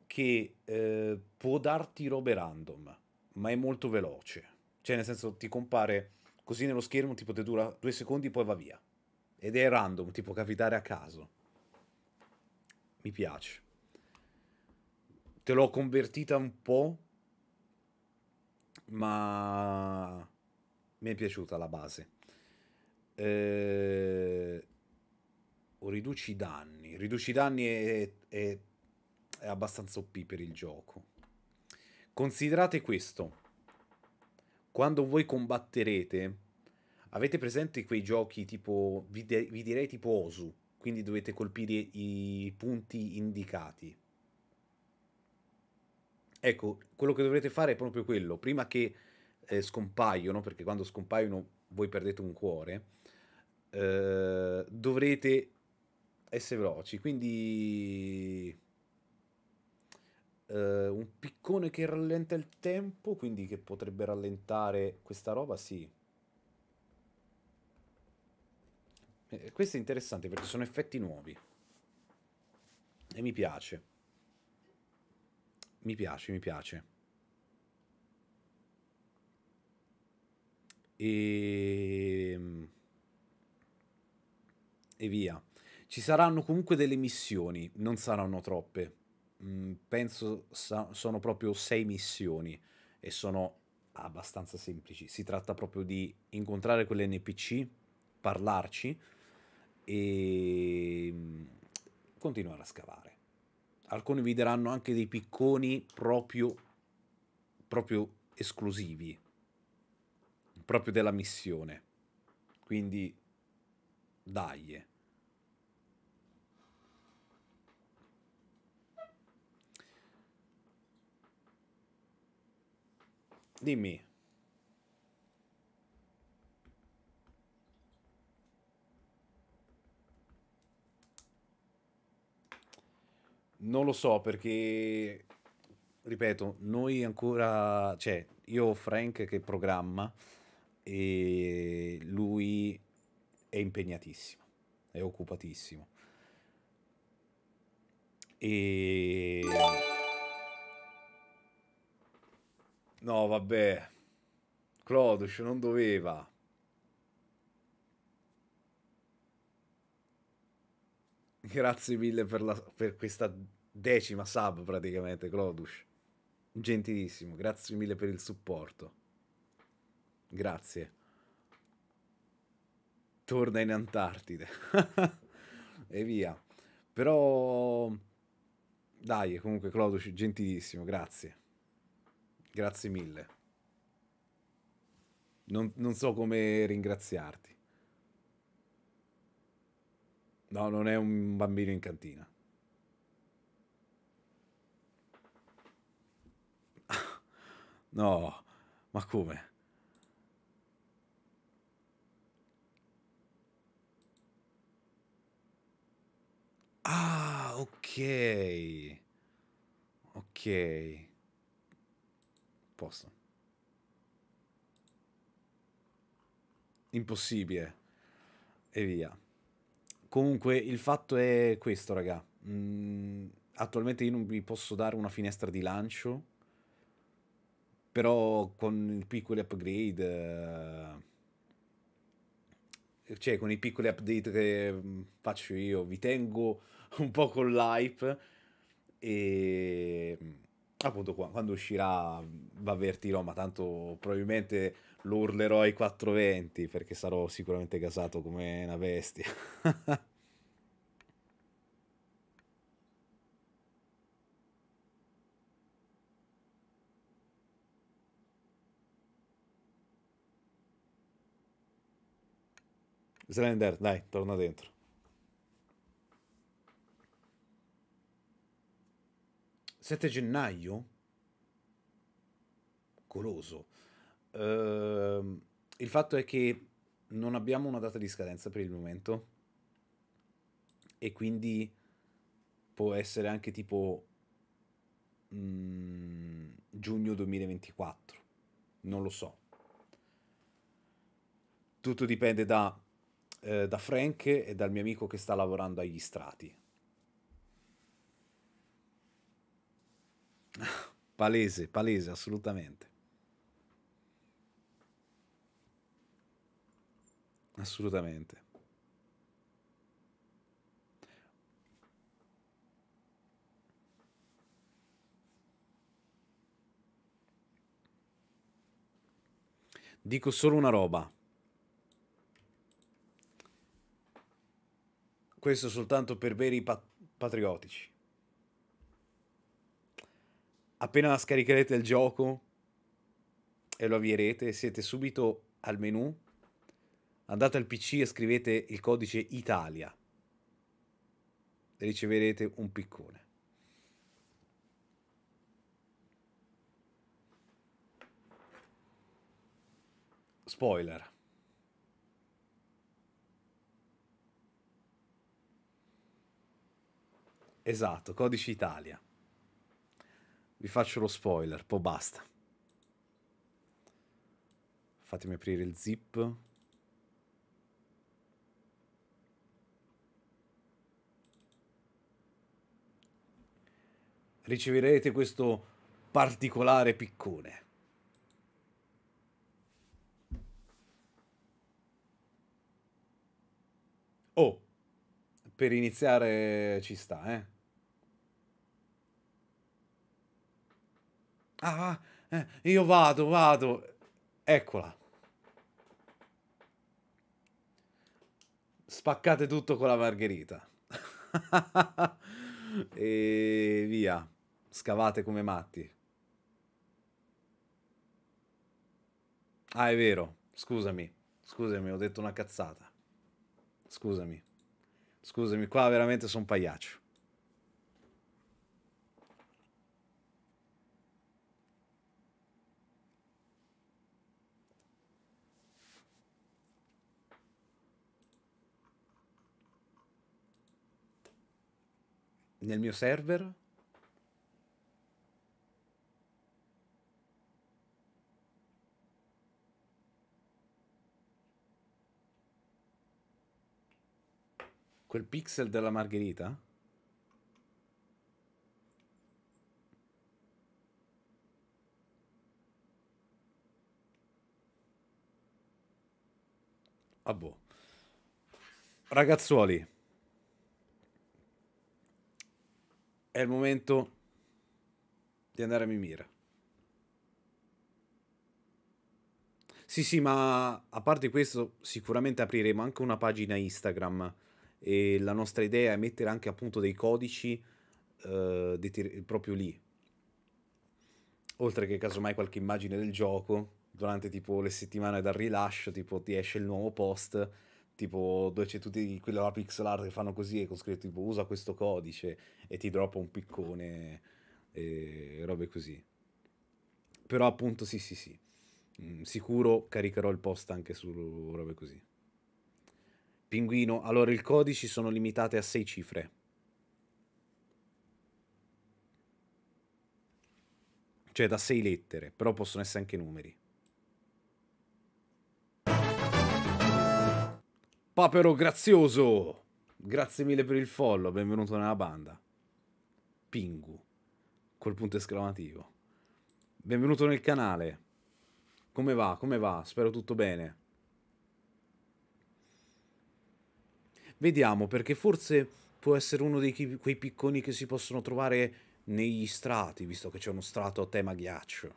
che eh, può darti robe random, ma è molto veloce. Cioè, nel senso, ti compare così nello schermo, tipo ti dura due secondi, poi va via. Ed è random, ti può capitare a caso. Mi piace. Te l'ho convertita un po', ma mi è piaciuta la base eh, o riduci i danni. Riduci i danni è, è, è abbastanza OP per il gioco. Considerate questo. Quando voi combatterete, avete presente quei giochi tipo, vi, de- vi direi tipo Osu, quindi dovete colpire i punti indicati. Ecco, quello che dovrete fare è proprio quello. Prima che eh, scompaiono, perché quando scompaiono voi perdete un cuore, eh, dovrete essere veloci. Quindi eh, un piccone che rallenta il tempo, quindi che potrebbe rallentare questa roba, sì. Eh, questo è interessante perché sono effetti nuovi. E mi piace. Mi piace, mi piace. E... Ehm, e via. Ci saranno comunque delle missioni, non saranno troppe. Mm, penso sa- sono proprio sei missioni e sono abbastanza semplici. Si tratta proprio di incontrare quell'NPC, parlarci e mm, continuare a scavare. Alcuni vi daranno anche dei picconi proprio, proprio esclusivi, proprio della missione. Quindi, dai. Dimmi. Non lo so perché, ripeto, noi ancora, cioè io ho Frank che programma e lui è impegnatissimo, è occupatissimo. E... No, vabbè. Clodosh non doveva. Grazie mille per, la, per questa decima sub praticamente, Clodush. Gentilissimo, grazie mille per il supporto. Grazie. Torna in Antartide. e via. Però... Dai, comunque Clodush, gentilissimo, grazie. Grazie mille. Non, non so come ringraziarti. No, non è un bambino in cantina. No, ma come? Ah, ok. Ok. Posto. Impossibile. E via. Comunque il fatto è questo, raga. Mm, attualmente io non vi posso dare una finestra di lancio. Però con i piccoli upgrade... Eh, cioè con i piccoli update che mm, faccio io, vi tengo un po' con l'hype e mm, appunto quando uscirà va avvertirò, ma tanto probabilmente lo urlerò ai 420 perché sarò sicuramente gasato come una bestia. Slender, dai, torna dentro. 7 gennaio? Coloso. Uh, ehm, il fatto è che non abbiamo una data di scadenza per il momento e quindi può essere anche tipo mh, mm, giugno 2024, non lo so. Tutto dipende da, eh, da Frank e dal mio amico che sta lavorando agli strati. Palese, palese, assolutamente. Assolutamente. Dico solo una roba. Questo soltanto per veri pat patriottici appena scaricherete il gioco e lo avvierete, siete subito al menu, andate al PC e scrivete il codice Italia riceverete un piccone. Spoiler. Esatto, codice Italia. Vi faccio lo spoiler, poi basta. Fatemi aprire il zip. Riceverete questo particolare piccone. Oh, per iniziare ci sta, eh. Ah, eh, io vado, vado. Eccola. Spaccate tutto con la margherita. e via. Scavate come matti. Ah, è vero. Scusami. Scusami, ho detto una cazzata. Scusami. Scusami, qua veramente sono un pagliaccio. nel mio server quel pixel della margherita? Ah boh. Ragazzuoli. è il momento di andare a Mimira. Sì, sì, ma a parte questo, sicuramente apriremo anche una pagina Instagram e la nostra idea è mettere anche appunto dei codici eh, proprio lì. Oltre che casomai qualche immagine del gioco, durante tipo le settimane dal rilascio, tipo ti esce il nuovo post tipo dove c'è tutti quelli della pixel art che fanno così e con scritto tipo usa questo codice e ti droppa un piccone e robe così. Però appunto sì sì sì, mm, sicuro caricherò il post anche su robe così. Pinguino, allora il codice sono limitate a 6 cifre. Cioè da 6 lettere, però possono essere anche numeri. Papero Grazioso, grazie mille per il follow, benvenuto nella banda. Pingu, col punto esclamativo. Benvenuto nel canale. Come va? Come va? Spero tutto bene. Vediamo, perché forse può essere uno di quei picconi che si possono trovare negli strati, visto che c'è uno strato a tema ghiaccio.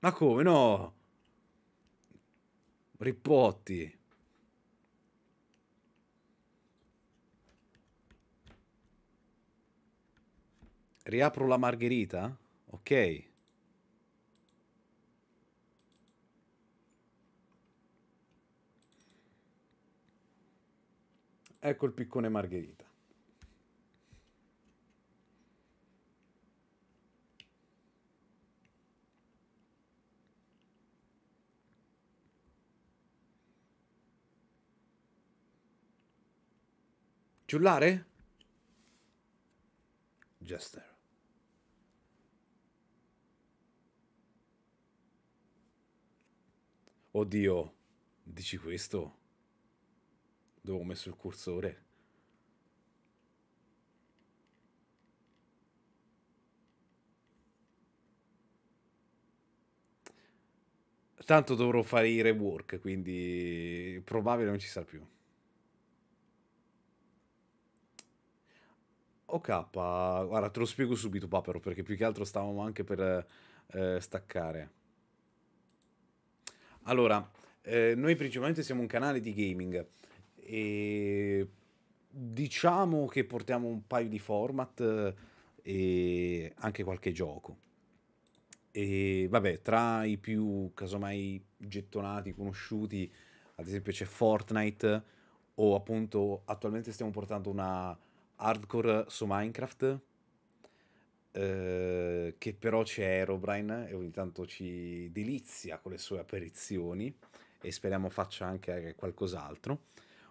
Ma come no? Ripotti. Riapro la margherita? Ok. Ecco il piccone margherita. Giullare? Jester. Oddio, dici questo? Dove ho messo il cursore? Tanto dovrò fare i rework, quindi probabile non ci sarà più. OK, guarda, te lo spiego subito, Papero, perché più che altro stavamo anche per eh, staccare. Allora, eh, noi principalmente siamo un canale di gaming e diciamo che portiamo un paio di format eh, e anche qualche gioco. E vabbè, tra i più casomai gettonati, conosciuti, ad esempio c'è Fortnite o appunto attualmente stiamo portando una hardcore su Minecraft. Eh, che però c'è Aerobrine e ogni tanto ci delizia con le sue apparizioni e speriamo faccia anche qualcos'altro.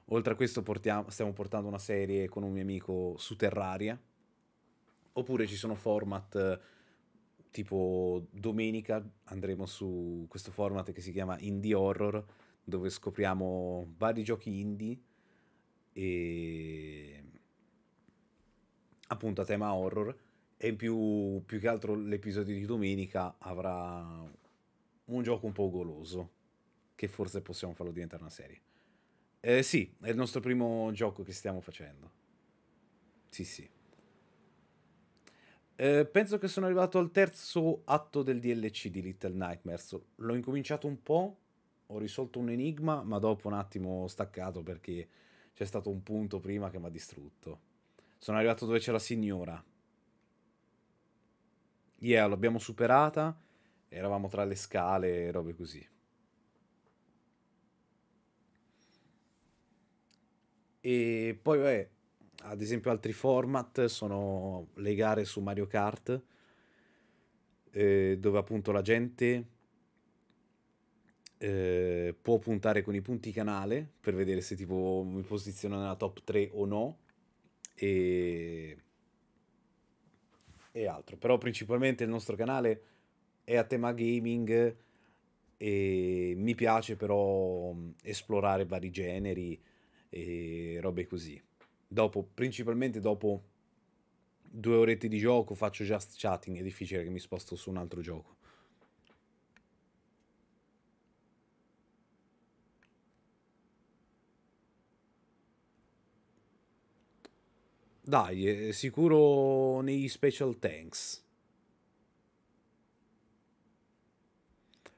Oltre a questo portiamo, stiamo portando una serie con un mio amico su Terraria, oppure ci sono format tipo domenica andremo su questo format che si chiama Indie Horror, dove scopriamo vari giochi indie e appunto a tema horror e in più, più che altro l'episodio di domenica avrà un gioco un po' goloso che forse possiamo farlo diventare una serie. Eh, sì, è il nostro primo gioco che stiamo facendo. Sì, sì. Eh, penso che sono arrivato al terzo atto del DLC di Little Nightmares. L'ho incominciato un po', ho risolto un enigma, ma dopo un attimo ho staccato perché c'è stato un punto prima che mi ha distrutto. Sono arrivato dove c'è la signora. Yeah, l'abbiamo superata. Eravamo tra le scale e robe così. E poi, beh, ad esempio, altri format sono le gare su Mario Kart, eh, dove appunto la gente eh, può puntare con i punti canale per vedere se tipo mi posiziono nella top 3 o no e, e altro. Però principalmente il nostro canale è a tema gaming e mi piace però mm, esplorare vari generi e robe così. Dopo, principalmente dopo due orette di gioco faccio just chatting, è difficile che mi sposto su un altro gioco. Dai, eh, sicuro negli special tanks.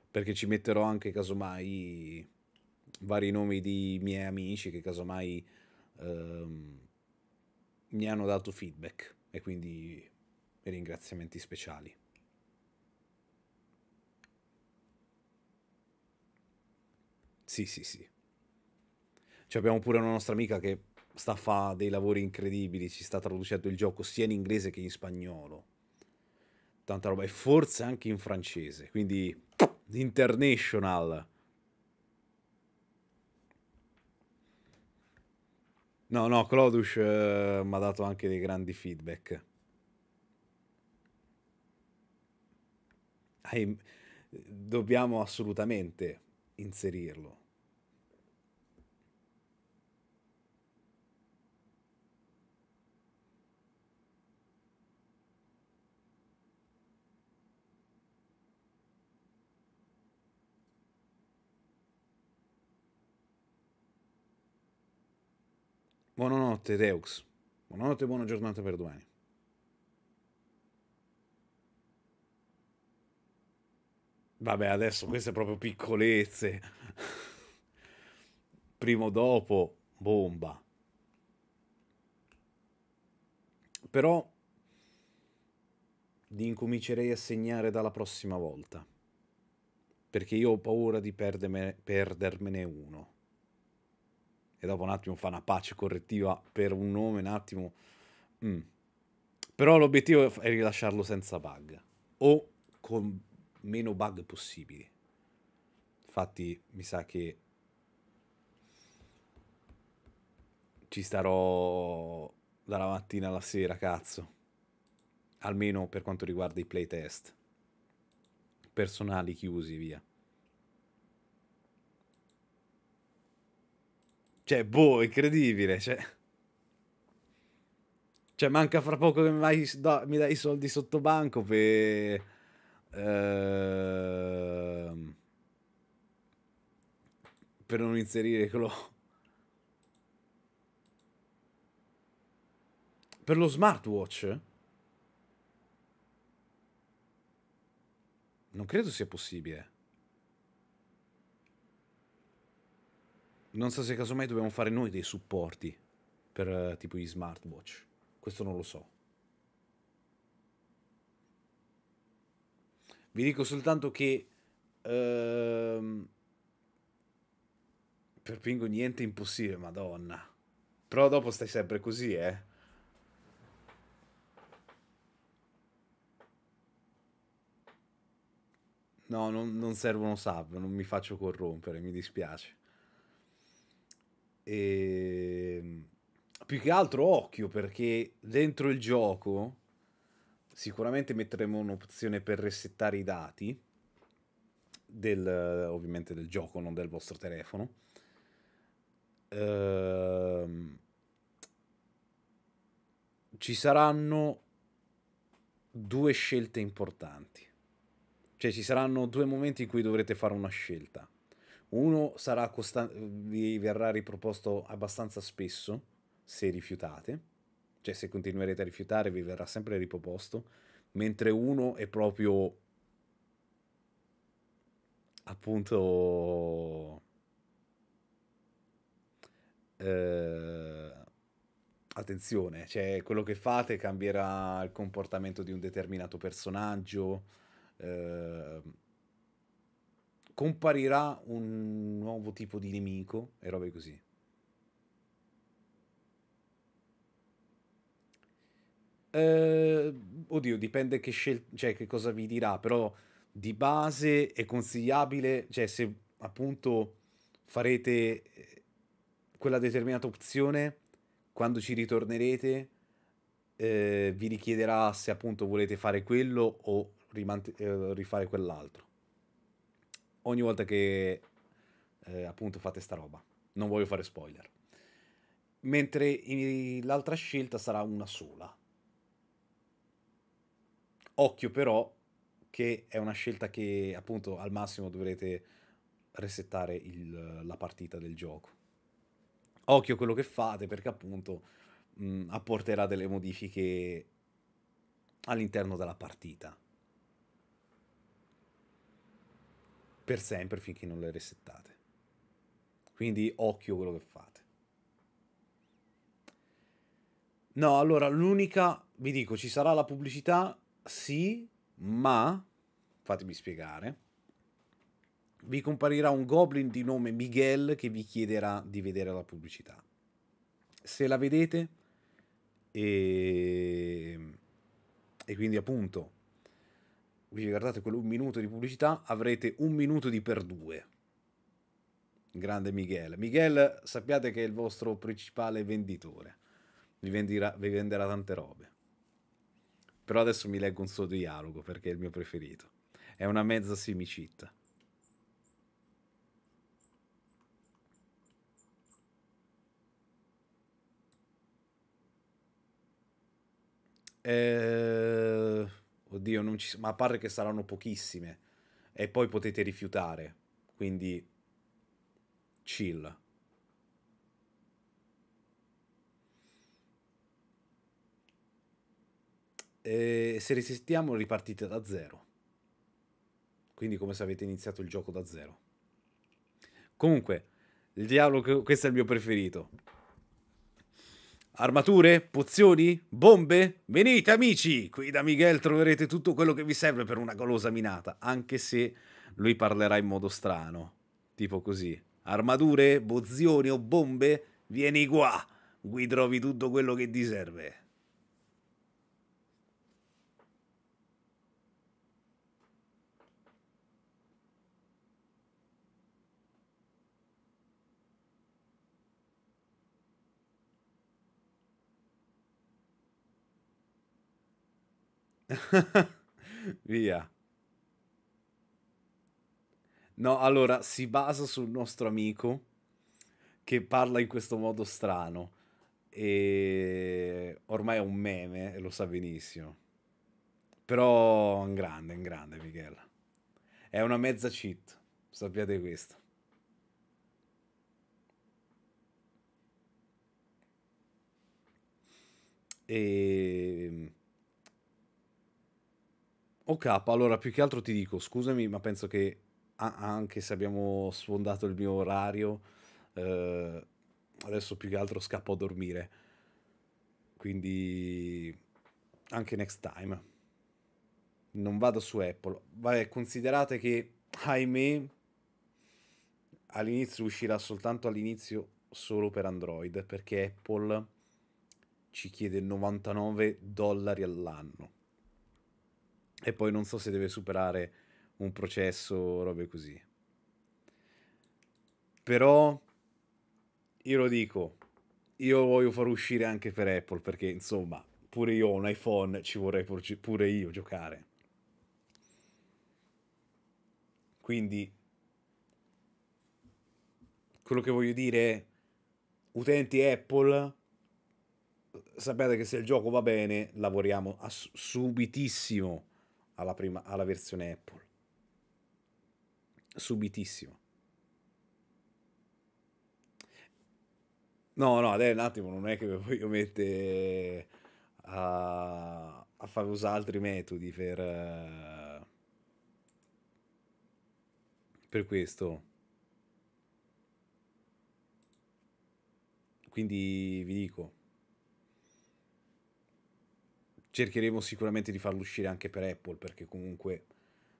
Perché ci metterò anche casomai vari nomi di miei amici che casomai ehm, mi hanno dato feedback e quindi ringraziamenti speciali. Sì, sì, sì. Cioè abbiamo pure una nostra amica che sta fa dei lavori incredibili, ci sta traducendo il gioco sia in inglese che in spagnolo. Tanta roba, e forse anche in francese, quindi international. No, no, Clodus eh, mi ha dato anche dei grandi feedback. Hai, ehm, dobbiamo assolutamente inserirlo. Buonanotte Deux. Buonanotte e buona giornata per domani. Vabbè, adesso queste proprio piccolezze. Primo dopo, bomba. Però li incomincerei a segnare dalla prossima volta. Perché io ho paura di perdermene, perdermene uno e dopo un attimo fa una pace correttiva per un nome un attimo... Mm. Però l'obiettivo è rilasciarlo senza bug o con meno bug possibili. Infatti mi sa che ci starò dalla mattina alla sera, cazzo. Almeno per quanto riguarda i playtest. Personali chiusi, via. Cioè, boh, incredibile. Cioè, cioè manca fra poco che mi, vai, do, mi dai i soldi sotto banco per... Uh, ehm, per non inserire quello... Per lo smartwatch? Non credo sia possibile. Non so se casomai dobbiamo fare noi dei supporti per eh, tipo gli smartwatch. Questo non lo so. Vi dico soltanto che ehm, per Pingo niente è impossibile, madonna. Però dopo stai sempre così, eh. No, non, non servono sub, non mi faccio corrompere, mi dispiace. E... Ehm, più che altro occhio perché dentro il gioco sicuramente metteremo un'opzione per resettare i dati del, ovviamente del gioco, non del vostro telefono. Ehm... ci saranno due scelte importanti. Cioè ci saranno due momenti in cui dovrete fare una scelta. Uno sarà costa- vi verrà riproposto abbastanza spesso se rifiutate, cioè se continuerete a rifiutare vi verrà sempre riproposto, mentre uno è proprio appunto eh, attenzione, cioè quello che fate cambierà il comportamento di un determinato personaggio. Eh, comparirà un nuovo tipo di nemico e robe così. Eh, oddio, dipende che, scel- cioè, che cosa vi dirà, però di base è consigliabile, cioè se appunto farete eh, quella determinata opzione, quando ci ritornerete eh, vi richiederà se appunto volete fare quello o rimant- eh, rifare quell'altro ogni volta che eh, appunto fate sta roba. Non voglio fare spoiler. Mentre i, l'altra scelta sarà una sola. Occhio però che è una scelta che appunto al massimo dovrete resettare il, la partita del gioco. Occhio quello che fate perché appunto mh, mm, apporterà delle modifiche all'interno della partita. per sempre finché non le resettate. Quindi occhio quello che fate. No, allora l'unica, vi dico, ci sarà la pubblicità, sì, ma, fatemi spiegare, vi comparirà un goblin di nome Miguel che vi chiederà di vedere la pubblicità. Se la vedete, e, ehm, e quindi appunto vi guardate quell'un minuto di pubblicità, avrete un minuto di per due. Grande Miguel. Miguel, sappiate che è il vostro principale venditore. Vi, vendirà, vi venderà tante robe. Però adesso mi leggo un suo dialogo perché è il mio preferito. È una mezza simicitta. Eh oddio, non ci, ma pare che saranno pochissime. E poi potete rifiutare. Quindi, chill. E ehm, se resistiamo ripartite da zero. Quindi come se avete iniziato il gioco da zero. Comunque, il dialogo, questo è il mio preferito. Armature? Pozioni? Bombe? Venite amici! Qui da Miguel troverete tutto quello che vi serve per una golosa minata, anche se lui parlerà in modo strano. Tipo così. Armature? Pozioni o bombe? Vieni qua! Qui trovi tutto quello che ti serve. Via. No, allora si basa sul nostro amico che parla in questo modo strano e ormai è un meme e lo sa benissimo. Però è un grande, un grande Miguel. È una mezza cheat, sappiate questo. E ehm, Ok, allora più che altro ti dico, scusami, ma penso che anche se abbiamo sfondato il mio orario, eh, adesso più che altro scappo a dormire. Quindi anche next time. Non vado su Apple. Vabbè, considerate che, ahimè, all'inizio uscirà soltanto all'inizio solo per Android, perché Apple ci chiede 99 dollari all'anno e poi non so se deve superare un processo, robe così. Però io lo dico, io voglio far uscire anche per Apple perché insomma, pure io ho un iPhone, ci vorrei pure io giocare. Quindi quello che voglio dire è utenti Apple sapete che se il gioco va bene lavoriamo subitissimo alla, prima, alla versione Apple. Subitissimo. No, no, adesso un attimo, non è che mi voglio mettere a, a fare usare altri metodi per, per questo. Quindi vi dico, cercheremo sicuramente di farlo uscire anche per Apple, perché comunque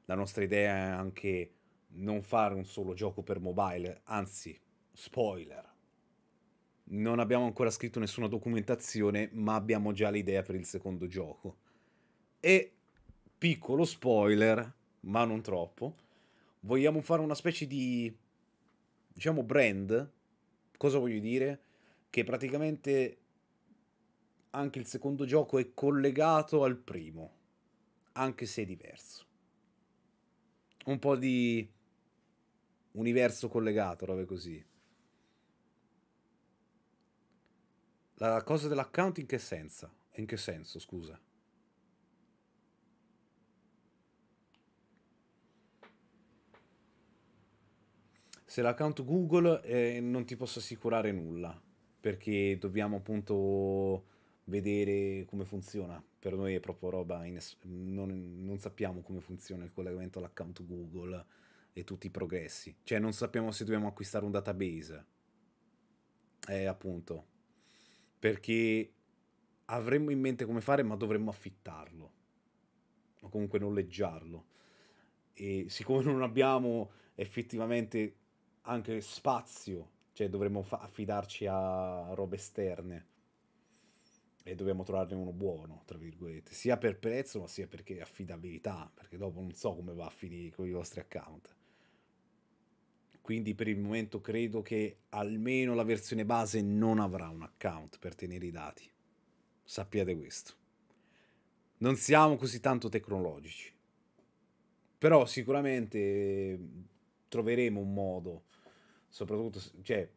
la nostra idea è anche non fare un solo gioco per mobile, anzi, spoiler. Non abbiamo ancora scritto nessuna documentazione, ma abbiamo già l'idea per il secondo gioco. E piccolo spoiler, ma non troppo, vogliamo fare una specie di diciamo brand. Cosa voglio dire? Che praticamente anche il secondo gioco è collegato al primo, anche se è diverso. Un po' di universo collegato, robe così. La cosa dell'account in che senso? In che senso, scusa? Se l'account Google eh, non ti posso assicurare nulla, perché dobbiamo appunto vedere come funziona. Per noi è proprio roba, in, non, non, sappiamo come funziona il collegamento all'account Google e tutti i progressi. Cioè non sappiamo se dobbiamo acquistare un database. Eh, appunto, perché avremmo in mente come fare, ma dovremmo affittarlo o comunque noleggiarlo. E siccome non abbiamo effettivamente anche spazio, cioè dovremmo affidarci a robe esterne e dobbiamo trovarne uno buono, tra virgolette, sia per prezzo ma sia perché affidabilità, perché dopo non so come va a finire con i vostri account. Quindi per il momento credo che almeno la versione base non avrà un account per tenere i dati. Sappiate questo. Non siamo così tanto tecnologici. Però sicuramente eh, troveremo un modo, soprattutto, cioè,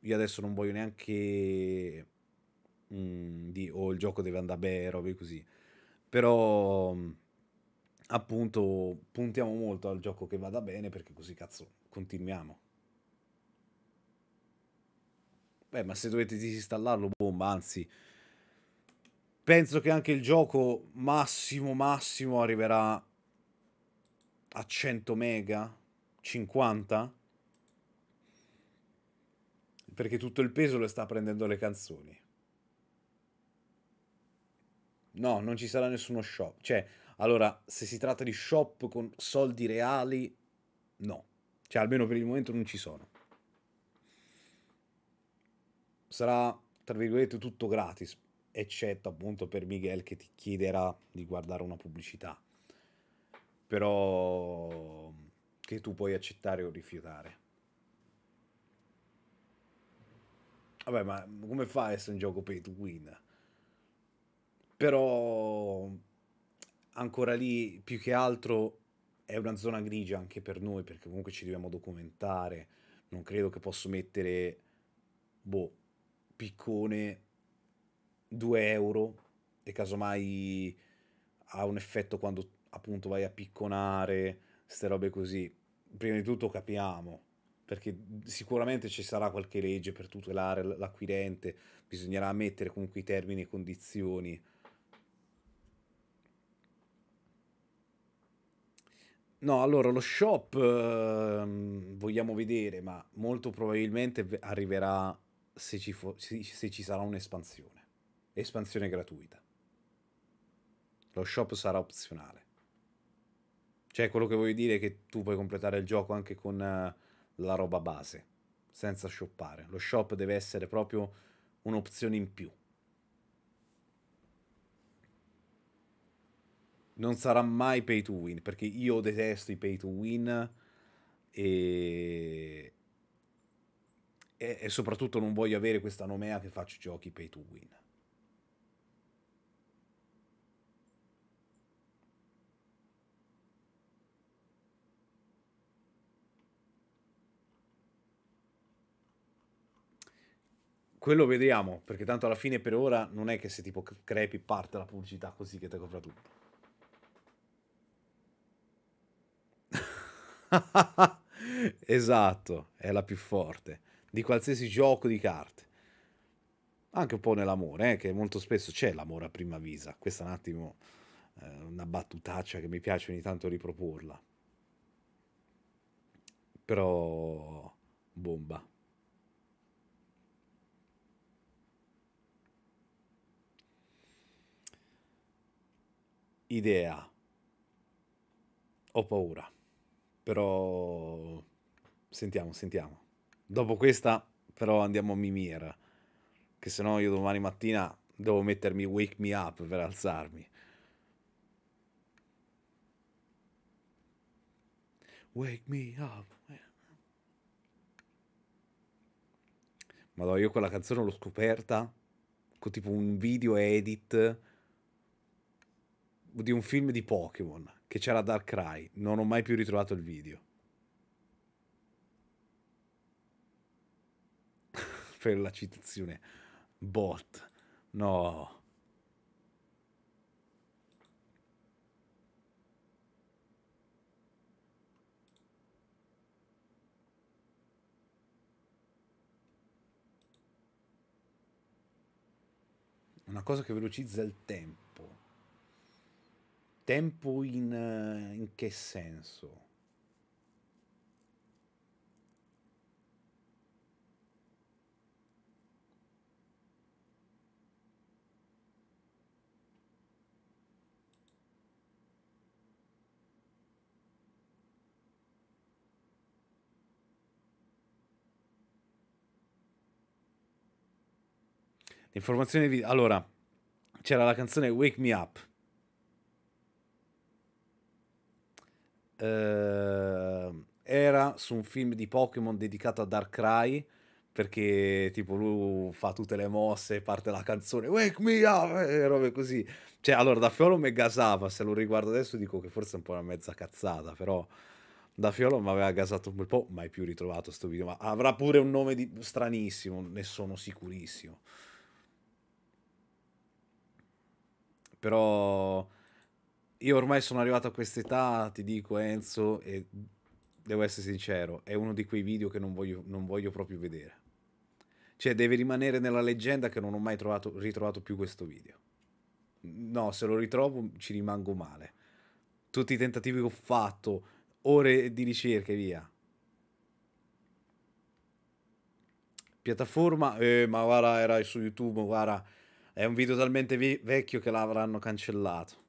io adesso non voglio neanche Mhmm, di o il gioco deve andare bene, robe così. Però appunto puntiamo molto al gioco che vada bene perché così cazzo continuiamo. Beh, ma se dovete disinstallarlo, bomba, anzi penso che anche il gioco massimo massimo arriverà a 100 mega 50 perché tutto il peso lo sta prendendo le canzoni No, non ci sarà nessuno shop. Cioè, allora, se si tratta di shop con soldi reali, no. Cioè, almeno per il momento non ci sono. Sarà, tra virgolette, tutto gratis, eccetto appunto per Miguel che ti chiederà di guardare una pubblicità. Però che tu puoi accettare o rifiutare. Vabbè, ma come fa a essere un gioco pay to win? però ancora lì più che altro è una zona grigia anche per noi perché comunque ci dobbiamo documentare non credo che posso mettere boh piccone 2 euro e casomai ha un effetto quando appunto vai a picconare queste robe così prima di tutto capiamo perché sicuramente ci sarà qualche legge per tutelare l'acquirente bisognerà mettere comunque i termini e condizioni No, allora lo shop ehm, vogliamo vedere, ma molto probabilmente arriverà se ci, se, se ci sarà un'espansione. Espansione gratuita. Lo shop sarà opzionale. Cioè, quello che voglio dire è che tu puoi completare il gioco anche con uh, la roba base, senza shoppare. Lo shop deve essere proprio un'opzione in più. non sarà mai pay to win, perché io detesto i pay to win e, e, e soprattutto non voglio avere questa nomea che faccio giochi pay to win. quello vediamo, perché tanto alla fine per ora non è che se tipo crepi parte la pubblicità così che ti copra tutto. esatto, è la più forte di qualsiasi gioco di carte. Anche un po' nell'amore, eh, che molto spesso c'è l'amore a prima vista. Questa è un attimo eh, una battutaccia che mi piace ogni tanto riproporla. Però bomba. Idea. Ho paura. Però sentiamo, sentiamo. Dopo questa però andiamo a Mimir, che se no io domani mattina devo mettermi wake me up per alzarmi. Wake me up. Madonna, io quella canzone l'ho scoperta con tipo un video edit di un film di Pokémon che c'era Darkrai. Non ho mai più ritrovato il video. per la citazione bot. No. Una cosa che velocizza il tempo. Tempo in, eh, in che senso? Informazione video. Allora, c'era la canzone Wake Me Up eh, era su un film di Pokémon dedicato a Darkrai perché tipo lui fa tutte le mosse, parte la canzone Wake me up e robe così. Cioè, allora da Fiolo mi gasava, se lo riguardo adesso dico che forse è un po' una mezza cazzata, però da Fiolo mi aveva gasato un bel po', mai più ritrovato sto video, ma avrà pure un nome di... stranissimo, ne sono sicurissimo. Però io ormai sono arrivato a quest'età, ti dico Enzo, e devo essere sincero, è uno di quei video che non voglio, non voglio proprio vedere. Cioè, deve rimanere nella leggenda che non ho mai trovato, ritrovato più questo video. No, se lo ritrovo ci rimango male. Tutti i tentativi che ho fatto, ore di ricerche, via. Piattaforma, eh, ma guarda, era su YouTube, guarda, è un video talmente vecchio che l'avranno cancellato.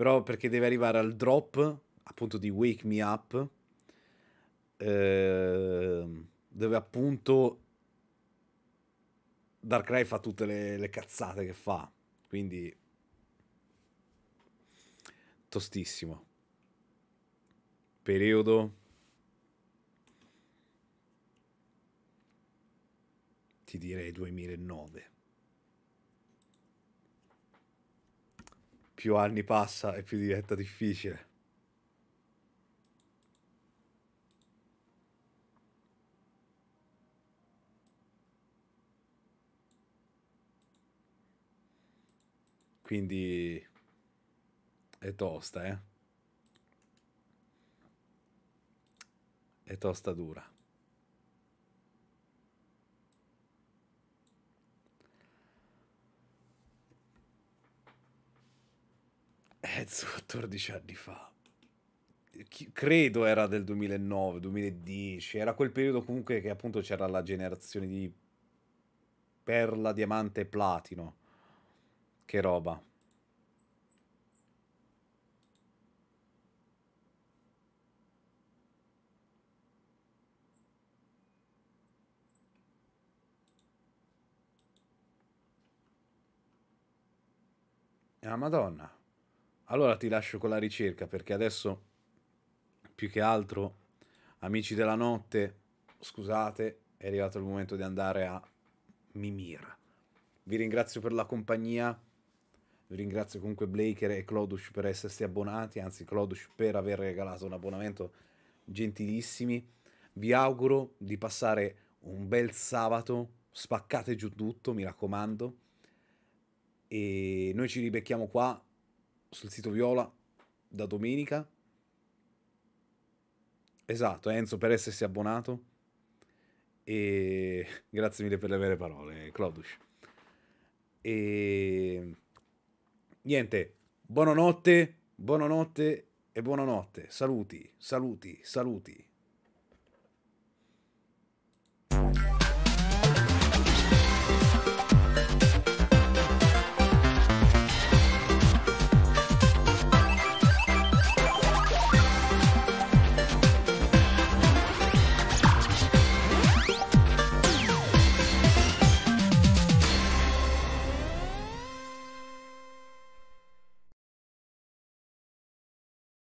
Però perché deve arrivare al drop, appunto di Wake Me Up, eh, dove appunto Darkrai fa tutte le, le cazzate che fa. Quindi tostissimo. Periodo. Ti direi 2009. più anni passa e più diventa difficile. Quindi è tosta, eh? È tosta dura. Ezzo 14 anni fa. credo era del 2009, 2010, era quel periodo comunque che appunto c'era la generazione di perla, diamante e platino. Che roba. Ah, Madonna. Allora ti lascio con la ricerca perché adesso più che altro, amici della notte, scusate, è arrivato il momento di andare a Mimir. Vi ringrazio per la compagnia, vi ringrazio comunque Blaker e Clodush per essersi abbonati, anzi Clodush per aver regalato un abbonamento gentilissimi. Vi auguro di passare un bel sabato, spaccate giù tutto, mi raccomando. E noi ci ribecchiamo qua sul sito Viola da domenica. Esatto, Enzo per essersi abbonato. E grazie mille per le vere parole, Clodush. E niente, buonanotte, buonanotte e buonanotte. Saluti, saluti, saluti.